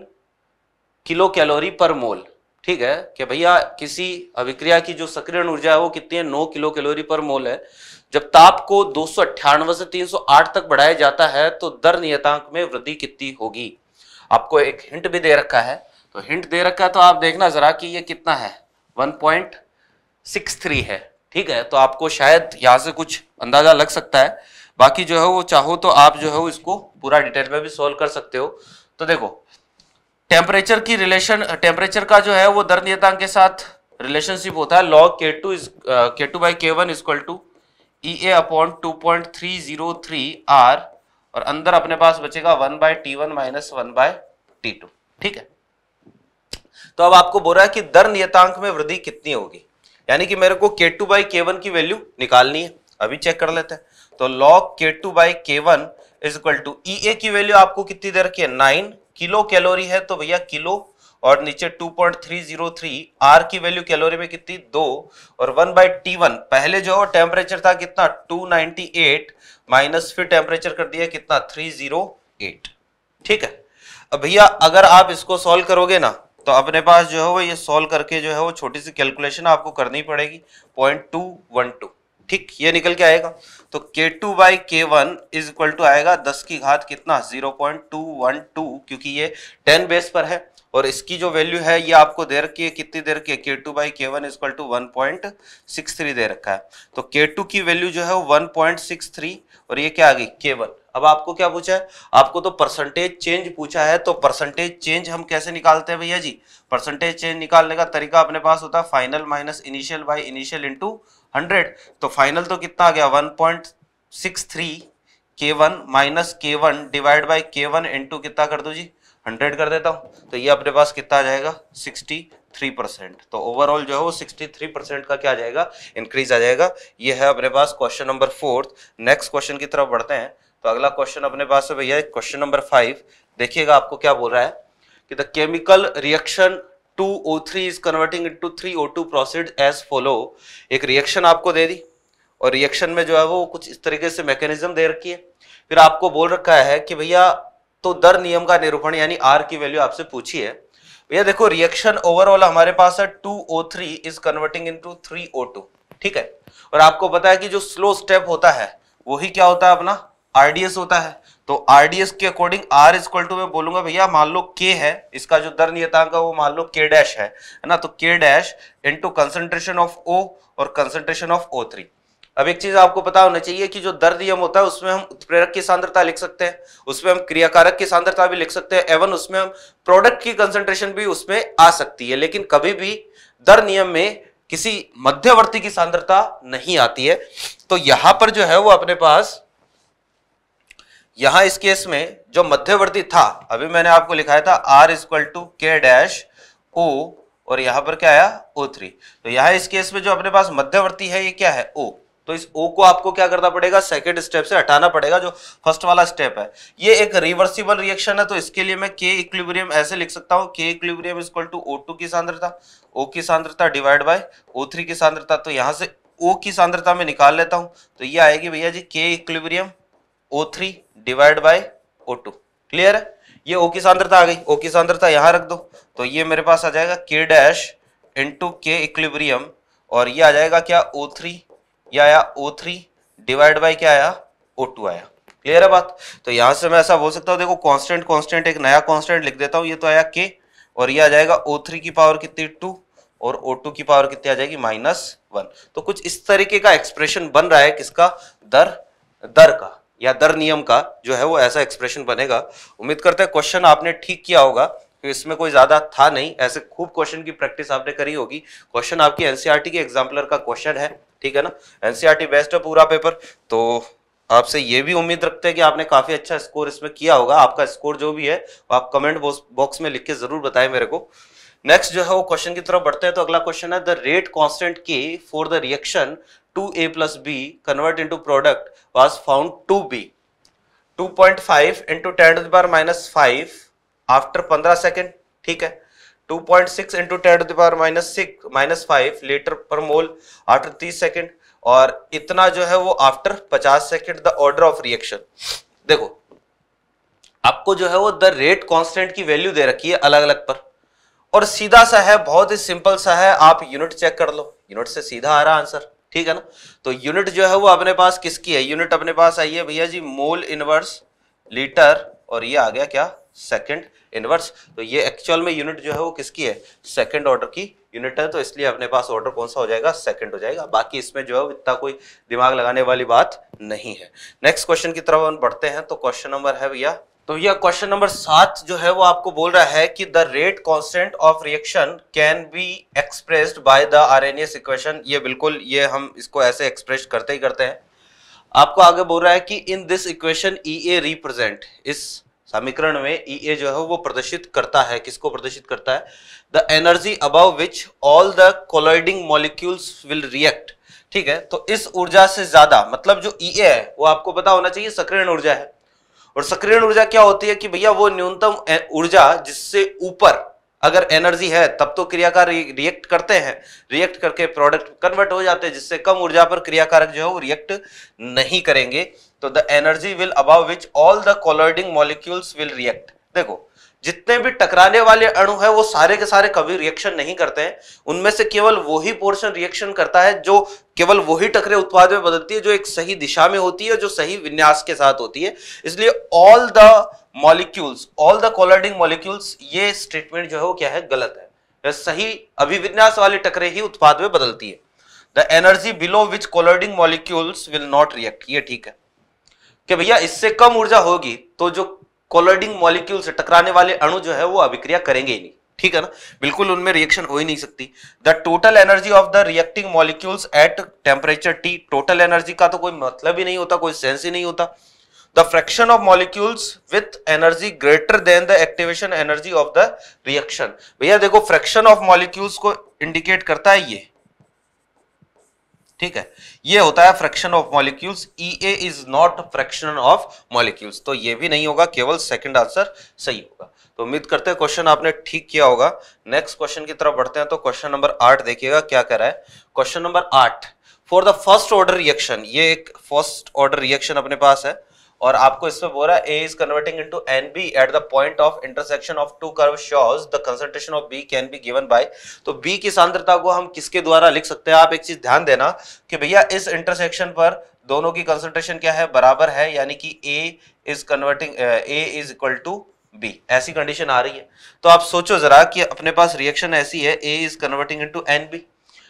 kilo calorie per mole ठीक है कि भैया किसी अभिक्रिया की जो सक्रिय ऊर्जा है वो कितनी है नौ किलो कैलोरी पर मोल है जब ताप को दो से 308 तक बढ़ाया जाता है तो दर नियतांक में वृद्धि कितनी होगी आपको एक हिंट भी दे रखा है तो हिंट दे रखा है तो आप देखना जरा कि ये कितना है 1.2 सिक्स थ्री है ठीक है तो आपको शायद यहाँ से कुछ अंदाज़ा लग सकता है बाकी जो है वो चाहो तो आप जो है वो इसको पूरा डिटेल में भी सोल्व कर सकते हो तो देखो टेम्परेचर की रिलेशन टेम्परेचर का जो है वो दर नियतांक के साथ रिलेशनशिप होता है log K two is K two by K one is equal to E A upon two point three zero three R और अंदर अपने पास बचेगा one by T one minus one by T two ठीक है तो अब आपको बोल रहा है कि दर नियतांक में वृद्धि कितनी होगी यानी कि मेरे को K two by K one की वैल्यू निकालनी है अभी चेक कर लेते हैं तो log K two by K one is equal to E A की वैल्यू आपको कितनी दे रखी है नाइन किलो कैलोरी है तो भैया किलो और नीचे 2.303 आर की वैल्यू कैलोरी में कितनी दो और वन बाई टी वन पहले जो टेम्परेचर था कितना 298 माइनस फिर टेम्परेचर कर दिया कितना 308 ठीक है भैया अगर आप इसको सॉल्व करोगे ना तो अपने पास जो है वो ये सॉल्व करके जो है वो छोटी सी कैलकुलेशन आपको करनी पड़ेगी पॉइंट टू वन टू ठीक ये निकल के आएगा तो K two by K one is equal to आएगा दस की घात कितना zero point two one two क्योंकि ये टेन बेस पर है और इसकी जो वैल्यू है ये आपको दे रखी है कितनी दे रखी है K two by K one is equal to one point six three दे रखा है तो के टू की वैल्यू जो है वो वन पॉइंट सिक्स थ्री और ये क्या आ गई के वन अब आपको क्या पूछा है आपको तो परसेंटेज चेंज पूछा है तो परसेंटेज चेंज हम कैसे निकालते हैं भैया जी परसेंटेज चेंज निकालने का तरीका अपने पास होता है final minus initial by initial into hundred तो फाइनल तो कितना आ गया K one minus one divide K one into कितना कर दो जी हंड्रेड कर देता हूँ तो ये अपने पास कितना आ जाएगा सिक्सटी थ्री परसेंट तो ओवरऑल जो है वो सिक्सटी थ्री परसेंट का क्या आ जाएगा इंक्रीज आ जाएगा ये है अपने पास question number fourth next question की तरफ बढ़ते हैं तो अगला क्वेश्चन अपने पास है भैया क्वेश्चन नंबर फाइव देखिएगा आपको क्या बोल रहा है कि the chemical reaction 2O3 is converting into 3O2 proceed as follow एक रिएक्शन आपको दे दी और रिएक्शन में जो है वो कुछ इस तरीके से मैकेनिज्म दे रखी है फिर आपको बोल रखा है कि भैया तो दर नियम का निरूपण यानी आर की वैल्यू आपसे पूछी है भैया देखो रिएक्शन ओवरऑल हमारे पास है 2O3 is converting into two ठीक है और आपको पता है कि जो स्लो स्टेप होता है वही क्या होता है अपना आरडीएस होता है तो आरडीएस के अकॉर्डिंग आर इज टू मैं बोलूंगा भैया मान लो के है इसका जो दर नियतांक है वो मान लो के डैश है ना तो K dash into concentration of O और कंसेंट्रेशन ऑफ ओ थ्री अब एक चीज आपको पता होना चाहिए कि जो दर नियम होता है उसमें हम उत्प्रेरक की सांद्रता लिख सकते हैं उसमें हम क्रियाकारक की सांद्रता भी लिख सकते हैं एवन उसमें हम प्रोडक्ट की कंसेंट्रेशन भी उसमें आ सकती है लेकिन कभी भी दर नियम में किसी मध्यवर्ती की सांद्रता नहीं आती है तो यहां पर जो है वो अपने पास यहां इस केस में जो मध्यवर्ती था अभी मैंने आपको लिखाया था R is equal to K dash O और यहां पर क्या आया ओ थ्री तो यहां इस केस में जो अपने पास मध्यवर्ती है ये क्या है ओ तो इस ओ को आपको क्या करना पड़ेगा सेकेंड स्टेप से हटाना पड़ेगा जो फर्स्ट वाला स्टेप है ये एक रिवर्सिबल रिएक्शन है तो इसके लिए मैं के इक्विलिब्रियम ऐसे लिख सकता हूँ K equilibrium is equal to O two की सांद्रता ओ की सांद्रता डिवाइड बाय ओ थ्री की सांद्रता तो यहां से ओ की सांद्रता में निकाल लेता हूँ तो ये आएगी भैया जी K equilibrium O three divide by O two clear है ये ओ की सांद्रता आ गई ओ की सांद्रता यहां रख दो तो ये मेरे पास आ जाएगा के डैश इंटू के इक्लिब्रियम और ये आ जाएगा क्या ओ थ्री ये आया ओ थ्री डिवाइड बाई क्या आया ओ टू आया क्लियर है बात तो यहां से मैं ऐसा बोल सकता हूँ देखो कांस्टेंट कांस्टेंट एक नया कांस्टेंट लिख देता हूँ ये तो आया के और ये आ जाएगा ओ थ्री की पावर कितनी टू और ओ टू की पावर कितनी आ जाएगी माइनस वन तो कुछ इस तरीके का एक्सप्रेशन बन रहा है किसका दर दर का या दर नियम का जो है वो ऐसा एक्सप्रेशन बनेगा उम्मीद करते हैं क्वेश्चन आपने ठीक किया होगा तो इसमें कोई ज़्यादा था नहीं ऐसे खूब क्वेश्चन की प्रैक्टिस आपने करी होगी क्वेश्चन आपकी एनसीईआरटी के एग्जाम्पलर का क्वेश्चन है ठीक है ना एनसीईआरटी बेस्ट e है पूरा पेपर तो आपसे ये भी उम्मीद रखते हैं कि आपने काफ़ी अच्छा स्कोर इसमें किया होगा आपका स्कोर जो भी है वो आप कमेंट बॉक्स में लिख के ज़रूर बताएं मेरे को नेक्स्ट जो है वो क्वेश्चन की तरफ बढ़ते हैं तो अगला क्वेश्चन है the rate constant K for the reaction 2a plus b convert into product was found to be 2.5 into 10 to the power minus 5 after 15 second ठीक है 2.6 into ten minus five after 30 second और इतना जो है वो after 50 second the order of reaction देखो आपको जो है वो द रेट कॉन्स्टेंट की वैल्यू दे रखी है अलग अलग पर और सीधा सा है बहुत ही सिंपल सा है आप यूनिट चेक कर लो यूनिट से सीधा आ रहा आंसर ठीक है ना तो यूनिट जो है वो अपने पास किसकी है यूनिट अपने पास आई है भैया जी मोल इनवर्स लीटर और ये आ गया क्या सेकंड इनवर्स तो ये एक्चुअल में यूनिट जो है वो किसकी है सेकंड ऑर्डर की यूनिट है तो इसलिए अपने पास ऑर्डर कौन सा हो जाएगा सेकंड हो जाएगा बाकी इसमें जो है इतना कोई दिमाग लगाने वाली बात नहीं है नेक्स्ट क्वेश्चन की तरफ हम बढ़ते हैं तो क्वेश्चन नंबर है भैया तो यह क्वेश्चन नंबर सात जो है वो आपको बोल रहा है कि the rate constant of reaction can be expressed by the R S equation ये बिल्कुल ये हम इसको ऐसे एक्सप्रेस करते ही करते हैं आपको आगे बोल रहा है कि in this equation E A represent इस समीकरण में ई e ए जो है वो प्रदर्शित करता है किसको प्रदर्शित करता है the energy above which all the colliding molecules will react ठीक है तो इस ऊर्जा से ज्यादा मतलब जो ई e ए है वो आपको पता होना चाहिए सक्रिय ऊर्जा है और सक्रिय ऊर्जा क्या होती है कि भैया वो न्यूनतम ऊर्जा जिससे ऊपर अगर एनर्जी है तब तो क्रियाकार रिएक्ट करते हैं रिएक्ट करके प्रोडक्ट कन्वर्ट हो जाते हैं जिससे कम ऊर्जा पर क्रियाकारक जो है वो रिएक्ट नहीं करेंगे तो the energy will above which all the colliding molecules will react देखो जितने भी टकराने वाले अणु है वो सारे के सारे कभी रिएक्शन नहीं करते हैं उनमें से केवल वही पोर्शन रिएक्शन करता है जो केवल वही टकरे उत्पाद में बदलती है जो एक सही दिशा में होती है जो सही विन्यास के साथ होती है इसलिए all the molecules all the colliding molecules ये स्टेटमेंट जो है वो क्या है गलत है सही अभिविन्यास वाले टकरे ही उत्पाद में बदलती है the energy below which colliding molecules will not react ये ठीक है कि भैया इससे कम ऊर्जा होगी तो जो कोलाइडिंग मॉलिक्यूल से टकराने वाले अणु जो है वो अभिक्रिया करेंगे ही नहीं ठीक है ना बिल्कुल उनमें रिएक्शन हो ही नहीं सकती the total energy of the reacting molecules at temperature T total energy का तो कोई मतलब ही नहीं होता कोई सेंस ही नहीं होता the fraction of molecules with energy greater than the activation energy of the reaction भैया देखो फ्रैक्शन ऑफ मॉलिक्यूल्स को इंडिकेट करता है ये ठीक है ये होता है fraction of molecules E A is not fraction of molecules तो ये भी नहीं होगा केवल सेकंड आंसर सही होगा तो उम्मीद करते हैं क्वेश्चन आपने ठीक किया होगा नेक्स्ट क्वेश्चन की तरफ बढ़ते हैं तो क्वेश्चन नंबर आठ देखिएगा क्या कह रहा है क्वेश्चन नंबर आठ for the first order reaction ये एक फर्स्ट ऑर्डर रिएक्शन अपने पास है और आपको इसमें बोल रहा है A is converting into B at the point of intersection of two curve shows the concentration of B can be given by तो बी की सांद्रता को हम किसके द्वारा लिख सकते हैं आप एक चीज ध्यान देना कि भैया इस इंटरसेक्शन पर दोनों की कंसंट्रेशन क्या है बराबर है यानी कि A is converting A is equal to B ऐसी कंडीशन आ रही है तो आप सोचो जरा कि अपने पास रिएक्शन ऐसी है A is converting into N B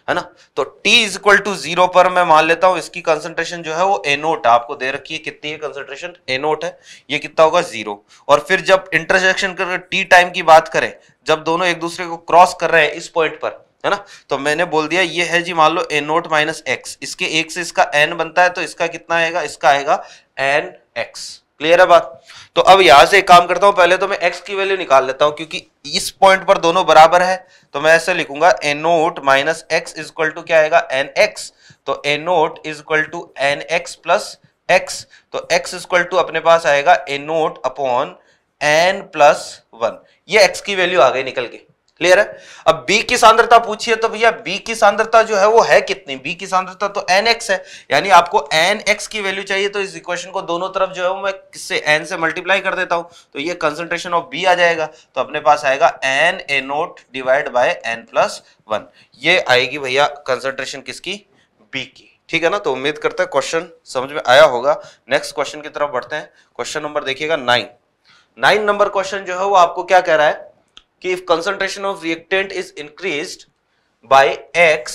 है ना तो T is equal to zero पर मैं मान लेता हूं इसकी कंसंट्रेशन जो है वो एनोट आपको दे रखी है कितनी है कंसंट्रेशन एनोट है ये कितना होगा जीरो और फिर जब इंटरसेक्शन कर टी टाइम की बात करें जब दोनों एक दूसरे को क्रॉस कर रहे हैं इस पॉइंट पर है ना तो मैंने बोल दिया ये है जी मान लो एनोट माइनस एक्स इसके एक से इसका एन बनता है तो इसका कितना आएगा इसका आएगा एन एक्स क्लियर है बात तो अब यहां से एक काम करता हूं पहले तो मैं एक्स की वैल्यू निकाल लेता हूं क्योंकि इस पॉइंट पर दोनों बराबर है तो मैं ऐसे लिखूंगा A naught minus X is equal to क्या आएगा एन एक्स तो A naught is equal to N X plus X तो एक्स इक्वल टू अपने पास आएगा A naught upon N plus one ये एक्स की वैल्यू आ गई निकल के क्लियर है अब बी की सांद्रता पूछिए तो भैया बी की सांद्रता जो है वो है कितनी बी की सांद्रता तो एन एक्स है यानी आपको एन एक्स की वैल्यू चाहिए तो इस इक्वेशन को दोनों तरफ जो है वो मैं किससे एन से मल्टीप्लाई कर देता हूं तो ये कंसंट्रेशन ऑफ बी आ जाएगा तो अपने पास आएगा N A naught divide by N plus one ये आएगी भैया कंसंट्रेशन किसकी बी की ठीक है ना तो उम्मीद करते हैं क्वेश्चन समझ में आया होगा नेक्स्ट क्वेश्चन की तरफ बढ़ते हैं क्वेश्चन नंबर देखिएगा नाइन नाइन नंबर क्वेश्चन जो है वो आपको क्या कह रहा है कि if concentration of reactant is increased by X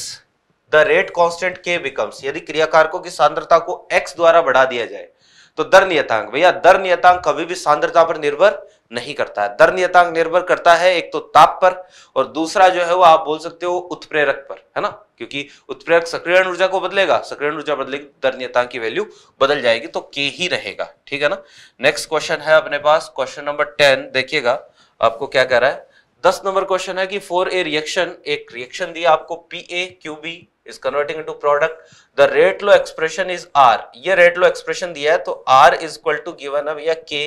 the rate constant K becomes यदि क्रियाकारकों की सांद्रता को एक्स द्वारा बढ़ा दिया जाए तो दर नियतांक भैया दर नियतांक कभी भी सांद्रता पर निर्भर नहीं करता है दर नियतांक निर्भर करता है एक तो ताप पर और दूसरा जो है वो आप बोल सकते हो उत्प्रेरक पर है ना क्योंकि उत्प्रेरक सक्रियण ऊर्जा को बदलेगा सक्रियण ऊर्जा बदलेगी दर नियतांक की वैल्यू बदल जाएगी तो के ही रहेगा ठीक है ना नेक्स्ट क्वेश्चन है अपने पास क्वेश्चन नंबर टेन देखिएगा आपको क्या कह रहा है दस नंबर क्वेश्चन है कि फोर ए रिएक्शन एक रिएक्शन दिया आपको P A Q B is converting to product the rate law expression is R ये रेट लो एक्सप्रेशन दिया है तो R is equal to given अब या के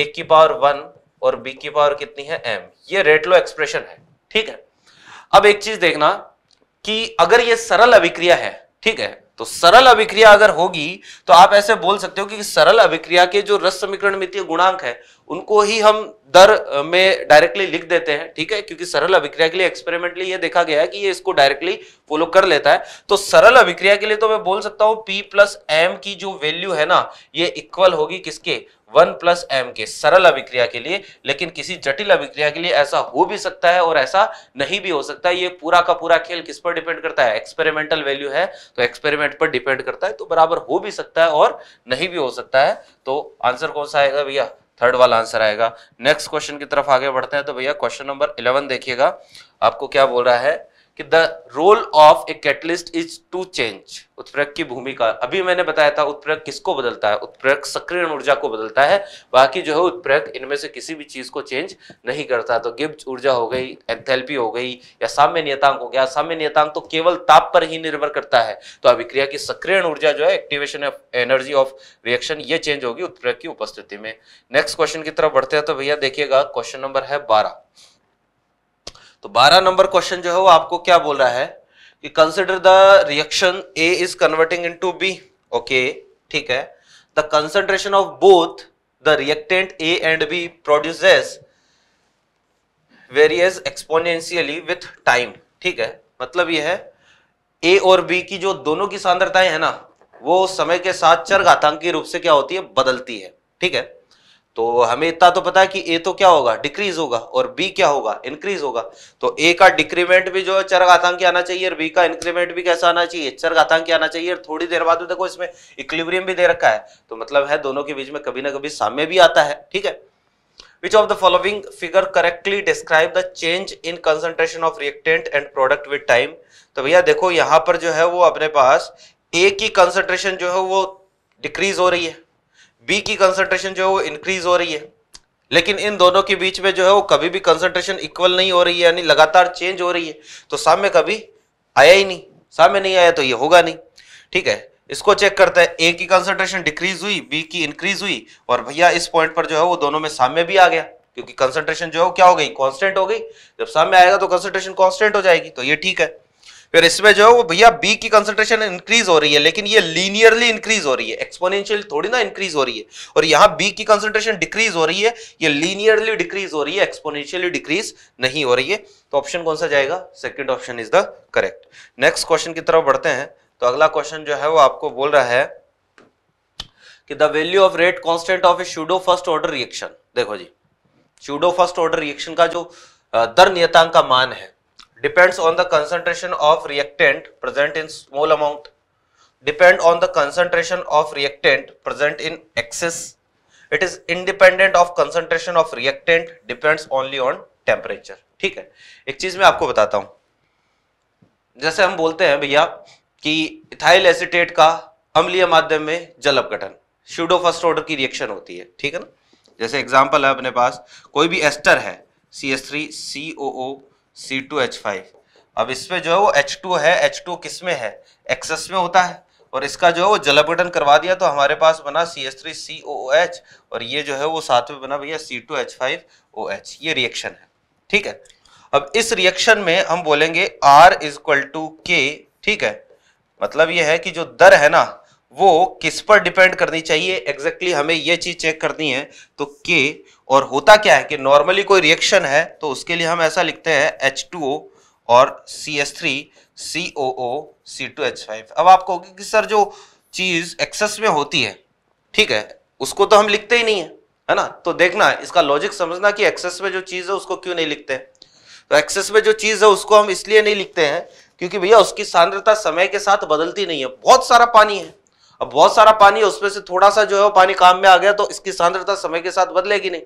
ए की पावर वन और बी की पावर कितनी है एम ये रेट लो एक्सप्रेशन है ठीक है अब एक चीज देखना कि अगर ये सरल अभिक्रिया है ठीक है तो सरल अभिक्रिया अगर होगी तो आप ऐसे बोल सकते हो कि सरल अभिक्रिया के जो रस समीकरण मितीय गुणांक है उनको ही हम दर में डायरेक्टली लिख देते हैं ठीक है क्योंकि सरल अभिक्रिया के लिए एक्सपेरिमेंटली ये देखा गया है कि ये इसको डायरेक्टली फॉलो कर लेता है तो सरल अभिक्रिया के लिए तो मैं बोल सकता हूँ पी प्लस एम की जो वैल्यू है ना ये इक्वल होगी किसके वन प्लस एम के सरल अभिक्रिया के लिए लेकिन किसी जटिल अभिक्रिया के लिए ऐसा हो भी सकता है और ऐसा नहीं भी हो सकता है ये पूरा का पूरा खेल किस पर डिपेंड करता है एक्सपेरिमेंटल वैल्यू है तो एक्सपेरिमेंट पर डिपेंड करता है तो बराबर हो भी सकता है और नहीं भी हो सकता है तो आंसर कौन सा आएगा भैया थर्ड वाला आंसर आएगा नेक्स्ट क्वेश्चन की तरफ आगे बढ़ते हैं तो भैया क्वेश्चन नंबर इलेवन देखिएगा आपको क्या बोल रहा है कि the role of a catalyst is to change उत्प्रेरक की भूमिका अभी मैंने बताया था उत्प्रेरक किसको बदलता है उत्प्रेरक सक्रिय ऊर्जा को बदलता है बाकी जो है उत्प्रेरक इनमें से किसी भी चीज को चेंज नहीं करता तो गिब्स ऊर्जा हो गई एंथैल्पी हो गई या साम्य नियतांक हो गया साम्य नियतांक तो केवल ताप पर ही निर्भर करता है तो अभिक्रिया की सक्रिय ऊर्जा जो है activation of energy of reaction ये चेंज होगी उत्प्रेरक की उपस्थिति में नेक्स्ट क्वेश्चन की तरफ बढ़ते हैं तो भैया देखिएगा क्वेश्चन नंबर है बारह तो 12 नंबर क्वेश्चन जो है वो आपको क्या बोल रहा है कि consider the reaction A is converting into B okay ठीक है the concentration of both the reactant A and B produces various exponentially with time ठीक है मतलब यह है ए और बी की जो दोनों की सांद्रताएं है ना वो समय के साथ घातांकी रूप से क्या होती है बदलती है ठीक है तो हमें इतना तो पता है कि ए तो क्या होगा डिक्रीज होगा और बी क्या होगा इंक्रीज होगा तो ए का डिक्रीमेंट भी जो है चरघातांकी आना चाहिए और बी का इंक्रीमेंट भी कैसा आना चाहिए चरघातांकी आना चाहिए और थोड़ी देर बाद तो देखो इसमें इक्लिब्रियम भी दे रखा है तो मतलब है दोनों के बीच में कभी ना कभी साम्य भी आता है ठीक है which of the following figure correctly describe the change in concentration of reactant and product with time तो भैया देखो यहाँ पर जो है वो अपने पास ए की कंसेंट्रेशन जो है वो डिक्रीज हो रही है बी की कंसंट्रेशन जो है वो इंक्रीज हो रही है लेकिन इन दोनों के बीच में जो है वो कभी भी कंसंट्रेशन इक्वल नहीं हो रही है यानी लगातार चेंज हो रही है तो सामने कभी आया ही नहीं सामने नहीं आया तो ये होगा नहीं ठीक है इसको चेक करते हैं ए की कंसंट्रेशन डिक्रीज हुई बी की इंक्रीज हुई और भैया इस पॉइंट पर जो है वो दोनों में साम्य भी आ गया क्योंकि कंसंट्रेशन जो है वो क्या हो गई कांस्टेंट हो गई जब सामने आएगा तो कंसंट्रेशन कांस्टेंट हो जाएगी तो ये ठीक है फिर इसमें जो है वो भैया बी की कंसंट्रेशन इंक्रीज हो रही है लेकिन ये लीनियरली इंक्रीज हो रही है एक्सपोनेंशियल थोड़ी ना इंक्रीज हो रही है और यहाँ बी की कंसंट्रेशन डिक्रीज हो रही है ये लीनियरली डिक्रीज हो रही है एक्सपोनेंशियली डिक्रीज नहीं हो रही है तो ऑप्शन कौन सा जाएगा second option is the correct next question की तरफ बढ़ते हैं तो अगला क्वेश्चन जो है वो आपको बोल रहा है कि the value of rate constant of a pseudo first order reaction देखो जी शूडो फर्स्ट ऑर्डर रिएक्शन का जो दर नियतांक का मान है depends on the concentration of reactant present in small amount depend on the concentration of reactant present in excess it is independent of concentration of reactant depends only on temperature ठीक है एक चीज मैं आपको बताता हूं जैसे हम बोलते हैं भैया कि इथाइल एसिटेट का अम्लीय माध्यम में जल अपघटन शूडो फर्स्ट ऑर्डर की रिएक्शन होती है ठीक है ना जैसे एग्जांपल है अपने पास कोई भी एस्टर है C S three C O O C two H five अब इसमें जो है वो एच टू है एच टू किस में है एक्सेस में होता है और इसका जो है वो जलापटन करवा दिया तो हमारे पास बना C S three C O H और ये जो है वो साथ में बना भैया C two H five O H ये रिएक्शन है ठीक है अब इस रिएक्शन में हम बोलेंगे आर इज इक्वल टू के ठीक है मतलब ये है कि जो दर है ना वो किस पर डिपेंड करनी चाहिए एग्जैक्टली exactly हमें ये चीज चेक करनी है तो के और होता क्या है कि नॉर्मली कोई रिएक्शन है तो उसके लिए हम ऐसा लिखते हैं एच टू ओ और C S three C O O C two H five अब आप कहोगे कि सर जो चीज़ एक्सेस में होती है ठीक है उसको तो हम लिखते ही नहीं है है ना तो देखना इसका लॉजिक समझना कि एक्सेस में जो चीज़ है उसको क्यों नहीं लिखते हैं तो एक्सेस में जो चीज़ है उसको हम इसलिए नहीं लिखते हैं क्योंकि भैया उसकी सांद्रता समय के साथ बदलती नहीं है बहुत सारा पानी है अब बहुत सारा पानी है उसमें से थोड़ा सा जो है पानी काम में आ गया तो इसकी सांद्रता समय के साथ बदलेगी नहीं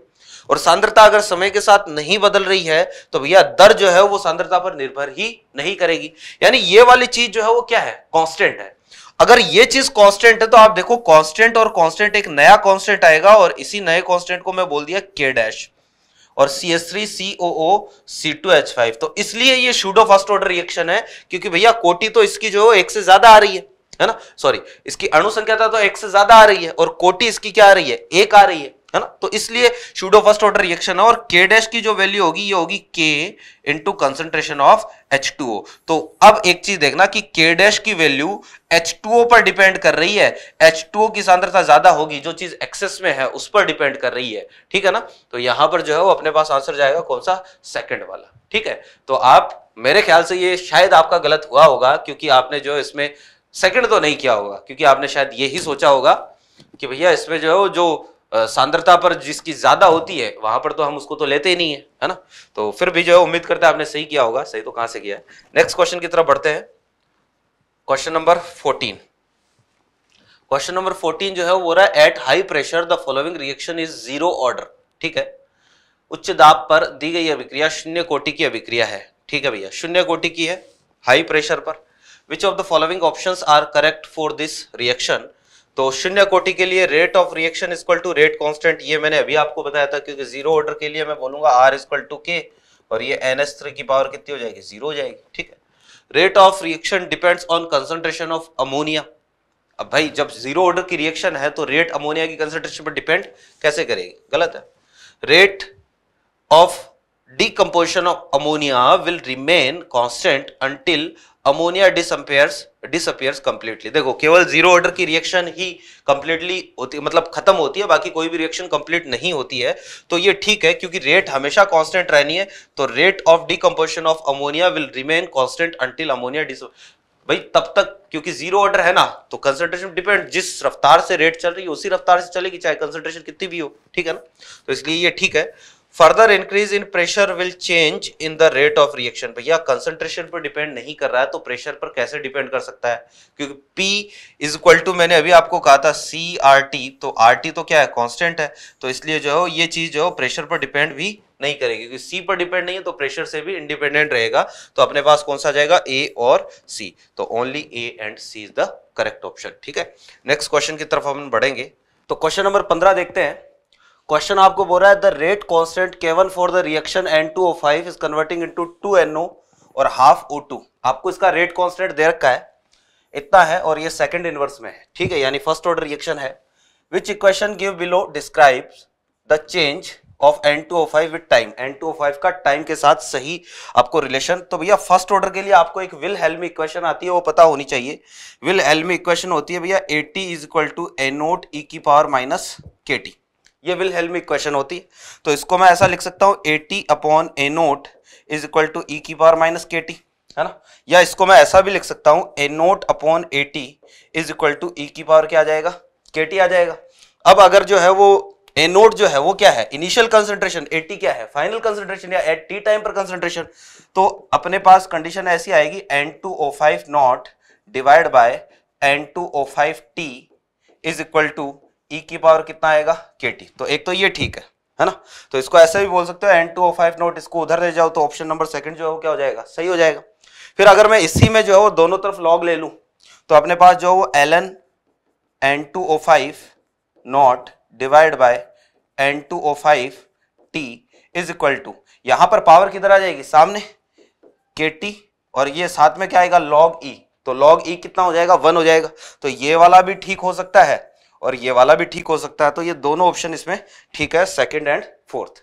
और सांद्रता अगर समय के साथ नहीं बदल रही है तो भैया दर जो है वो सांद्रता पर निर्भर ही नहीं करेगी यानी ये वाली चीज जो है वो क्या है कॉन्स्टेंट है अगर ये चीज कॉन्स्टेंट है तो आप देखो कॉन्स्टेंट और कॉन्स्टेंट एक नया कॉन्स्टेंट आएगा और इसी नए कॉन्स्टेंट को मैं बोल दिया के डैश और C S three C O O C two H five तो इसलिए ये शूडो फर्स्ट ऑर्डर रिएक्शन है क्योंकि भैया कोटी तो इसकी जो एक से ज्यादा आ रही है है ना सॉरी इसकी अणु संख्याता तो एक से ज्यादा आ रही है और कोटी इसकी क्या आ रही है एक आ रही है है ना तो इसलिए शूडो फर्स्ट ऑर्डर रिएक्शन है और के डैश की जो वैल्यू होगी ये होगी के into concentration of H two O तो अब एक चीज देखना कि के डैश की वैल्यू एच टू ओ पर डिपेंड कर रही है एच टू ओ की सांद्रता ज्यादा होगी जो चीज एक्सेस में है उस पर डिपेंड कर रही है ठीक है ना तो यहां पर जो है वो अपने पास आंसर जाएगा कौन सा सेकेंड वाला ठीक है तो आप मेरे ख्याल से ये शायद आपका गलत हुआ होगा क्योंकि आपने जो इसमें सेकंड तो नहीं किया होगा क्योंकि आपने शायद यही सोचा होगा कि भैया इसमें जो है वो जो सांद्रता पर जिसकी ज़्यादा होती है वहां पर तो हम उसको तो लेते ही नहीं है है ना तो फिर भी जो है उम्मीद करते हैं आपने सही किया होगा सही तो कहां से किया है नेक्स्ट क्वेश्चन की तरफ बढ़ते हैं question number fourteen question number fourteen जो है वो रहा at high pressure the following reaction is zero order ठीक है उच्च दाब पर दी गई अभिक्रिया शून्य कोटि की अभिक्रिया है ठीक है भैया शून्य कोटि की है हाई प्रेशर पर which of the following option are correct for this reaction तो शून्य कोटि के लिए rate of reaction equal to rate constant ये मैंने अभी आपको बताया था क्योंकि जीरो ऑर्डर के लिए मैं बोलूंगा आर इक्वल टू के और ये एन एस थ्री की पावर कितनी हो जाएगी जीरो हो जाएगी ठीक है rate of reaction depends on concentration of ammonia अब भाई जब जीरो ऑर्डर की रिएक्शन है तो रेट अमोनिया की कंसनट्रेशन पर डिपेंड कैसे करेगी गलत है rate of decomposition of ammonia will remain constant until ammonia disappears disappears completely देखो केवल जीरो ऑर्डर की रिएक्शन ही कंप्लीटली होती मतलब खत्म होती है बाकी कोई भी रिएक्शन कंप्लीट नहीं होती है तो ये ठीक है क्योंकि रेट हमेशा constant रहनी है तो rate of decomposition of ammonia will remain constant until ammonia डिस भाई तब तक क्योंकि जीरो ऑर्डर है ना तो कंसंट्रेशन डिपेंड जिस रफ्तार से रेट चल रही है उसी रफ्तार से चलेगी चाहे कंसंट्रेशन कितनी भी हो ठीक है ना तो इसलिए ये ठीक है further increase in pressure will change in the rate of reaction भैया कंसंट्रेशन पर डिपेंड नहीं कर रहा है तो प्रेशर पर कैसे डिपेंड कर सकता है क्योंकि P इज इक्वल टू मैंने अभी आपको कहा था सी आर टी तो आर टी तो क्या है कॉन्स्टेंट है तो इसलिए जो है ये चीज जो है प्रेशर पर डिपेंड भी नहीं करेगी क्योंकि सी पर डिपेंड नहीं है तो प्रेशर से भी इंडिपेंडेंट रहेगा तो अपने पास कौन सा जाएगा ए और सी तो only A and C is the correct option ठीक है नेक्स्ट क्वेश्चन की तरफ हम बढ़ेंगे तो क्वेश्चन नंबर पंद्रह देखते हैं क्वेश्चन आपको बोल रहा है द रेट के केवन for the reaction N two O five is converting into N O और हाफ ओ टू आपको इसका रेट कॉन्स्टेंट दे रखा है इतना है और ये सेकंड इनवर्स में है ठीक है यानी फर्स्ट ऑर्डर रिएक्शन है which equation give below describe the change of N two O five with time N two O five का टाइम के साथ सही आपको रिलेशन तो भैया फर्स्ट ऑर्डर के लिए आपको एक विल हेल्मी इक्वेशन आती है वो पता होनी चाहिए विल हेल्मी इक्वेशन होती है भैया A T is equal to A not E की पावर माइनस के टी ये विल हेल्प मी क्वेश्चन होती है तो इसको मैं ऐसा लिख सकता हूँ A T upon A not is equal to E की पावर माइनस के टी है ना या इसको मैं ऐसा भी लिख सकता हूँ A not upon A T is equal to E की पावर क्या आ जाएगा के टी आ जाएगा अब अगर जो है वो ए नोट जो है वो क्या है इनिशियल कंसेंट्रेशन ए टी क्या है फाइनल कंसेंट्रेशन या एट टी टाइम पर कंसेंट्रेशन तो अपने पास कंडीशन ऐसी आएगी N two O five not divide by N two O five T is equal to e की पावर कितना आएगा के टी तो एक तो ये ठीक है है ना तो इसको ऐसे भी बोल सकते हो N two O five not इसको उधर ले जाओ तो ऑप्शन नंबर सेकंड जो है वो क्या हो जाएगा सही हो जाएगा फिर अगर मैं इसी में जो है वो दोनों तरफ लॉग ले लूं तो अपने पास जो है वो L N N two O five not divide by N two O five T is equal to यहां पर पावर किधर आ जाएगी सामने के टी और ये साथ में क्या आएगा लॉग ई e. तो लॉग ई e कितना हो जाएगा वन हो जाएगा तो ये वाला भी ठीक हो सकता है और ये वाला भी ठीक हो सकता है तो ये दोनों ऑप्शन इसमें ठीक है सेकेंड एंड फोर्थ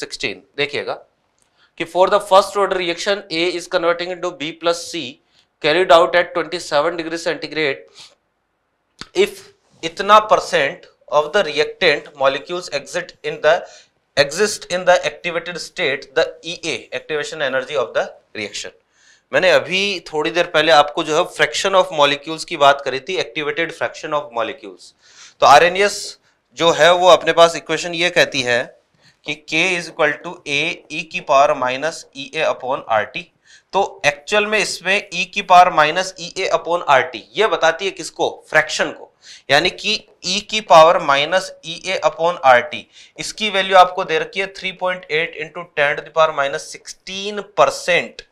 सिक्सटीन देखिएगा कि for the first order reaction A is converting to B plus C carried out at 27 degree centigrade if इतना percent of the reactant molecules exit in the exist in the activated state the E activation energy of the reaction मैंने अभी थोड़ी देर पहले आपको जो है fraction of molecules की बात करी थी एक्टिवेटेड फ्रैक्शन ऑफ मॉलिक्यूल्स तो आर जो है वो अपने पास इक्वेशन ये कहती है कि k is equal to A E की power minus E A upon R T तो एक्चुअल में इसमें e की power minus E A upon R T ये बताती है किसको फ्रैक्शन को यानी कि e की power minus E A upon R T इसकी वैल्यू आपको दे रखी है 3.8 point eight into ten power minus sixteen percent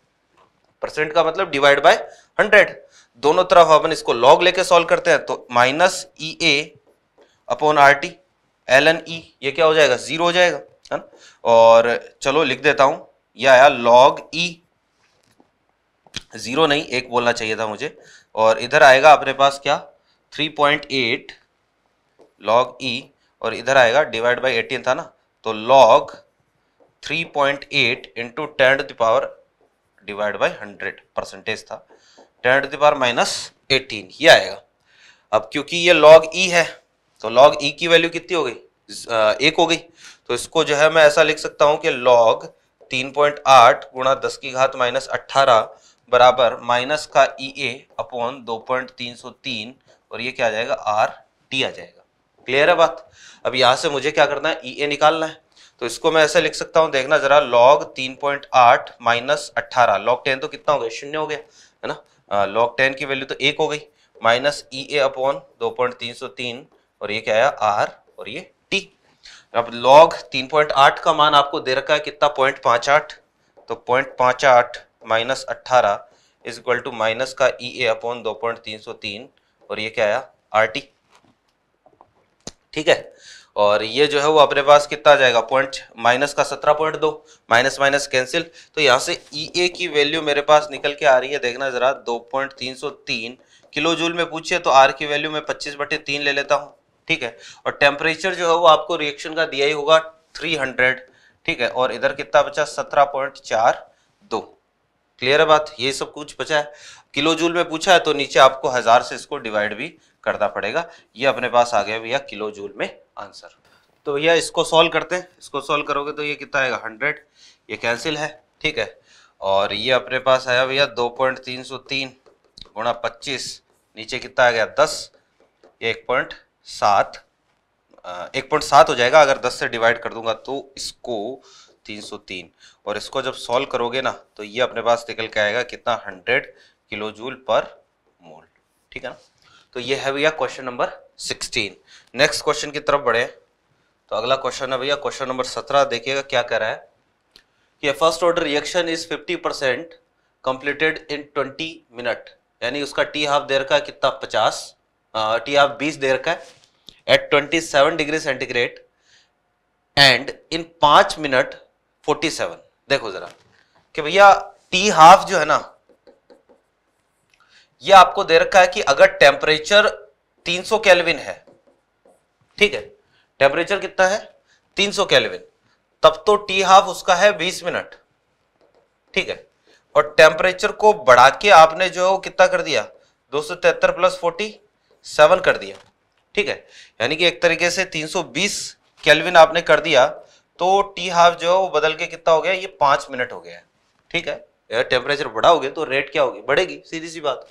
percent का मतलब डिवाइड बाय हंड्रेड दोनों तरफ अपन इसको लॉग लेके सॉल्व करते हैं तो minus E A upon R T L N E ये क्या हो जाएगा जीरो हो जाएगा है ना और चलो लिख देता हूं ये आया लॉग ई जीरो नहीं एक बोलना चाहिए था मुझे और इधर आएगा अपने पास क्या three point eight log E और इधर आएगा डिवाइड बाई एटीन था ना तो log three point eight into ten to power divide by hundred percentage था ten to the power minus eighteen ये आएगा अब क्योंकि ये लॉग ई e है तो लॉग ई e की वैल्यू कितनी हो गई एक हो गई तो इसको जो है मैं ऐसा लिख सकता हूं कि लॉग तीन पॉइंट आठ गुणा दस की घात माइनस अट्ठारह बराबर माइनस का ई e ए अपॉन दो पॉइंट तीन सौ तीन और ये क्या आ जाएगा आर टी आ जाएगा क्लियर है बात अब यहां से मुझे क्या करना है ई ए निकालना है तो इसको मैं ऐसे लिख सकता हूँ देखना जरा लॉग तीन पॉइंट आठ माइनस अट्ठारह लॉग टेन तो कितना हो गया शून्य हो गया है ना लॉग टेन की वैल्यू तो एक हो गई माइनस ई ए अपॉन दो पॉइंट तीन सौ तीन और ये क्या आया आर और ये टी अब लॉग तीन पॉइंट आठ का मान आपको दे रखा है कितना पॉइंट पाँच आठ तो पॉइंट पाँच आठ माइनस अट्ठारह इज इक्वल टू माइनस का ई ए अपॉन दो पॉइंट तीन सौ तीन और ये क्या आया आर टी ठीक है और ये जो है वो अपने पास कितना जाएगा पॉइंट माइनस का सत्रह पॉइंट दो माइनस माइनस कैंसिल तो यहाँ से ई e ए की वैल्यू मेरे पास निकल के आ रही है देखना ज़रा दो पॉइंट तीन सौ तीन किलो जूल में पूछिए तो आर की वैल्यू मैं पच्चीस बटे तीन ले लेता हूँ ठीक है और टेम्परेचर जो है वो आपको रिएक्शन का दिया ही होगा थ्री हंड्रेड ठीक है और इधर कितना बचा सत्रह पॉइंट चार दो क्लियर है बात ये सब कुछ बचा है किलो जूल में पूछा है तो नीचे आपको हज़ार से इसको डिवाइड भी करना पड़ेगा ये अपने पास आ गया भैया किलो जूल में आंसर तो भैया इसको सॉल्व करते हैं इसको सॉल्व करोगे तो ये कितना आएगा हंड्रेड ये कैंसिल है ठीक है और ये अपने पास आया भैया दो पॉइंट तीन सौ तीन गुणा पच्चीस नीचे कितना आ गया दस एक पॉइंट सात एक पॉइंट सात हो जाएगा अगर दस से डिवाइड कर दूंगा तो इसको तीन सौ तीन और इसको जब सॉल्व करोगे ना तो ये अपने पास निकल के आएगा कितना hundred kilo joule per mole ठीक है ना तो ये है भैया question number sixteen next question की तरफ बढ़े तो अगला क्वेश्चन है भैया क्वेश्चन नंबर सत्रह देखिएगा क्या कह रहा है कि first order reaction is fifty percent completed in twenty minute यानी उसका टी हाफ देर का कितना पचास टी हाफ बीस देर का at twenty seven degree centigrade and in पांच मिनट फोर्टी सेवन देखो ज़रा कि भैया टी हाफ जो है ना ये आपको दे रखा है कि अगर टेम्परेचर 300 सौ कैलविन है ठीक है टेम्परेचर कितना है 300 सौ कैलविन तब तो टी हाफ उसका है 20 मिनट ठीक है और टेम्परेचर को बढ़ा के आपने जो कितना कर दिया दो सौ तिहत्तर प्लस फोर्टी सेवन कर दिया ठीक है यानी कि एक तरीके से 320 कैलविन आपने कर दिया तो टी हाफ जो है वो बदल के कितना हो गया ये पांच मिनट हो गया है ठीक है टेम्परेचर बढ़ाओगे तो रेट क्या होगी बढ़ेगी सीधी सी बात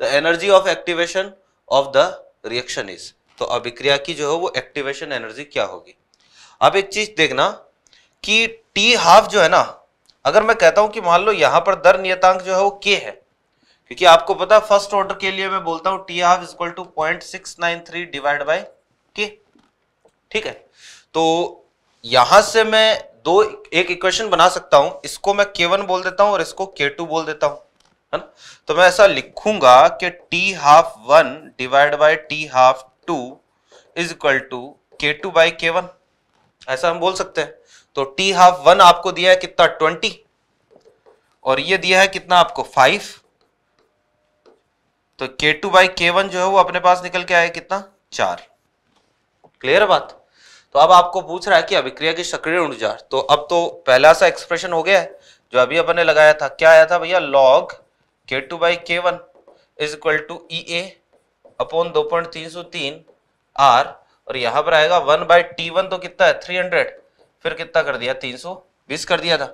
the energy of activation of the reaction is तो अभिक्रिया की जो है वो एक्टिवेशन एनर्जी क्या होगी अब एक चीज देखना कि टी हाफ जो है ना अगर मैं कहता हूं कि मान लो यहां पर दर नियतांक जो है वो के है क्योंकि आपको पता फर्स्ट ऑर्डर के लिए मैं बोलता हूं T half is equal to point six nine three divide by K ठीक है तो यहां से मैं दो एक इक्वेशन बना सकता हूं इसको मैं के वन बोल देता हूं और इसको के टू बोल देता हूं है ना तो मैं ऐसा लिखूंगा कि T half one divide by T half two is equal to K two by K one ऐसा हम बोल सकते हैं तो टी हाफ वन आपको दिया है कितना ट्वेंटी और ये दिया है कितना आपको फाइव तो K two by K one जो है वो अपने पास निकल के आया कितना चार क्लियर बात तो अब आपको पूछ रहा है कि अभिक्रिया की सक्रिय ऊर्जा तो अब तो पहला सा एक्सप्रेशन हो गया है जो अभी अपने लगाया था क्या आया था भैया log K two by K one is equal to E A upon दो पॉइंट तीन सौ तीन आर और यहां पर आएगा वन बाई टी वन तो कितना है थ्री हंड्रेड फिर कितना कर दिया तीन सौ बीस कर दिया था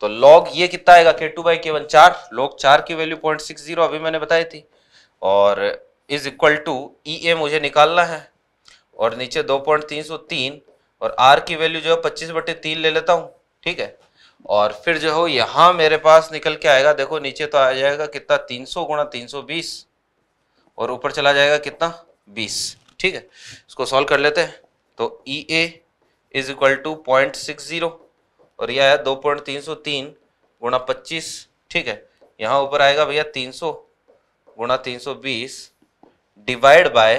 तो लॉग ये कितना आएगा K two by K one चार लॉग चार की वैल्यू पॉइंट सिक्स जीरो अभी मैंने बताई थी और is equal to E A मुझे निकालना है और नीचे दो पॉइंट तीन सौ तीन और आर की वैल्यू जो है पच्चीस बटे तीन ले लेता हूँ ठीक है और फिर जो हो यहाँ मेरे पास निकल के आएगा देखो नीचे तो आ जाएगा कितना 300 गुणा तीन और ऊपर चला जाएगा कितना 20 ठीक है इसको सॉल्व कर लेते हैं तो E A is equal to point six zero और यह आया दो पॉइंट तीन सौ तीन गुणा पच्चीस ठीक है यहाँ ऊपर आएगा भैया तीन सौ गुणा तीन सौ बीस डिवाइड बाय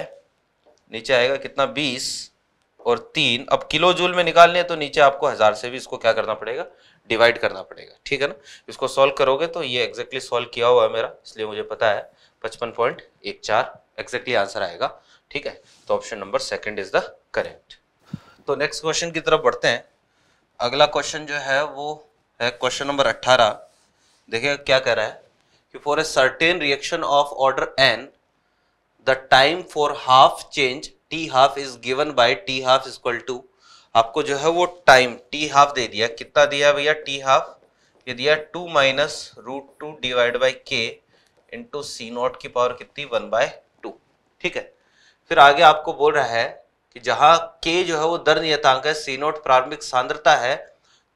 नीचे आएगा कितना बीस और तीन अब किलो जूल में निकालने तो नीचे आपको हज़ार से भी इसको क्या करना पड़ेगा डिवाइड करना पड़ेगा ठीक है ना इसको सॉल्व करोगे तो ये एग्जैक्टली सॉल्व किया हुआ है मेरा इसलिए मुझे पता है पचपन पॉइंट एक चार एग्जैक्टली आंसर आएगा ठीक है तो option number second is the correct तो नेक्स्ट क्वेश्चन की तरफ बढ़ते हैं अगला क्वेश्चन जो है वो है क्वेश्चन नंबर अट्ठारह देखिए क्या कह रहा है कि for a certain reaction of order N the time for half change T half is given by T half is equal to आपको जो है वो टाइम टी हाफ दे दिया कितना दिया भैया टी हाफ ये दिया two minus root two divide by K into C not की पावर कितनी वन बाय टू ठीक है फिर आगे आपको बोल रहा है कि जहाँ के जो है वो दर नियतांक है सी नॉट प्रारंभिक सांद्रता है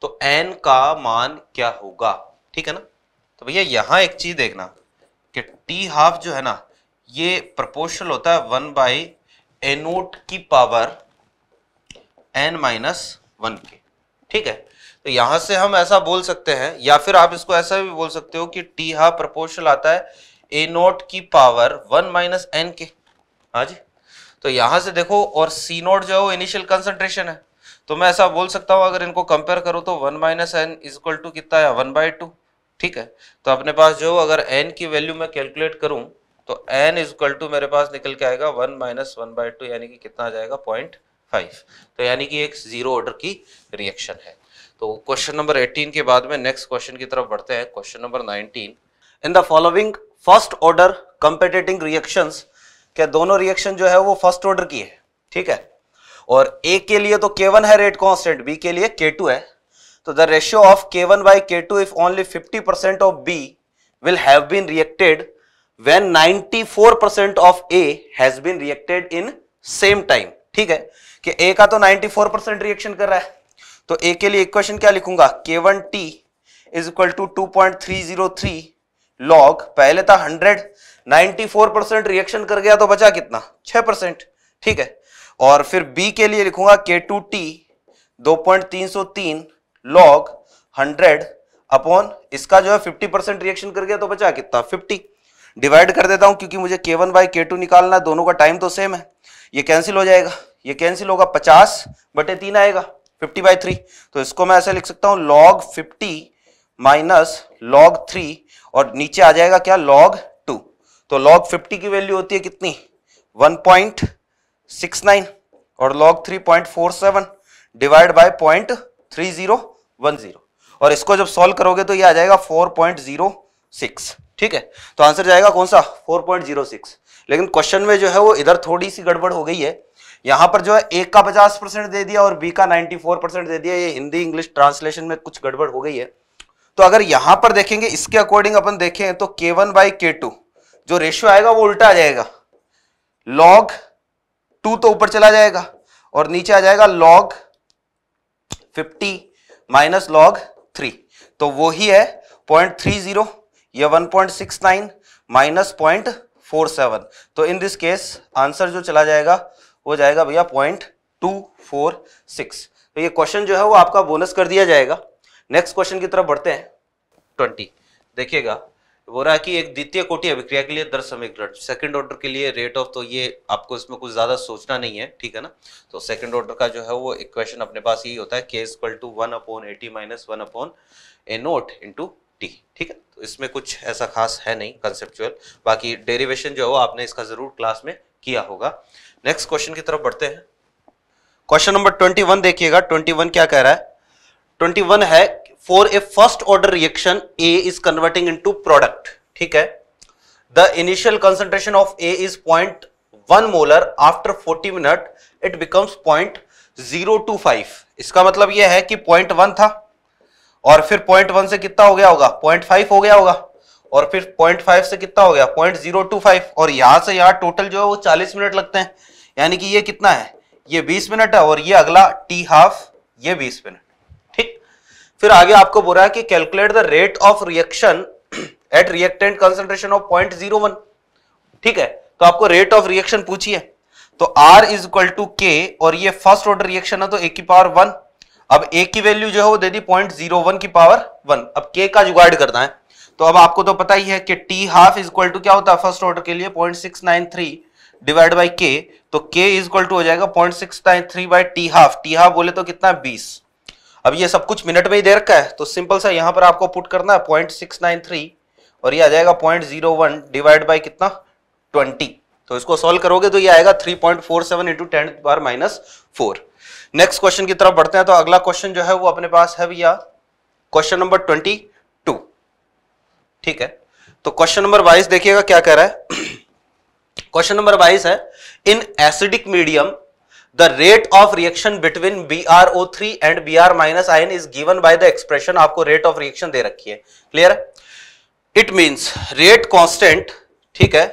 तो एन का मान क्या होगा ठीक है ना तो भैया यहाँ एक चीज देखना कि टी हाफ जो है ना ये प्रपोर्शनल होता है वन बाई एनोट की पावर एन माइनस वन के ठीक है तो यहां से हम ऐसा बोल सकते हैं या फिर आप इसको ऐसा भी बोल सकते हो कि टी हा प्रपोर्शनल आता है ए नोट की पावर वन माइनस एन के हाँ जी तो यहां से देखो और सी नोट जो है वो इनिशियल कंसंट्रेशन है तो मैं ऐसा बोल सकता हूँ अगर इनको कंपेयर करो तो one minus N is equal to कितना है वन बाई टू ठीक है तो अपने पास जो अगर एन की वैल्यू मैं कैलकुलेट करूँ तो एन इज इक्वल टू मेरे पास निकल के आएगा one minus one by two यानी कि कितना आ जाएगा पॉइंट फाइव तो यानी कि एक जीरो ऑर्डर की रिएक्शन है तो क्वेश्चन नंबर एटीन के बाद में नेक्स्ट क्वेश्चन की तरफ बढ़ते हैं question number nineteen in the following first order competing reaction क्या दोनों रिएक्शन जो है वो फर्स्ट ऑर्डर की है ठीक है और ए के लिए तो के वन है रेट कॉन्स्टेंट बी के लिए के टू है तो the ratio of K one by K two if only fifty percent of B will have been reacted ninety four percent of A has been reacted in same time ठीक है कि ए का तो 94 परसेंट रिएक्शन कर रहा है तो ए के लिए इक्वेशन क्या लिखूंगा K one T is equal to two point three zero three log पहले था hundred ninety four percent reaction कर गया तो बचा कितना छह परसेंट ठीक है और फिर बी के लिए लिखूंगा के टू टी दो पॉइंट तीन सौ तीन लॉग हंड्रेड अपॉन इसका जो है फिफ्टी परसेंट रिएक्शन कर गया तो बचा कितना फिफ्टी डिवाइड कर देता हूं क्योंकि मुझे के वन बाई के टू निकालना है दोनों का टाइम तो सेम है ये कैंसिल हो जाएगा ये कैंसिल होगा पचास बटे तीन आएगा फिफ्टी बाई थ्री तो इसको मैं ऐसे लिख सकता हूं log fifty minus log three और नीचे आ जाएगा क्या लॉग टू तो लॉग फिफ्टी की वैल्यू होती है कितनी वन पॉइंट सिक्स नाइन और log three point four seven divide by point three zero one zero और इसको जब सॉल्व करोगे तो ये आ जाएगा फोर पॉइंट जीरो सिक्स ठीक है तो आंसर जाएगा कौन सा फोर पॉइंट जीरो सिक्स लेकिन क्वेश्चन में जो है वो इधर थोड़ी सी गड़बड़ हो गई है यहां पर जो है ए का पचास परसेंट दे दिया और बी का नाइनटी फोर परसेंट दे दिया ये हिंदी इंग्लिश ट्रांसलेशन में कुछ गड़बड़ हो गई है तो अगर यहां पर देखेंगे इसके अकॉर्डिंग अपन देखें तो K one by K two जो रेशियो आएगा वो उल्टा आ जाएगा लॉग टू तो ऊपर चला जाएगा और नीचे आ जाएगा log fifty minus log three तो वो ही है पॉइंट थ्री जीरो या one point six nine minus point four seven तो इन दिस केस आंसर जो चला जाएगा हो जाएगा भैया पॉइंट टू फोर सिक्स तो ये क्वेश्चन जो है वो आपका बोनस कर दिया जाएगा नेक्स्ट क्वेश्चन की तरफ बढ़ते हैं ट्वेंटी देखिएगा बोल रहा है कि एक द्वितीय कोटि अभिक्रिया के लिए दर समीकरण सेकंड ऑर्डर के लिए रेट ऑफ तो ये आपको इसमें कुछ ज्यादा सोचना नहीं है ठीक है ना तो सेकंड ऑर्डर का जो है वो इक्वेशन अपने पास यही होता है K is equal to one upon AT minus one upon A naught into T ठीक है तो इसमें कुछ ऐसा खास है नहीं कंसेप्चुअल बाकी डेरिवेशन जो है वो आपने इसका जरूर क्लास में किया होगा नेक्स्ट क्वेश्चन की तरफ बढ़ते हैं क्वेश्चन नंबर ट्वेंटी वन देखिएगा ट्वेंटी वन क्या कह रहा है ट्वेंटी वन है for A first order reaction A is converting into product ठीक है the initial concentration of A is point one molar after forty minute it becomes point zero two five इसका मतलब यह है कि पॉइंट वन था और फिर पॉइंट वन से कितना हो गया होगा पॉइंट फाइव हो गया होगा और फिर पॉइंट फाइव से कितना हो गया पॉइंट जीरो टू फाइव और यहां से यहां टोटल जो है वो चालीस मिनट लगते हैं यानी कि ये कितना है ये 20 मिनट है और ये अगला टी हाफ ये 20 मिनट ठीक फिर आगे आपको बोल रहा है कि calculate the rate of reaction at reactant concentration of point zero one ठीक है तो आपको रेट ऑफ रिएक्शन पूछिए तो R इज इक्वल टू के और ये फर्स्ट ऑर्डर रिएक्शन है तो ए की पावर वन अब A की वैल्यू जो है वो दे दी पॉइंट जीरो वन की पावर वन अब K का जुगाड़ करना है तो अब आपको तो पता ही है कि T half is equal to क्या होता है फर्स्ट ऑर्डर के लिए point six nine three divide by K तो k इज इक्वल टू हो जाएगा point six time three by T half T half बोले तो कितना बीस अब ये सब कुछ मिनट में ही दे रखा है तो सिंपल सा यहां पर आपको पुट करना है पॉइंट सिक्स नाइन थ्री और ये आ जाएगा point zero one divide by कितना ट्वेंटी तो इसको सॉल्व करोगे तो ये आएगा three point four seven into ten बार माइनस फोर नेक्स्ट क्वेश्चन की तरफ बढ़ते हैं तो अगला क्वेश्चन जो है वो अपने पास है भैया क्वेश्चन नंबर ट्वेंटी टू ठीक है तो क्वेश्चन नंबर बाईस देखिएगा क्या कह रहा है क्वेश्चन नंबर बाईस है in acidic medium the rate of reaction between B R O three and B R minus ion is given by the expression आपको रेट ऑफ रिएक्शन दे रखी है clear it means rate constant ठीक है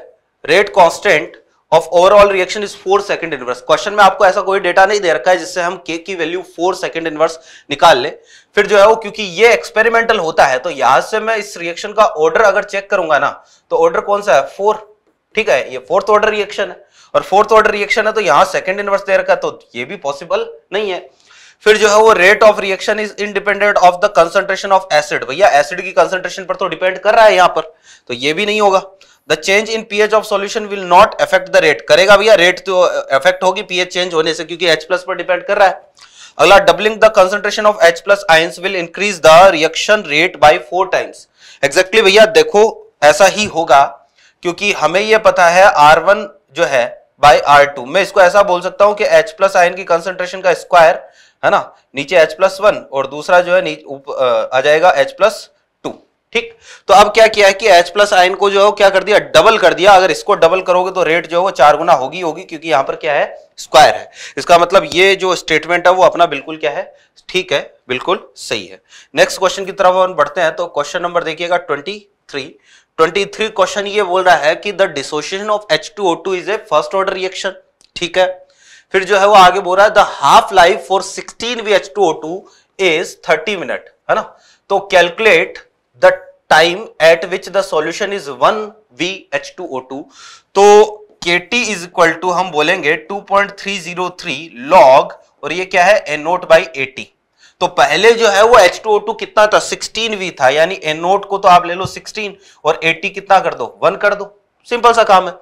rate constant of overall reaction is four second inverse question में आपको ऐसा कोई डेटा नहीं दे रखा है जिससे हम के की वैल्यू फोर सेकंड इनवर्स निकाल ले फिर जो है वो क्योंकि ये एक्सपेरिमेंटल होता है तो यहां से मैं इस रिएक्शन का ऑर्डर अगर चेक करूंगा ना तो ऑर्डर कौन सा है फोर ठीक है ये फोर्थ ऑर्डर रिएक्शन है और फोर्थ ऑर्डर रिएक्शन है तो यहाँ सेकेंड इनवर्स दे रखा तो ये भी पॉसिबल नहीं है फिर जो है वो rate of reaction is independent of the concentration of acid भैया एसिड की कंसंट्रेशन पर तो डिपेंड कर रहा है यहां पर तो ये भी नहीं होगा the change in pH of solution will not affect the rate करेगा भैया रेट तो अफेक्ट uh, होगी पीएच चेंज होने से क्योंकि एच प्लस पर डिपेंड कर रहा है अगला doubling the concentration of H plus ions will increase the reaction rate by four times exactly भैया देखो ऐसा ही होगा क्योंकि हमें यह पता है आर वन जो है बाई आर टू मैं इसको ऐसा बोल सकता हूं कि H प्लस आयन की कंसंट्रेशन का स्क्वायर है ना नीचे एच प्लस वन और दूसरा जो है उप, आ जाएगा एच प्लस टू ठीक तो अब क्या किया है कि H प्लस आयन को जो है क्या कर दिया डबल कर दिया अगर इसको डबल करोगे तो रेट जो है वो चार गुना होगी होगी क्योंकि यहां पर क्या है स्क्वायर है इसका मतलब ये जो स्टेटमेंट है वो अपना बिल्कुल क्या है ठीक है बिल्कुल सही है नेक्स्ट क्वेश्चन की तरफ हम बढ़ते हैं तो क्वेश्चन नंबर देखिएगा ट्वेंटी थ्री 23 क्वेश्चन ये बोल रहा है कि the dissociation of H two O two is a first order reaction ठीक है फिर जो है वो आगे बोल रहा है the half life for sixteen V H two O two is thirty minute है ना तो calculate the time at which the solution is one V H two O two तो K T is equal to हम बोलेंगे two point three zero three log और ये क्या है एनोट बाई एटी तो पहले जो है वो H2O2 कितना था 16V था यानी एनोड को तो आप ले लो 16 और 80 कितना कर दो 1 कर दो सिंपल सा काम है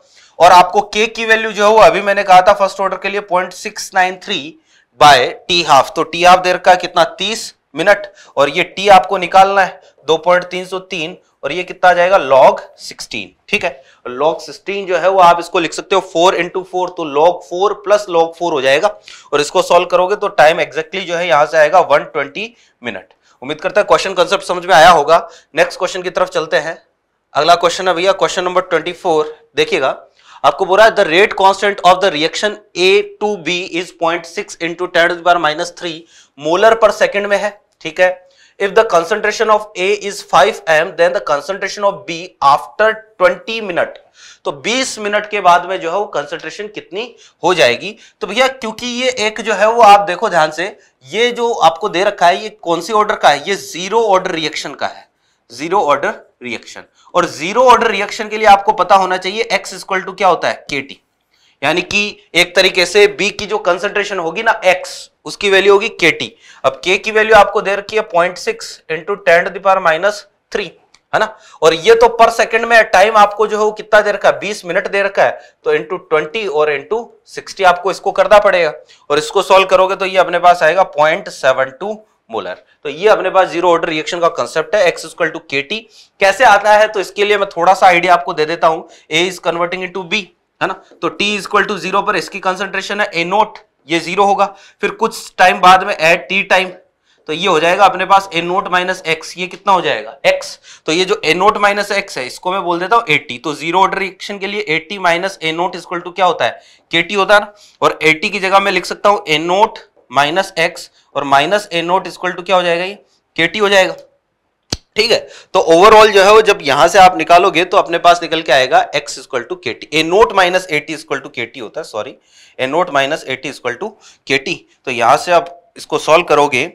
और आपको K की वैल्यू जो है वो अभी मैंने कहा था फर्स्ट ऑर्डर के लिए 0.693 बाय टी हाफ तो टी हाफ देर का कितना 30 मिनट और ये टी आपको निकालना है 2.303 और ये कितना जाएगा लॉग 16 ठीक है लॉग 16 जो है वो आप इसको लिख सकते हो 4 इंटू फोर तो लॉग 4 प्लस लॉग 4 हो जाएगा और इसको सॉल्व करोगे तो टाइम एग्जैक्टली जो है यहां से आएगा 120 मिनट उम्मीद करता है क्वेश्चन कंसेप्ट समझ में आया होगा नेक्स्ट क्वेश्चन की तरफ चलते हैं अगला क्वेश्चन है भैया क्वेश्चन नंबर ट्वेंटी देखिएगा आपको बोल रहा है the rate constant of the reaction A to B is point six into ten minus three molar per second में है ठीक है if the concentration of A is 5 m then the concentration of B after 20 minute तो 20 minute के बाद में जो है वो कंसेंट्रेशन कितनी हो जाएगी तो भैया क्योंकि ये एक जो है वो आप देखो ध्यान से ये जो आपको दे रखा है ये कौन सी ऑर्डर का है ये जीरो ऑर्डर रिएक्शन का है जीरो ऑर्डर रिएक्शन और जीरो ऑर्डर रिएक्शन के लिए आपको पता होना चाहिए एक्स इक्वल टू क्या होता है के टी यानी कि एक तरीके से बी की जो कंसेंट्रेशन होगी ना एक्स उसकी वैल्यू होगी के टी अब के की वैल्यू आपको दे रखी है point six into ten the power minus three है ना और ये तो पर सेकंड में टाइम आपको जो है कितना दे रखा है बीस मिनट दे रखा है तो इंटू ट्वेंटी और इंटू सिक्सटी आपको इसको करना पड़ेगा और इसको सॉल्व करोगे तो ये अपने पास आएगा पॉइंट सेवन टू मोलर तो ये अपने पास जीरो ऑर्डर रिएक्शन का कंसेप्ट है एक्स इक्वल टू के कैसे आता है तो इसके लिए मैं थोड़ा सा आइडिया आपको दे देता हूं A is converting in B है ना तो T इक्वल टू जीरो पर इसकी कंसेंट्रेशन है ए नोट ये जीरो होगा फिर कुछ टाइम बाद में एट टी टाइम तो ये हो जाएगा अपने पास ए नोट माइनस एक्स ये कितना हो जाएगा एक्स तो ये जो ए नोट माइनस एक्स है इसको मैं बोल देता हूं एटी तो जीरो ऑर्डर रिएक्शन के लिए AT minus A naught equal to क्या होता है के होता है ना और एटी की जगह मैं लिख सकता हूं ए नोट माइनस एक्स और minus A naught equal to क्या हो जाएगा ये के हो जाएगा ठीक है तो ओवरऑल जो है वो जब यहां से आप निकालोगे तो अपने पास निकल के आएगा x equal to K T A naught minus AT equal to K T होता है sorry A naught minus T equal to K T तो यहां से आप इसको सॉल्व करोगे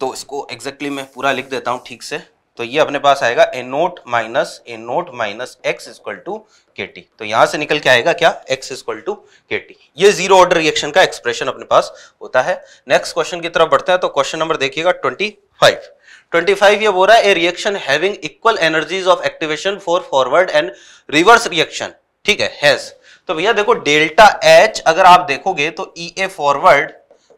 तो इसको एग्जैक्टली मैं पूरा लिख देता हूं ठीक से तो ये अपने पास आएगा A naught minus A naught minus X equal to K T तो यहां से निकल के आएगा क्या X equal to K T ये जीरो ऑर्डर रिएक्शन का एक्सप्रेशन अपने पास होता है नेक्स्ट क्वेश्चन की तरफ बढ़ते हैं तो क्वेश्चन नंबर देखिएगा ट्वेंटी फाइव 25 ये बोल रहा है A reaction having equal energies of activation for forward and reverse reaction ठीक है हैज तो भैया देखो डेल्टा एच अगर आप देखोगे तो E A forward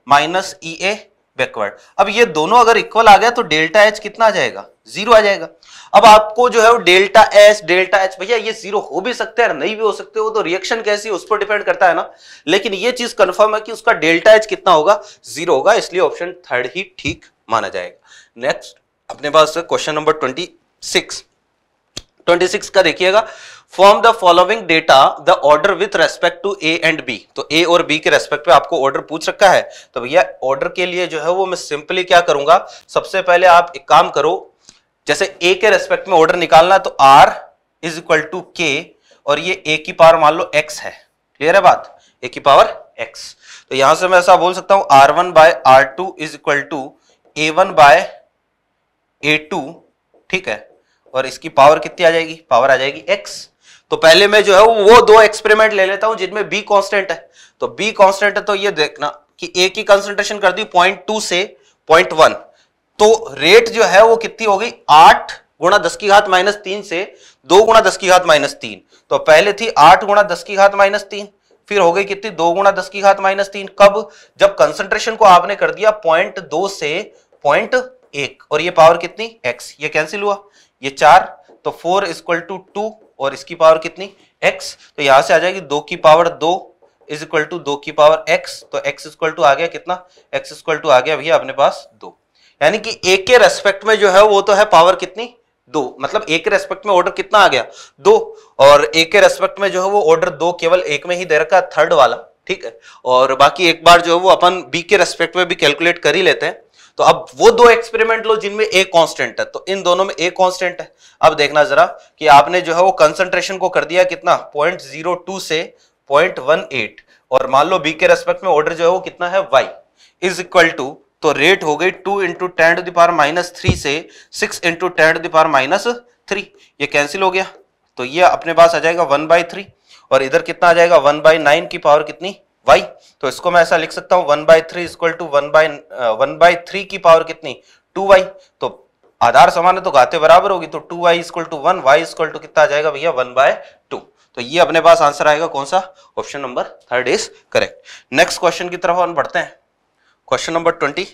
minus E A backward अब ये दोनों अगर इक्वल आ गया तो डेल्टा एच कितना आ जाएगा जीरो आ जाएगा अब आपको जो है वो डेल्टा एच डेल्टा एच भैया ये जीरो हो भी सकते हैं नहीं भी हो सकते हो तो रिएक्शन कैसी उस पर डिपेंड करता है ना लेकिन ये चीज कंफर्म है कि उसका डेल्टा एच कितना होगा जीरो होगा इसलिए ऑप्शन थर्ड ही ठीक माना जाएगा नेक्स्ट अपने पास question number twenty six twenty six का देखिएगा form the following data the order with respect to A and B तो ए और बी के रेस्पेक्ट पे आपको ऑर्डर पूछ रखा है तो भैया ऑर्डर के लिए जो है वो मैं सिंपली क्या करूंगा सबसे पहले आप एक काम करो जैसे ए के रेस्पेक्ट में ऑर्डर निकालना तो आर इज इक्वल टू के और ये ए की पावर मान लो एक्स है क्लियर है बात ए की पावर एक्स तो यहां से मैं ऐसा बोल सकता हूं R one by R two is equal to A one by A two ठीक है और इसकी पावर कितनी आ जाएगी पावर आ जाएगी एक्स तो पहले मैं जो है वो दो एक्सपेरिमेंट ले लेता हूं जिनमें बी कांस्टेंट है तो बी कांस्टेंट है तो ये देखना कि ए की कंसेंट्रेशन कर दी पॉइंट टू से पॉइंट वन तो रेट जो है वो कितनी होगी आठ गुणा दस की घात माइनस तीन से दो गुणा दस की घात माइनस तीन तो पहले थी आठ गुणा दस की घात माइनस तीन फिर हो गई कितनी दो गुणा दस की घात माइनस तीन कब जब कंसेंट्रेशन को आपने कर दिया पॉइंट दो से पॉइंट एक और ये पावर कितनी एक्स ये कैंसिल हुआ ये चार तो फोर इजक्वल टू टू और इसकी पावर कितनी एक्स तो यहां से आ जाएगी दो की पावर दो इज इक्वल टू दो की पावर एक्स तो एक्स इक्वल टू आ गया कितना एक्स इक्वल टू आ गया भैया अपने पास दो यानी कि एक के रेस्पेक्ट में जो है वो तो है पावर कितनी दो मतलब एक के रेस्पेक्ट में ऑर्डर कितना आ गया दो और एक के रेस्पेक्ट में जो है वो ऑर्डर दो केवल एक में ही दे रखा थर्ड वाला ठीक है और बाकी एक बार जो है वो अपन बी के रेस्पेक्ट में भी कैलकुलेट कर ही लेते हैं तो अब वो दो एक्सपेरिमेंट लो जिनमें एक कांस्टेंट है तो इन दोनों में एक कांस्टेंट है अब देखना जरा कि आपने जो है वो कंसंट्रेशन को कर दिया कितना पॉइंट जीरो टू से पॉइंट वन एट और मान लो बी के रेस्पेक्ट में ऑर्डर जो है वो कितना है वाई इज इक्वल टू तो रेट हो गई two into ten to the power minus three से six into ten to the power minus three ये कैंसिल हो गया तो ये अपने पास आ जाएगा वन बाई थ्री और इधर कितना आ जाएगा वन बाई नाइन की पावर कितनी वाई तो इसको मैं ऐसा लिख सकता हूं one by three equal to one by one by three की पावर कितनी टू वाई तो आधार समान है तो घाते बराबर होगी तो two Y equal to one Y equal to कितना आ जाएगा भैया वन बाय टू तो ये अपने पास आंसर आएगा कौन सा option number third is correct next question की तरफ हम बढ़ते हैं क्वेश्चन नंबर ट्वेंटी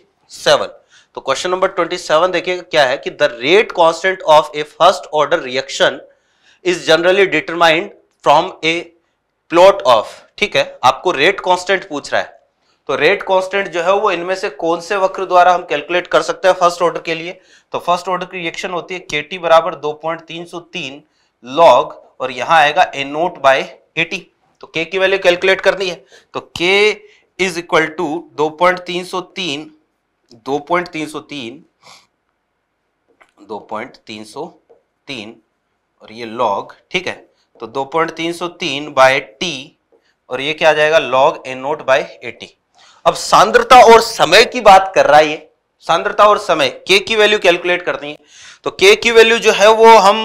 सेवन तो क्वेश्चन नंबर ट्वेंटी सेवन देखिएगा क्या है कि the rate constant of a first order reaction is generally determined from a plot of ठीक है आपको रेट कांस्टेंट पूछ रहा है तो रेट कांस्टेंट जो है वो इनमें से कौन से वक्र द्वारा हम कैलकुलेट कर सकते हैं फर्स्ट ऑर्डर के लिए तो फर्स्ट ऑर्डर की रिएक्शन होती है के टी बराबर दो पॉइंट तीन सौ तीन लॉग और यहां आएगा ए नोट बाय एटी तो के की वैल्यू कैलकुलेट करनी है तो के इज इक्वल टू दो पॉइंट तीन सौ तीन दो पॉइंट तीन सौ तीन दो पॉइंट तीन सौ तीन और ये लॉग ठीक है तो दो पॉइंट तीन सौ तीन बाय टी और ये क्या आ जाएगा log A naught by AT अब सांद्रता और समय की बात कर रहा है ये सांद्रता और समय के की वैल्यू कैलकुलेट करनी है तो के की वैल्यू जो है वो हम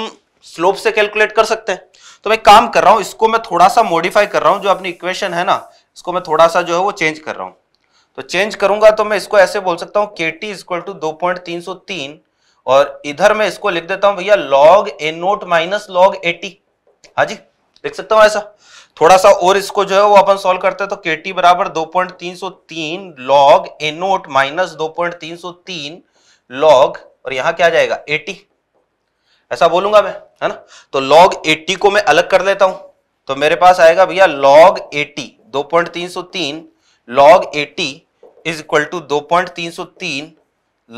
स्लोप से कैलकुलेट कर सकते हैं तो मैं काम कर रहा हूं इसको मैं थोड़ा सा मॉडिफाई कर रहा हूं जो अपनी इक्वेशन है ना इसको मैं थोड़ा सा जो है वो चेंज कर रहा हूं तो चेंज करूंगा तो मैं इसको ऐसे बोल सकता हूं के टी इक्वल टू दो पॉइंट तीन सौ तीन और इधर मैं इसको लिख देता हूं भैया log A naught minus log AT T हाजी लिख सकता हूं ऐसा थोड़ा सा और इसको जो है वो अपन सॉल्व करते हैं तो के टी बराबर दो पॉइंट तीन सौ तीन लॉग एनोट माइनस दो पॉइंट तीन सौ तीन लॉग और यहां क्या जाएगा एटी ऐसा बोलूंगा मैं है ना तो लॉग एटी को मैं अलग कर लेता हूं तो मेरे पास आएगा भैया लॉग एटी दो पॉइंट तीन सौ तीन log AT is equal to दो पॉइंट तीन सौ तीन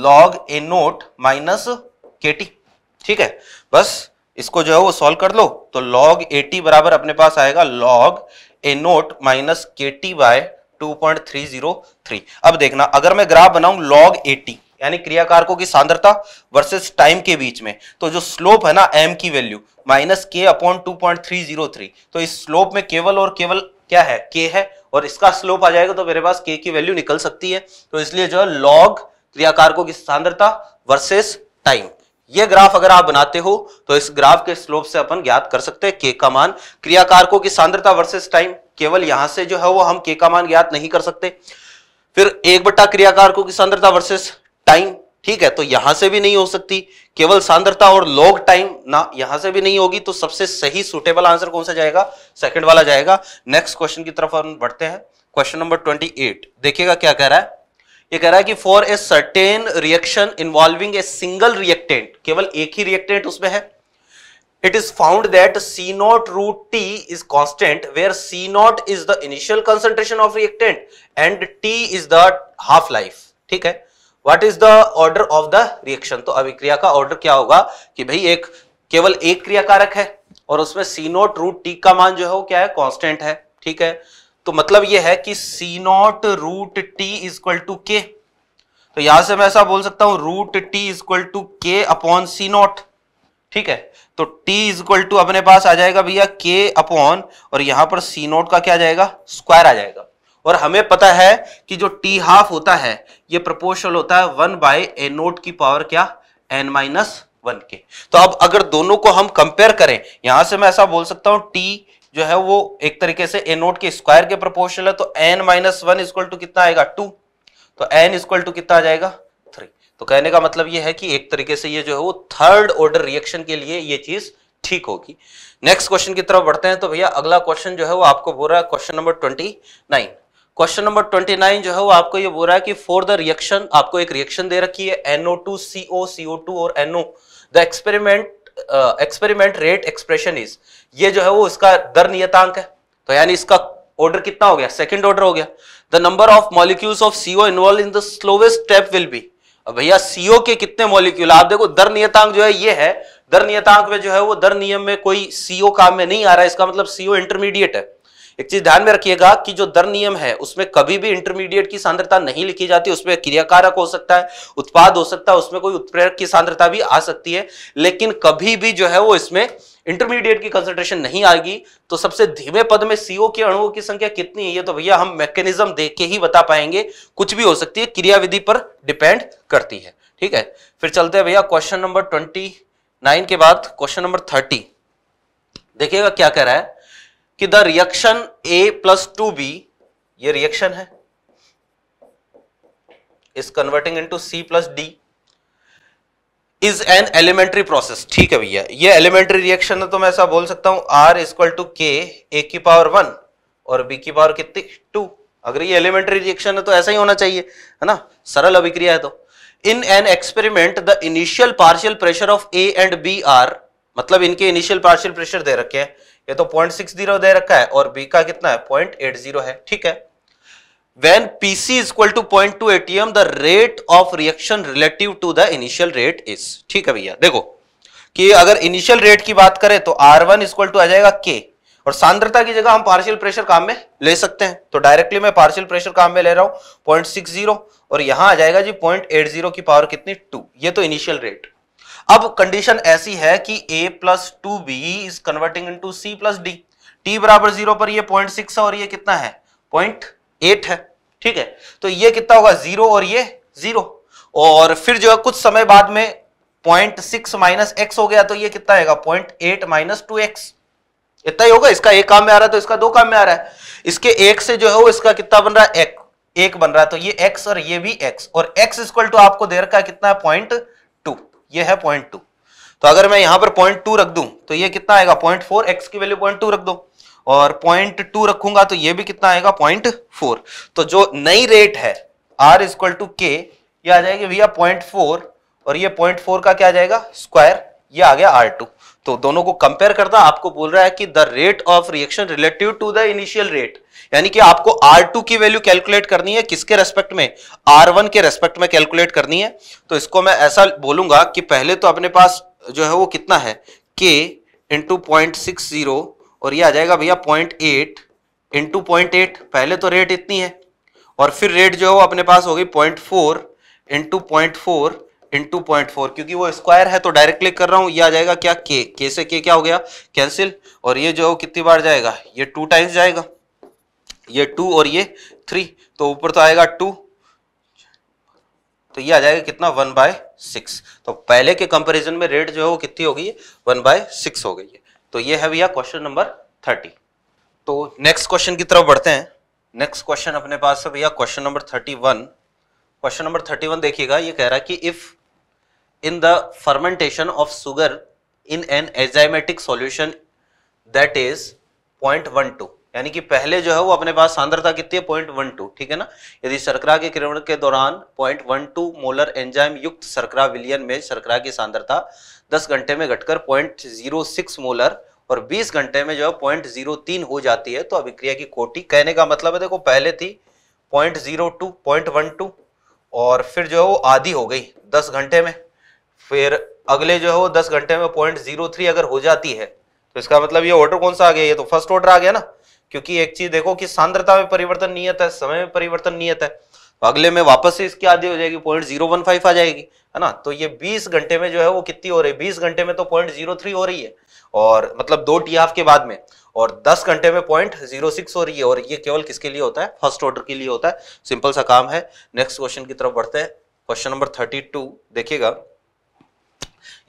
log A naught minus K T ठीक है बस इसको जो है वो सॉल्व कर लो तो लॉग टी बराबर अपने पास आएगा log A naught minus K T by two point three zero three अब देखना अगर मैं ग्राफ बनाऊं लॉग एटी यानी क्रियाकारकों की सांद्रता वर्सेस टाइम के बीच में तो जो स्लोप है ना एम की value minus K upon two point three zero three तो इस स्लोप में केवल और केवल क्या है के है और इसका स्लोप आ जाएगा तो मेरे पास के की वैल्यू निकल सकती है तो इसलिए जो है लॉग क्रियाकारकों की सांद्रता वर्सेस टाइम ये ग्राफ अगर आप बनाते हो तो इस ग्राफ के स्लोप से अपन ज्ञात कर सकते हैं के का मान क्रियाकारकों की सांद्रता वर्सेस टाइम केवल यहां से जो है वो हम के का मान ज्ञात नहीं कर सकते फिर एक बट्टा क्रियाकारकों की सांद्रता वर्सेस टाइम ठीक है तो यहां से भी नहीं हो सकती केवल सांद्रता और लॉग टाइम ना यहां से भी नहीं होगी तो सबसे सही सुटेबल आंसर कौन सा जाएगा सेकंड वाला जाएगा नेक्स्ट क्वेश्चन की तरफ हम बढ़ते हैं क्वेश्चन नंबर ट्वेंटी एट देखिएगा क्या कह रहा है ये कह रहा है कि for a certain reaction involving a single reactant केवल एक ही रिएक्टेंट उसमें है it is found that C naught root T is constant where C naught is the initial concentration of reactant and T is the half life ठीक है what is the order of the reaction तो अभिक्रिया का order क्या होगा कि भाई एक केवल एक क्रियाकारक है और उसमें सी नॉट रूट टी का मान जो है वो क्या है कॉन्स्टेंट है ठीक है तो मतलब ये है कि C naught root T is equal to K तो यहां से मैं ऐसा बोल सकता हूं root T is equal to K upon C naught ठीक है तो t इजक्वल टू अपने पास आ जाएगा भैया k अपॉन और यहां पर c नोट का क्या आ जाएगा स्क्वायर आ जाएगा और हमें पता है कि जो t हाफ होता है ये प्रपोर्शनल होता है वन बाय ए नोट की पावर क्या एन माइनस वन के तो अब अगर दोनों को हम कंपेयर करें यहां से मैं ऐसा बोल सकता हूं t जो है वो एक तरीके से ए नोट के स्क्वायर के प्रोपोर्शनल है तो N minus one equal to कितना आएगा टू तो एन इक्वल टू कितना आ जाएगा थ्री तो कहने का मतलब ये है कि एक तरीके से ये जो है वो थर्ड ऑर्डर रिएक्शन के लिए ये चीज़ ठीक होगी नेक्स्ट क्वेश्चन की तरफ बढ़ते हैं तो भैया अगला क्वेश्चन जो है वो आपको बोल रहा है question number twenty nine question number twenty nine जो है वो आपको ये बोल रहा है कि फॉर द रिएक्शन आपको एक रिएक्शन दे रखी है NO2 CO CO2 और NO the experiment experiment rate expression is ये जो है वो इसका दर नियतांक है तो यानी इसका ऑर्डर कितना हो गया सेकंड ऑर्डर हो गया the number of molecules of CO involve in the slowest step will be भैया सीओ के कितने मॉलिक्यूल आप देखो दर नियतांक जो है ये है दर नियतांक में जो है वो दर नियम में कोई सीओ काम में नहीं आ रहा है इसका मतलब सीओ इंटरमीडिएट है एक चीज ध्यान में रखिएगा कि जो दर नियम है उसमें कभी भी इंटरमीडिएट की सांद्रता नहीं लिखी जाती उसमें क्रियाकारक हो सकता है उत्पाद हो सकता है उसमें कोई उत्प्रेरक की सांद्रता भी आ सकती है लेकिन कभी भी जो है वो इसमें इंटरमीडिएट की कंसंट्रेशन नहीं आएगी तो सबसे धीमे पद में सीओ के अणुओं की संख्या कितनी है ये तो भैया हम मैकेनिज्म देख के ही बता पाएंगे कुछ भी हो सकती है क्रियाविधि पर डिपेंड करती है ठीक है फिर चलते हैं भैया क्वेश्चन नंबर ट्वेंटी नाइन के बाद क्वेश्चन नंबर थर्टी देखिएगा क्या कह रहा है कि the reaction A plus two B ये रिएक्शन है is converting into C plus D is an elementary process ठीक है भैया ये एलिमेंट्री रिएक्शन है तो मैं ऐसा बोल सकता हूं are is equal to K A की पावर वन और बी की पावर कितनी टू अगर ये एलिमेंट्री रिएक्शन है तो ऐसा ही होना चाहिए है ना सरल अभिक्रिया है तो in an experiment the initial partial pressure of A and B are मतलब इनके इनिशियल पार्शियल प्रेशर दे रखे हैं ये तो पॉइंट सिक्स जीरो दे रखा है और बी का कितना है पॉइंट एट जीरो है ठीक है when is equal to point two atm the rate of reaction relative to the initial rate is ठीक है भैया देखो कि अगर इनिशियल रेट की बात करें तो आर वन इक्वल टू आ जाएगा के और सांद्रता की जगह हम पार्शियल प्रेशर काम में ले सकते हैं तो डायरेक्टली मैं पार्शियल प्रेशर काम में ले रहा हूं 0.60 और यहां आ जाएगा जी 0.80 की पावर कितनी 2 ये तो इनिशियल रेट अब कंडीशन ऐसी है कि A plus two B is converting into C plus D T बराबर जीरो पर ये पॉइंट सिक्स है और ये कितना है पॉइंट एट है ठीक है तो ये कितना होगा जीरो और ये जीरो और फिर जो है कुछ समय बाद में पॉइंट सिक्स माइनस एक्स हो गया तो ये कितना आएगा point eight minus two X इतना ही होगा इसका एक काम में आ रहा है तो इसका दो काम में आ रहा है इसके एक से जो है वो इसका कितना बन रहा है एक एक बन रहा है तो ये एक्स और ये भी एक्स और एक्स इक्वल टू आपको दे रखा है कितना है पॉइंट ये है पॉइंट टू तो अगर मैं यहां पर पॉइंट टू रख दूं तो ये कितना आएगा पॉइंट फोर एक्स की वैल्यू पॉइंट टू रख दो और पॉइंट टू रखूंगा तो ये भी कितना आएगा पॉइंट फोर तो जो नई रेट है आर इजक्वल टू के ये आ जाएगी भैया पॉइंट फोर और ये पॉइंट फोर का क्या आ जाएगा स्क्वायर ये आ गया आर टू तो दोनों को कंपेयर करता आपको बोल रहा है कि the rate of reaction relative to the initial rate यानी कि आपको R2 की वैल्यू कैलकुलेट करनी है किसके रेस्पेक्ट में R1 के रेस्पेक्ट में कैलकुलेट करनी है तो इसको मैं ऐसा बोलूंगा कि पहले तो अपने पास जो है वो कितना है K into point six zero और ये आ जाएगा भैया point eight into point eight पहले तो रेट इतनी है और फिर रेट जो है वो अपने पास होगी point four into point four into point four क्योंकि वो स्क्वायर है तो डायरेक्ट क्लिक कर रहा हूं ये आ जाएगा क्या के के से के क्या हो गया कैंसिल और ये जो कितनी बार जाएगा ये टू टाइम्स जाएगा ये टू और ये थ्री तो ऊपर तो आएगा टू तो ये आ जाएगा कितना वन बाय सिक्स तो पहले के कंपैरिजन में रेट जो है वो कितनी हो गई है वन बाय सिक्स हो गई है तो ये है भैया क्वेश्चन नंबर थर्टी तो नेक्स्ट क्वेश्चन की तरफ बढ़ते हैं नेक्स्ट क्वेश्चन अपने पास है भैया question number thirty one question number thirty one देखिएगा ये कह रहा है कि if in the fermentation of sugar in an enzymatic solution that is 0.12 यानी कि पहले जो है वो अपने पास सांद्रता कितनी है 0.12 ठीक है ना यदि शर्करा के किरण के दौरान 0.12 मोलर एंजाइम युक्त शर्करा विलियन में शर्करा की सांद्रता 10 घंटे में घटकर 0.06 मोलर और 20 घंटे में जो है 0.03 हो जाती है तो अभिक्रिया की कोटि कहने का मतलब है देखो पहले थी 0.02 0.12 और फिर जो है वो आधी हो गई 10 घंटे में फिर अगले जो है वो दस घंटे में पॉइंट जीरो थ्री अगर हो जाती है तो इसका मतलब ये ऑर्डर कौन सा आ गया ये तो फर्स्ट ऑर्डर आ गया ना क्योंकि एक चीज देखो कि सांद्रता में परिवर्तन नियत है समय में परिवर्तन नियत है तो अगले में वापस से इसकी आधी हो जाएगी पॉइंट जीरो वन फाइव आ जाएगी है ना तो ये बीस घंटे में जो है वो कितनी हो रही है बीस घंटे में तो पॉइंट जीरो थ्री हो रही है और मतलब दो टी हाफ के बाद में और दस घंटे में पॉइंट जीरो सिक्स हो रही है और ये केवल किसके लिए होता है फर्स्ट ऑर्डर के लिए होता है सिंपल सा काम है नेक्स्ट क्वेश्चन की तरफ बढ़ते हैं क्वेश्चन नंबर थर्टी टू देखिएगा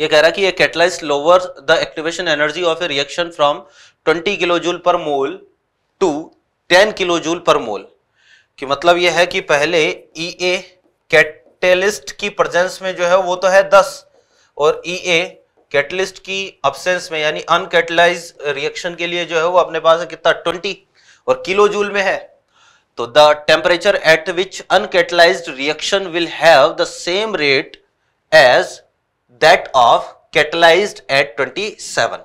ये कह रहा है कि ये catalyst lower the activation energy of a reaction from 20 kilo joule per mole to 10 kilo joule per मोल कि मतलब ये है कि पहले ई ए कैटलिस्ट की प्रेजेंस में जो है वो तो है 10 और ई ए कैटलिस्ट की अब्सेंस में यानी अनकैटलाइज रिएक्शन के लिए जो है वो अपने पास है कितना ट्वेंटी और किलो जूल में है तो the temperature at which uncatalysed reaction will have the same rate as that of catalysed at 27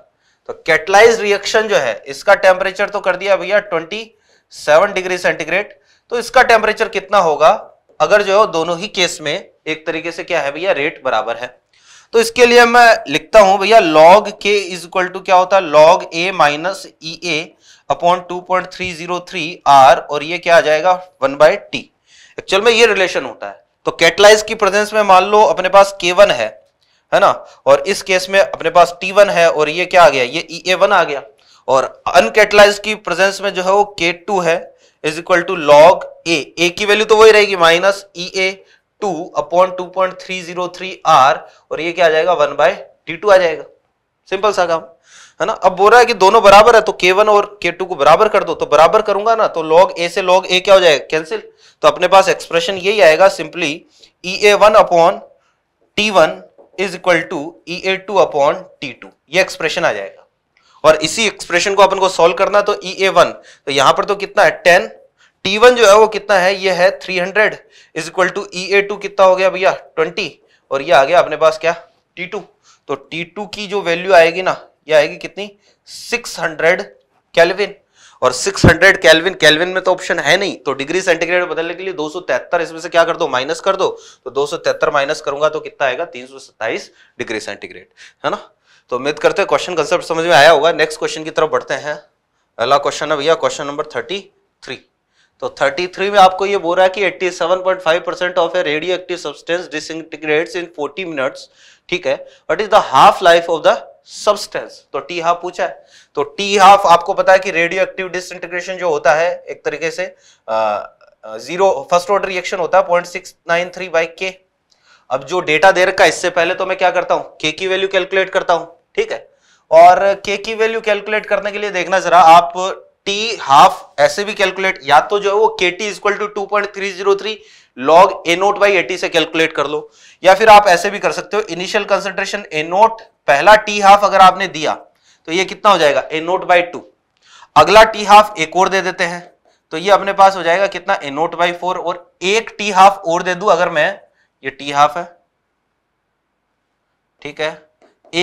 तो कैटलाइज रिएक्शन जो है इसका टेम्परेचर तो कर दिया भैया 27 डिग्री सेंटीग्रेड तो इसका टेम्परेचर कितना होगा अगर जो है दोनों ही केस में एक तरीके से क्या है भैया रेट बराबर है तो इसके लिए मैं लिखता हूं भैया log K is equal to क्या होता है log A minus E A upon two point three zero three R और ये क्या आ जाएगा वन बाय टी एक्चुअल में ये रिलेशन होता है तो कैटलाइज की प्रेजेंस में मान लो अपने पास के वन है है ना और इस केस में अपने पास टी वन है और ये क्या आ गया ये ई ए वन आ गया और अनकेटलाइज की प्रेजेंस में जो है वो के टू है is equal to log A A की वैल्यू तो वही रहेगी minus E A two upon two point three zero three R और ये क्या आ जाएगा वन बाय टी टू आ जाएगा सिंपल सा काम है ना अब बोल रहा है कि दोनों बराबर है तो के वन और के टू को बराबर कर दो तो बराबर करूंगा ना तो लॉग ए से लॉग ए क्या हो जाएगा कैंसिल तो अपने पास एक्सप्रेशन यही आएगा simply E A one upon T one is equal to E A two upon T two ये एक्सप्रेशन आ जाएगा और इसी एक्सप्रेशन को अपन को सोल्व करना तो ई ए वन तो यहां पर तो कितना है टेन टी वन जो है वो कितना है ये है three hundred is equal to E A two कितना हो गया भैया ट्वेंटी और ये आ गया अपने पास क्या टी टू तो टी टू की जो वैल्यू आएगी ना ये आएगी कितनी सिक्स हंड्रेड कैलविन और 600 हंड्रेड कैलविन कैलविन में तो ऑप्शन है नहीं तो डिग्री सेंटीग्रेड बदलने के लिए दो इसमें से क्या कर दो माइनस कर दो तो दो माइनस करूंगा तो कितना आएगा तीन डिग्री सेंटीग्रेड है ना तो उम्मीद करते हैं क्वेश्चन कंसेप्ट समझ में आया होगा नेक्स्ट क्वेश्चन की तरफ बढ़ते हैं अगला क्वेश्चन है भैया क्वेश्चन नंबर थर्टी थ्री तो 33 में आपको ये बोल रहा है कि 87.5 percent of a radioactive substance disintegrates in 40 minutes ठीक है what is the half life of the substance तो टी हाफ पूछा है तो टी हाफ आपको पता है कि रेडियो एक्टिव डिसइंटीग्रेशन जो होता है एक तरीके से जीरो फर्स्ट ऑर्डर रिएक्शन होता है point six nine three by K अब जो डेटा दे रखा है इससे पहले तो मैं क्या करता हूं के की वैल्यू कैलकुलेट करता हूं ठीक है और के की वैल्यू कैलकुलेट करने के लिए देखना जरा आप टी हाफ ऐसे भी कैलकुलेट या तो जो है वो K T equal to two point three zero three log A naught by A T से कैलकुलेट कर लो या फिर आप ऐसे भी कर सकते हो इनिशियल कंसेंट्रेशन ए नोट पहला टी हाफ अगर आपने दिया तो ये कितना हो जाएगा ए नोट बाई टू अगला टी हाफ एक और दे देते हैं तो ये अपने पास हो जाएगा कितना ए नोट बाई फोर और एक टी हाफ और दे दू अगर मैं ये टी हाफ है ठीक है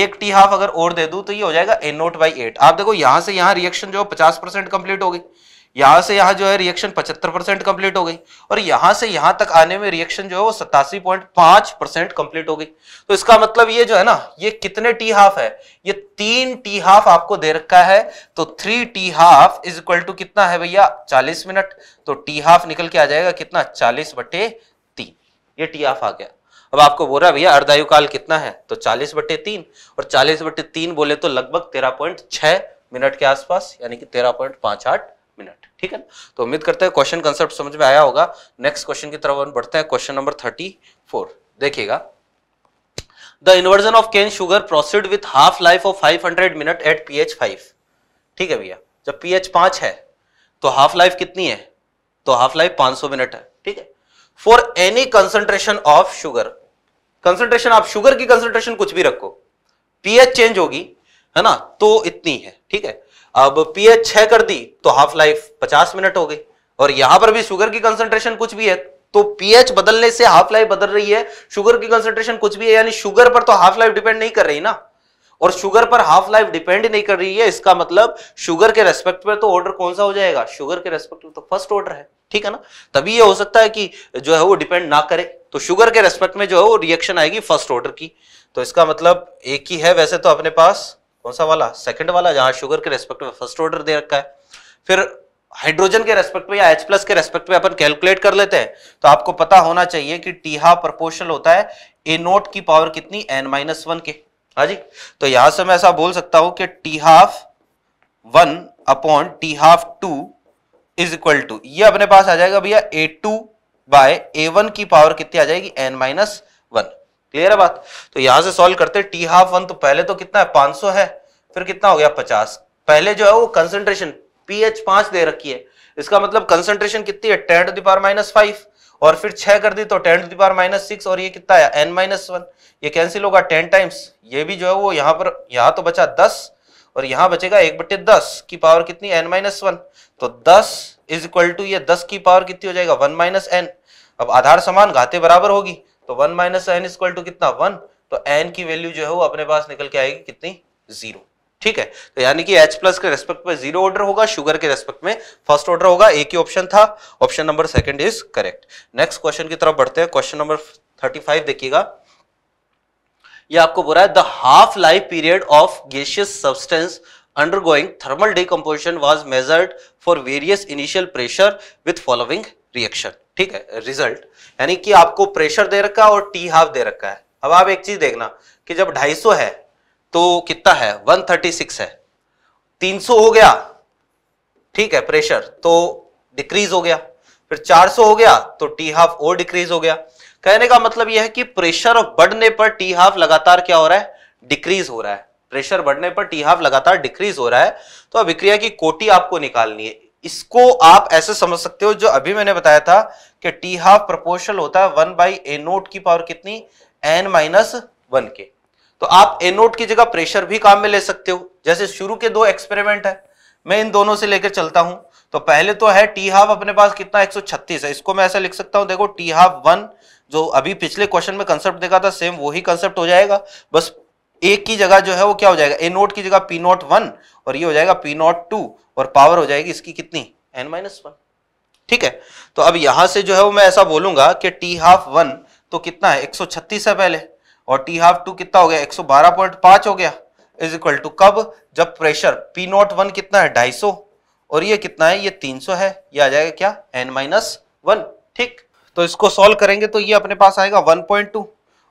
एक टी हाफ अगर और दे दू तो ये हो जाएगा ए नोट बाई एट आप देखो यहां से यहां रिएक्शन जो पचास परसेंट कंप्लीट हो गई यहां से यहाँ जो है रिएक्शन 75 परसेंट कंप्लीट हो गई और यहां से यहां तक आने में रिएक्शन जो है वो सतासी पॉइंट पांच परसेंट कंप्लीट हो गई तो इसका मतलब ये जो है ना ये कितने टी हाफ है ये तीन टी हाफ आपको दे रखा है तो three T half is equal to कितना है भैया चालीस मिनट तो टी हाफ निकल के आ जाएगा कितना चालीस बटे तीन ये टी हाफ आ गया अब आपको बोल रहा भैया अर्धायु काल कितना है तो चालीस बटे तीन और चालीस बटे तीन बोले तो लगभग तेरह पॉइंट छह मिनट के आसपास यानी कि तेरह पॉइंट पांच आठ ठीक है तो उम्मीद करते हैं क्वेश्चन कंसेप्ट समझ में आया होगा नेक्स्ट क्वेश्चन की तरफ बढ़ते हैं क्वेश्चन नंबर थर्टी फोर देखिएगा the inversion of cane sugar proceed with half life of 500 minute at P H five ठीक है भैया जब पी एच पांच है तो हाफ लाइफ कितनी है तो हाफ लाइफ 500 मिनट है ठीक है for any concentration of sugar concentration आप शुगर की कंसेंट्रेशन कुछ भी रखो पीएच चेंज होगी है ना तो इतनी है ठीक है अब पीएच छह कर दी तो हाफ लाइफ पचास मिनट हो गई और यहां पर भी शुगर की कंसंट्रेशन कुछ भी है तो पीएच बदलने से हाफ लाइफ बदल रही है शुगर की कंसंट्रेशन कुछ भी है यानी शुगर पर तो हाफ लाइफ डिपेंड नहीं कर रही ना और शुगर पर हाफ लाइफ डिपेंड नहीं कर रही है इसका मतलब शुगर के रेस्पेक्ट में तो ऑर्डर कौन सा हो जाएगा शुगर के रेस्पेक्ट में तो फर्स्ट ऑर्डर है ठीक है ना तभी ये हो सकता है कि जो है वो डिपेंड ना करे तो शुगर के रेस्पेक्ट में जो है वो रिएक्शन आएगी फर्स्ट ऑर्डर की तो इसका मतलब एक ही है वैसे तो अपने पास कौन सा वाला सेकंड वाला जहां शुगर के रेस्पेक्ट में फर्स्ट ऑर्डर दे रखा है फिर हाइड्रोजन के रेस्पेक्ट में या H प्लस के रेस्पेक्ट में अपन कैलकुलेट कर लेते हैं तो आपको पता होना चाहिए कि टीहा प्रोपोर्शनल होता है ए नोट की पावर कितनी एन माइनस वन के हाँ जी तो यहां से मैं ऐसा बोल सकता हूं कि T half one upon T half two is equal to ये अपने पास आ जाएगा भैया A two by A one की पावर कितनी आ जाएगी एन माइनस वन क्लियर है बात तो यहां से सॉल्व करते टी हाफ वन तो पहले तो कितना है 500 है फिर कितना हो गया 50 पहले जो है वो कंसेंट्रेशन पीएच पांच दे रखी है इसका मतलब कंसेंट्रेशन कितनी है ten to the power minus five और फिर छह कर दी तो ten to the power minus six और ये कितना है एन माइनस वन ये कैंसिल होगा टेन टाइम्स ये भी जो है वो यहाँ पर यहाँ तो बचा दस और यहाँ बचेगा एक बटे दस की पावर कितनी एन माइनस वन तो दस इज इक्वल टू ये दस की पावर कितनी हो जाएगा वन माइनस एन अब आधार समान घाते बराबर होगी तो one minus N equal to कितना वन तो एन की वैल्यू जो है वो अपने पास निकल के आएगी कितनी जीरो ठीक है तो यानी कि H प्लस के रेस्पेक्ट में जीरो ऑर्डर होगा शुगर के रेस्पेक्ट में फर्स्ट ऑर्डर होगा एक ही ऑप्शन था option number second is correct next question की तरफ बढ़ते हैं क्वेश्चन नंबर 35 देखिएगा ये आपको बोला है the half life period of gaseous substance undergoing thermal decomposition was measured for various initial pressure with following reaction ठीक है रिजल्ट यानी कि आपको प्रेशर दे रखा है और टी हाफ दे रखा है अब आप एक चीज देखना कि जब 250 है तो कितना है 136 है 300 हो गया ठीक है प्रेशर तो डिक्रीज हो गया फिर 400 हो गया तो टी हाफ और डिक्रीज हो गया कहने का मतलब यह है कि प्रेशर बढ़ने पर टी हाफ लगातार क्या हो रहा है डिक्रीज हो रहा है प्रेशर बढ़ने पर टी हाफ लगातार डिक्रीज हो रहा है तो अब विक्रिया की कोटी आपको निकालनी है इसको आप ऐसे समझ सकते हो जो अभी मैंने बताया था कि टी हाफ प्रपोर्शनल होता है वन बाई ए नोट की पावर कितनी एन माइनस वन के तो आप ए नोट की जगह प्रेशर भी काम में ले सकते हो जैसे शुरू के दो एक्सपेरिमेंट है मैं इन दोनों से लेकर चलता हूं तो पहले तो है टी हाफ अपने पास कितना 136 है इसको मैं ऐसा लिख सकता हूं देखो टी हाफ वन जो अभी पिछले क्वेश्चन में कंसेप्ट देखा था सेम वही कंसेप्ट हो जाएगा बस एक की जगह जो है वो क्या हो जाएगा ए नोट की जगह पी नोट वन और ये हो जाएगा पी नोट टू और पावर हो जाएगी इसकी कितनी एन माइनस वन ठीक है तो अब यहां से जो है वो मैं ऐसा बोलूंगा कि टी हाफ वन तो कितना है 136 है पहले और टी हाफ टू कितना हो गया 112.5 हो गया इज इक्वल टू कब जब प्रेशर पी नोट वन कितना है 250 और ये कितना है ये 300 है ये आ जाएगा क्या एन माइनस वन ठीक तो इसको सोल्व करेंगे तो ये अपने पास आएगा 1.2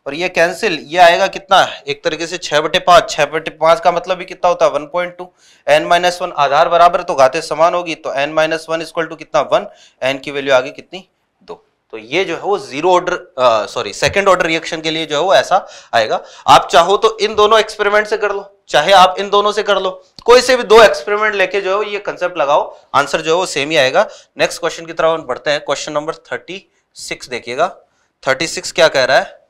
और ये कैंसिल ये आएगा कितना एक तरीके से छह बटे पांच छह बटे पांच का मतलब भी कितना होता है एन माइनस वन आधार बराबर तो घाते समान होगी तो N minus one is equal to कितना वन एन की वैल्यू आगे कितनी दो तो ये जो है वो zero order sorry second order reaction के लिए जो है वो ऐसा आएगा आप चाहो तो इन दोनों एक्सपेरिमेंट से कर लो चाहे आप इन दोनों से कर लो कोई से भी दो एक्सपेरिमेंट लेके जो है ये कंसेप्ट लगाओ आंसर जो है वो सेम ही आएगा नेक्स्ट क्वेश्चन की तरफ हम बढ़ते हैं क्वेश्चन नंबर थर्टी सिक्स देखिएगा थर्टी सिक्स क्या कह रहा है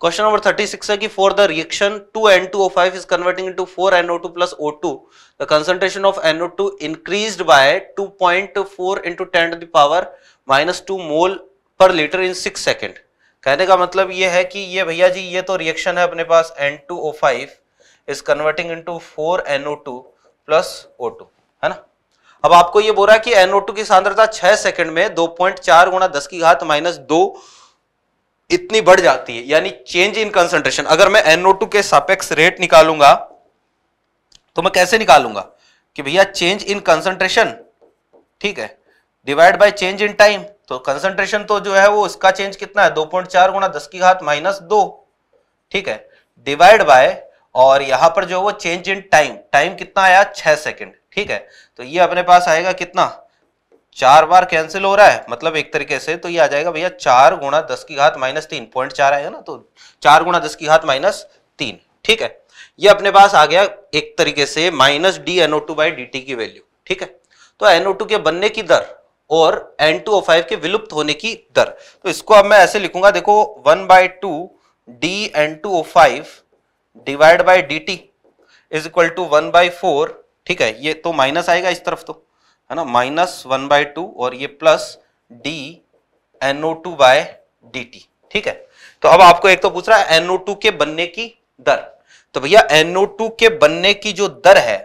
क्वेश्चन नंबर 36 है कि for the reaction 2N2O5 is converting into 4NO2 plus O2 the concentration of NO2 increased by 2.4 into 10 to the power minus two mole per litre in six second कहने का मतलब ये है कि ये भैया जी ये तो रिएक्शन है अपने पास N2O5 is converting into 4NO2 plus O2 है ना अब आपको ये बोल रहा है कि NO2 की सांद्रता 6 सेकंड में 2.4 पॉइंट चार गुणा दस की घात माइनस दो इतनी बढ़ जाती है यानी चेंज इन कंसंट्रेशन अगर मैं NO2 के सापेक्ष रेट निकालूंगा तो मैं कैसे निकालूंगा कि भैया चेंज इन कंसंट्रेशन ठीक है divide by change in time तो कंसंट्रेशन तो जो है वो इसका चेंज कितना है दो पॉइंट चार गुना दस की घात माइनस दो ठीक है डिवाइड बाय और यहां पर जो वो चेंज इन टाइम टाइम कितना आया छह सेकेंड ठीक है तो ये अपने पास आएगा कितना चार बार कैंसिल हो रहा है मतलब एक तरीके से तो ये आ जाएगा भैया चार गुणा दस की घात माइनस तीन पॉइंट चार आएगा ना तो चार गुणा दस की घात माइनस तीन ठीक है ये अपने पास आ गया एक तरीके से minus D N O two by D T की वैल्यू ठीक है तो एनओ टू के बनने की दर और एन टू ओ फाइव के विलुप्त होने की दर तो इसको अब मैं ऐसे लिखूंगा देखो one by two D N two O five divide by D T is equal to one by four ठीक है ये तो माइनस आएगा इस तरफ तो है ना माइनस वन बाय टू और ये plus D N O two by D T ठीक है तो अब आपको एक तो पूछ रहा है एनओ टू के बनने की दर तो भैया एनओ टू के बनने की जो दर है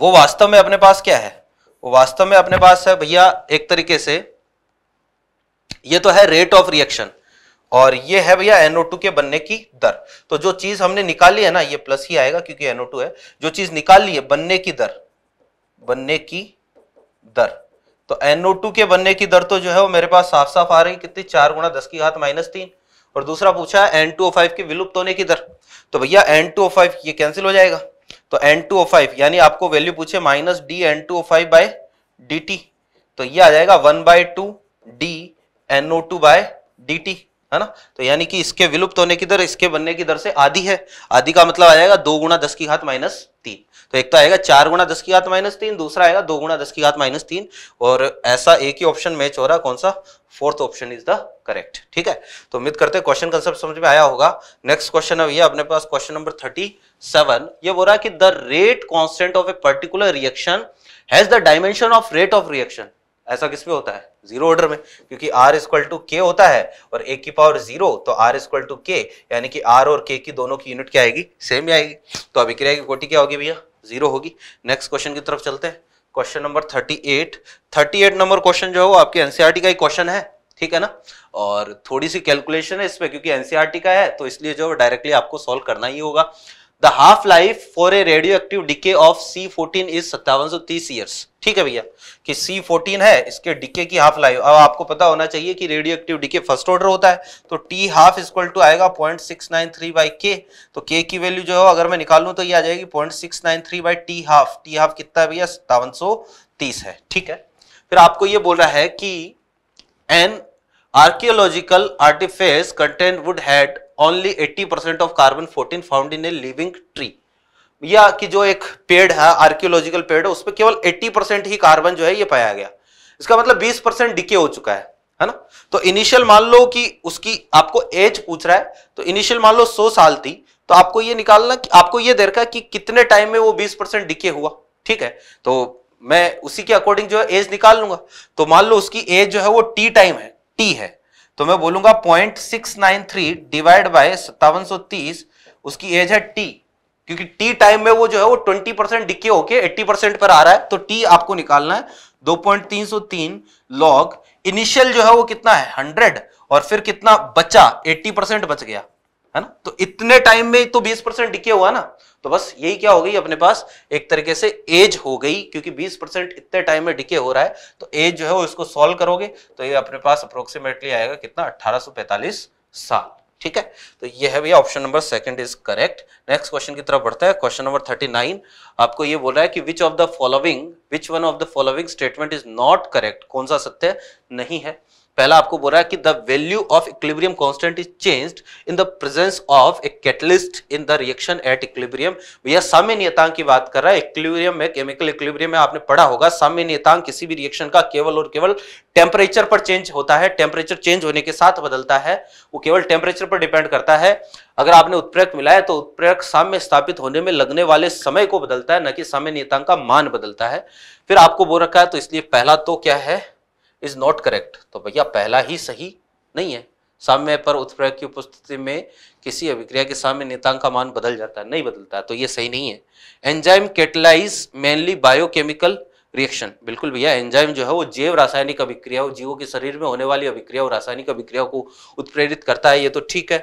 वो वास्तव में अपने पास क्या है वो वास्तव में अपने पास है भैया एक तरीके से ये तो है रेट ऑफ रिएक्शन और ये है भैया NO2 के बनने की दर तो जो चीज हमने निकाली है ना ये प्लस ही आएगा क्योंकि NO2 है जो चीज निकाल ली है बनने की दर बनने की दर तो NO2 के बनने की दर तो जो है वो मेरे पास साफ साफ आ रही कितनी चार गुणा दस की घात माइनस तीन और दूसरा पूछा है N2O5 के विलुप्त होने की दर तो भैया N2O5 ये कैंसिल हो जाएगा तो N2O5 यानी आपको वैल्यू पूछे minus D N two O five by D T तो ये आ जाएगा one by two D N O two by D T है ना तो यानी कि इसके विलुप्त होने की दर इसके बनने की दर से आधी है आधी का मतलब आ जाएगा दो गुणा दस की घात माइनस तीन तो एक तो आएगा चार गुणा दस की घात माइनस तीन दूसरा आएगा दो गुणा दस की घात माइनस तीन और ऐसा एक ही ऑप्शन मैच हो रहा कौन सा fourth option is the correct ठीक है तो उम्मीद करते क्वेश्चन कंसेप्ट समझ में आया होगा नेक्स्ट क्वेश्चन अब ये अपने पास क्वेश्चन नंबर थर्टी सेवन ये बोल रहा है कि the rate constant of a particular reaction has the dimension of rate of reaction ऐसा किसमें होता है जीरो ऑर्डर में क्योंकि r इक्वल टू के होता है और एक की पावर जीरो तो r इक्वल टू के यानी कि r और k की दोनों की यूनिट क्या आएगी सेम ही आएगी तो अभिक्रिया की कोटि क्या होगी भैया जीरो होगी नेक्स्ट क्वेश्चन की तरफ चलते हैं question number thirty eight thirty eight number question जो है वो आपके एनसीईआरटी e का ही क्वेश्चन है ठीक है ना और थोड़ी सी कैलकुलेशन है इसमें क्योंकि एनसीईआरटी e का है तो इसलिए जो डायरेक्टली आपको सॉल्व करना ही होगा the half life for a radioactive decay of C fourteen is सत्तावन सौ तीस ईयर्स ठीक है भैया कि सी फोर्टीन है इसके डिके की हाफ लाइफ अब आपको पता होना चाहिए कि radioactive decay first order होता है तो टी हाफ इक्वल टू आएगा point six nine three by K तो के की वैल्यू जो है अगर मैं निकाल निकालू तो ये आ जाएगी point six nine three by T half T half कितना है भैया सत्तावन सौ तीस है ठीक है फिर आपको ये बोल रहा है कि an archaeological artefact content wood had only 80 percent of carbon 14 found in a living tree या कि जो एक पेड़ है आर्कियोलॉजिकल पेड़ है उसमें केवल 80 परसेंट ही कार्बन जो है ये पाया गया इसका मतलब 20 परसेंट डिके हो चुका है है ना तो इनिशियल मान लो कि उसकी आपको एज पूछ रहा है तो इनिशियल मान लो 100 साल थी तो आपको ये निकालना कि आपको ये देखा कि कितने टाइम में वो 20 परसेंट डिके हुआ ठीक है तो मैं उसी के अकॉर्डिंग जो है एज निकाल लूंगा तो मान लो उसकी एज जो है वो टी टाइम है टी है तो मैं बोलूंगा point six nine three divide by सत्तावन सौ तीस उसकी एज है टी क्योंकि टी टाइम में वो जो है वो ट्वेंटी परसेंट डिके होके एट्टी परसेंट पर आ रहा है तो टी आपको निकालना है दो पॉइंट तीन सौ तीन लॉग इनिशियल जो है वो कितना है हंड्रेड और फिर कितना बचा एट्टी परसेंट बच गया है ना तो इतने टाइम में तो 20 परसेंट डिके हुआ ना तो बस यही क्या हो गई अपने पास एक तरीके से एज हो गई क्योंकि 20 परसेंट इतने टाइम में डिके हो रहा है तो एज जो है वो इसको सॉल्व करोगे तो ये अपने पास अप्रोक्सीमेटली आएगा कितना 1845 साल ठीक है तो ये है भैया option number second is correct next question की तरफ बढ़ता है क्वेश्चन नंबर थर्टी नाइन आपको ये बोला है कि which of the following which one of the following statement is not correct कौन सा सत्य नहीं है पहला आपको बोल रहा है कि the value of equilibrium constant is change in the presence of a catalyst in the reaction at equilibrium भैया साम्य नियतांक की बात कर रहा है इक्लिब्रियम में केमिकल इक्लिब्रियम में आपने पढ़ा होगा साम्य नियतांक किसी भी रिएक्शन का केवल और केवल टेम्परेचर पर चेंज होता है टेम्परेचर चेंज होने के साथ बदलता है वो केवल टेम्परेचर पर डिपेंड करता है अगर आपने उत्प्रेरक मिलाया तो उत्प्रेरक साम्य स्थापित होने में लगने वाले समय को बदलता है न कि साम्य नियतांक का मान बदलता है फिर आपको बोल रखा है तो इसलिए पहला तो क्या है इज नॉट करेक्ट तो भैया पहला ही सही नहीं है साम्य पर उत्प्रेक की उपस्थिति में किसी अभिक्रिया के साम्य नेतांग का मान बदल जाता है नहीं बदलता है तो ये सही नहीं है enzyme catalyse mainly biochemical reaction बिल्कुल भैया एंजाइम जो है वो जैव रासायनिक अभिक्रिया जीवों के शरीर में होने वाली अभिक्रिया और रासायनिक अभिक्रिया को उत्प्रेरित करता है ये तो ठीक है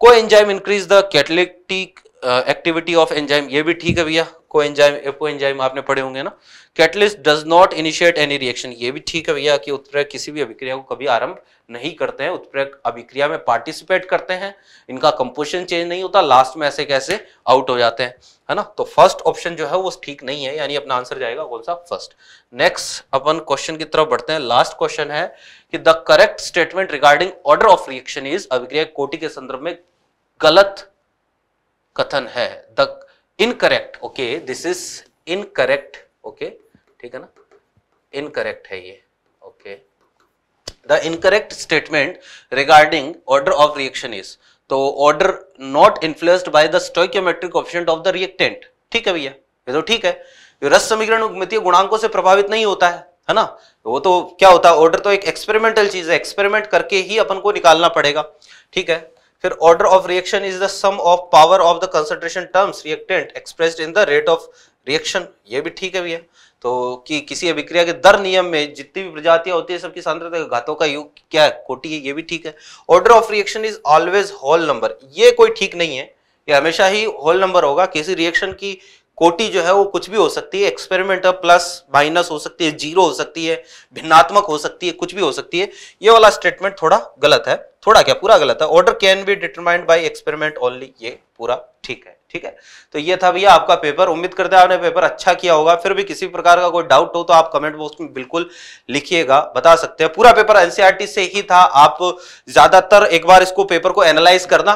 को enzyme increase the catalytic activity of enzyme ये भी ठीक है भैया कोएंजाइम एपोएंजाइम आपने पढ़े होंगे ना catalyst does not initiate any reaction ये भी ठीक है भैया कि उत्प्रेरक किसी भी अभिक्रिया को कभी आरंभ नहीं करते हैं उत्प्रेरक अभिक्रिया में पार्टिसिपेट करते हैं इनका कंपोजिशन चेंज नहीं होता लास्ट में ऐसे कैसे आउट हो जाते हैं है ना तो फर्स्ट ऑप्शन जो है वो ठीक नहीं है यानी अपना आंसर जाएगा कौन सा फर्स्ट नेक्स्ट अपन क्वेश्चन की तरफ बढ़ते हैं लास्ट क्वेश्चन है कि the correct statement regarding order of reaction is अभिक्रिया कोटि के संदर्भ में गलत कथन है the incorrect okay this is incorrect okay ठीक है ना इनकरेक्ट है ये okay the incorrect statement regarding order of reaction is तो order not influenced by the stoichiometric option of the reactant ठीक है भैया ये तो ठीक है रस समीकरण गुणांकों से प्रभावित नहीं होता है है ना वो तो क्या होता है ऑर्डर तो एक एक्सपेरिमेंटल चीज है एक्सपेरिमेंट करके ही अपन को निकालना पड़ेगा ठीक है फिर order of reaction is the sum of power of the concentration terms reactant expressed in the rate of reaction ये भी ठीक है भैया तो कि किसी अभिक्रिया के दर नियम में जितनी भी प्रजातियां होती है सबकी सांद्रता घातों का युग क्या है कोटी है ये भी ठीक है order of reaction is always whole number ये कोई ठीक नहीं है ये हमेशा ही होल नंबर होगा किसी रिएक्शन की कोटी जो है वो कुछ भी हो सकती है एक्सपेरिमेंट प्लस माइनस हो सकती है जीरो हो सकती है भिन्नात्मक हो सकती है कुछ भी हो सकती है ये वाला स्टेटमेंट थोड़ा गलत है थोड़ा क्या पूरा गलत है order can be determined by experiment only ये पूरा ठीक है ठीक है तो ये था भैया आपका पेपर उम्मीद करते हैं आपने पेपर अच्छा किया होगा फिर भी किसी प्रकार का कोई डाउट हो तो आप कमेंट बॉक्स में बिल्कुल लिखिएगा बता सकते हैं पूरा पेपर एनसीईआरटी e से ही था आप ज्यादातर एक बार इसको पेपर को एनालाइज करना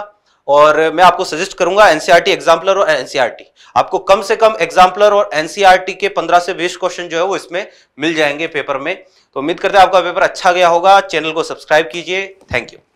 और मैं आपको सजेस्ट करूंगा एनसीईआरटी एग्जाम्पलर e और एनसीईआरटी e आपको कम से कम एग्जाम्पलर और एनसीईआरटी e के 15 से 20 क्वेश्चन जो है वो इसमें मिल जाएंगे पेपर में तो उम्मीद करते हैं आपका पेपर अच्छा गया होगा चैनल को सब्सक्राइब कीजिए थैंक यू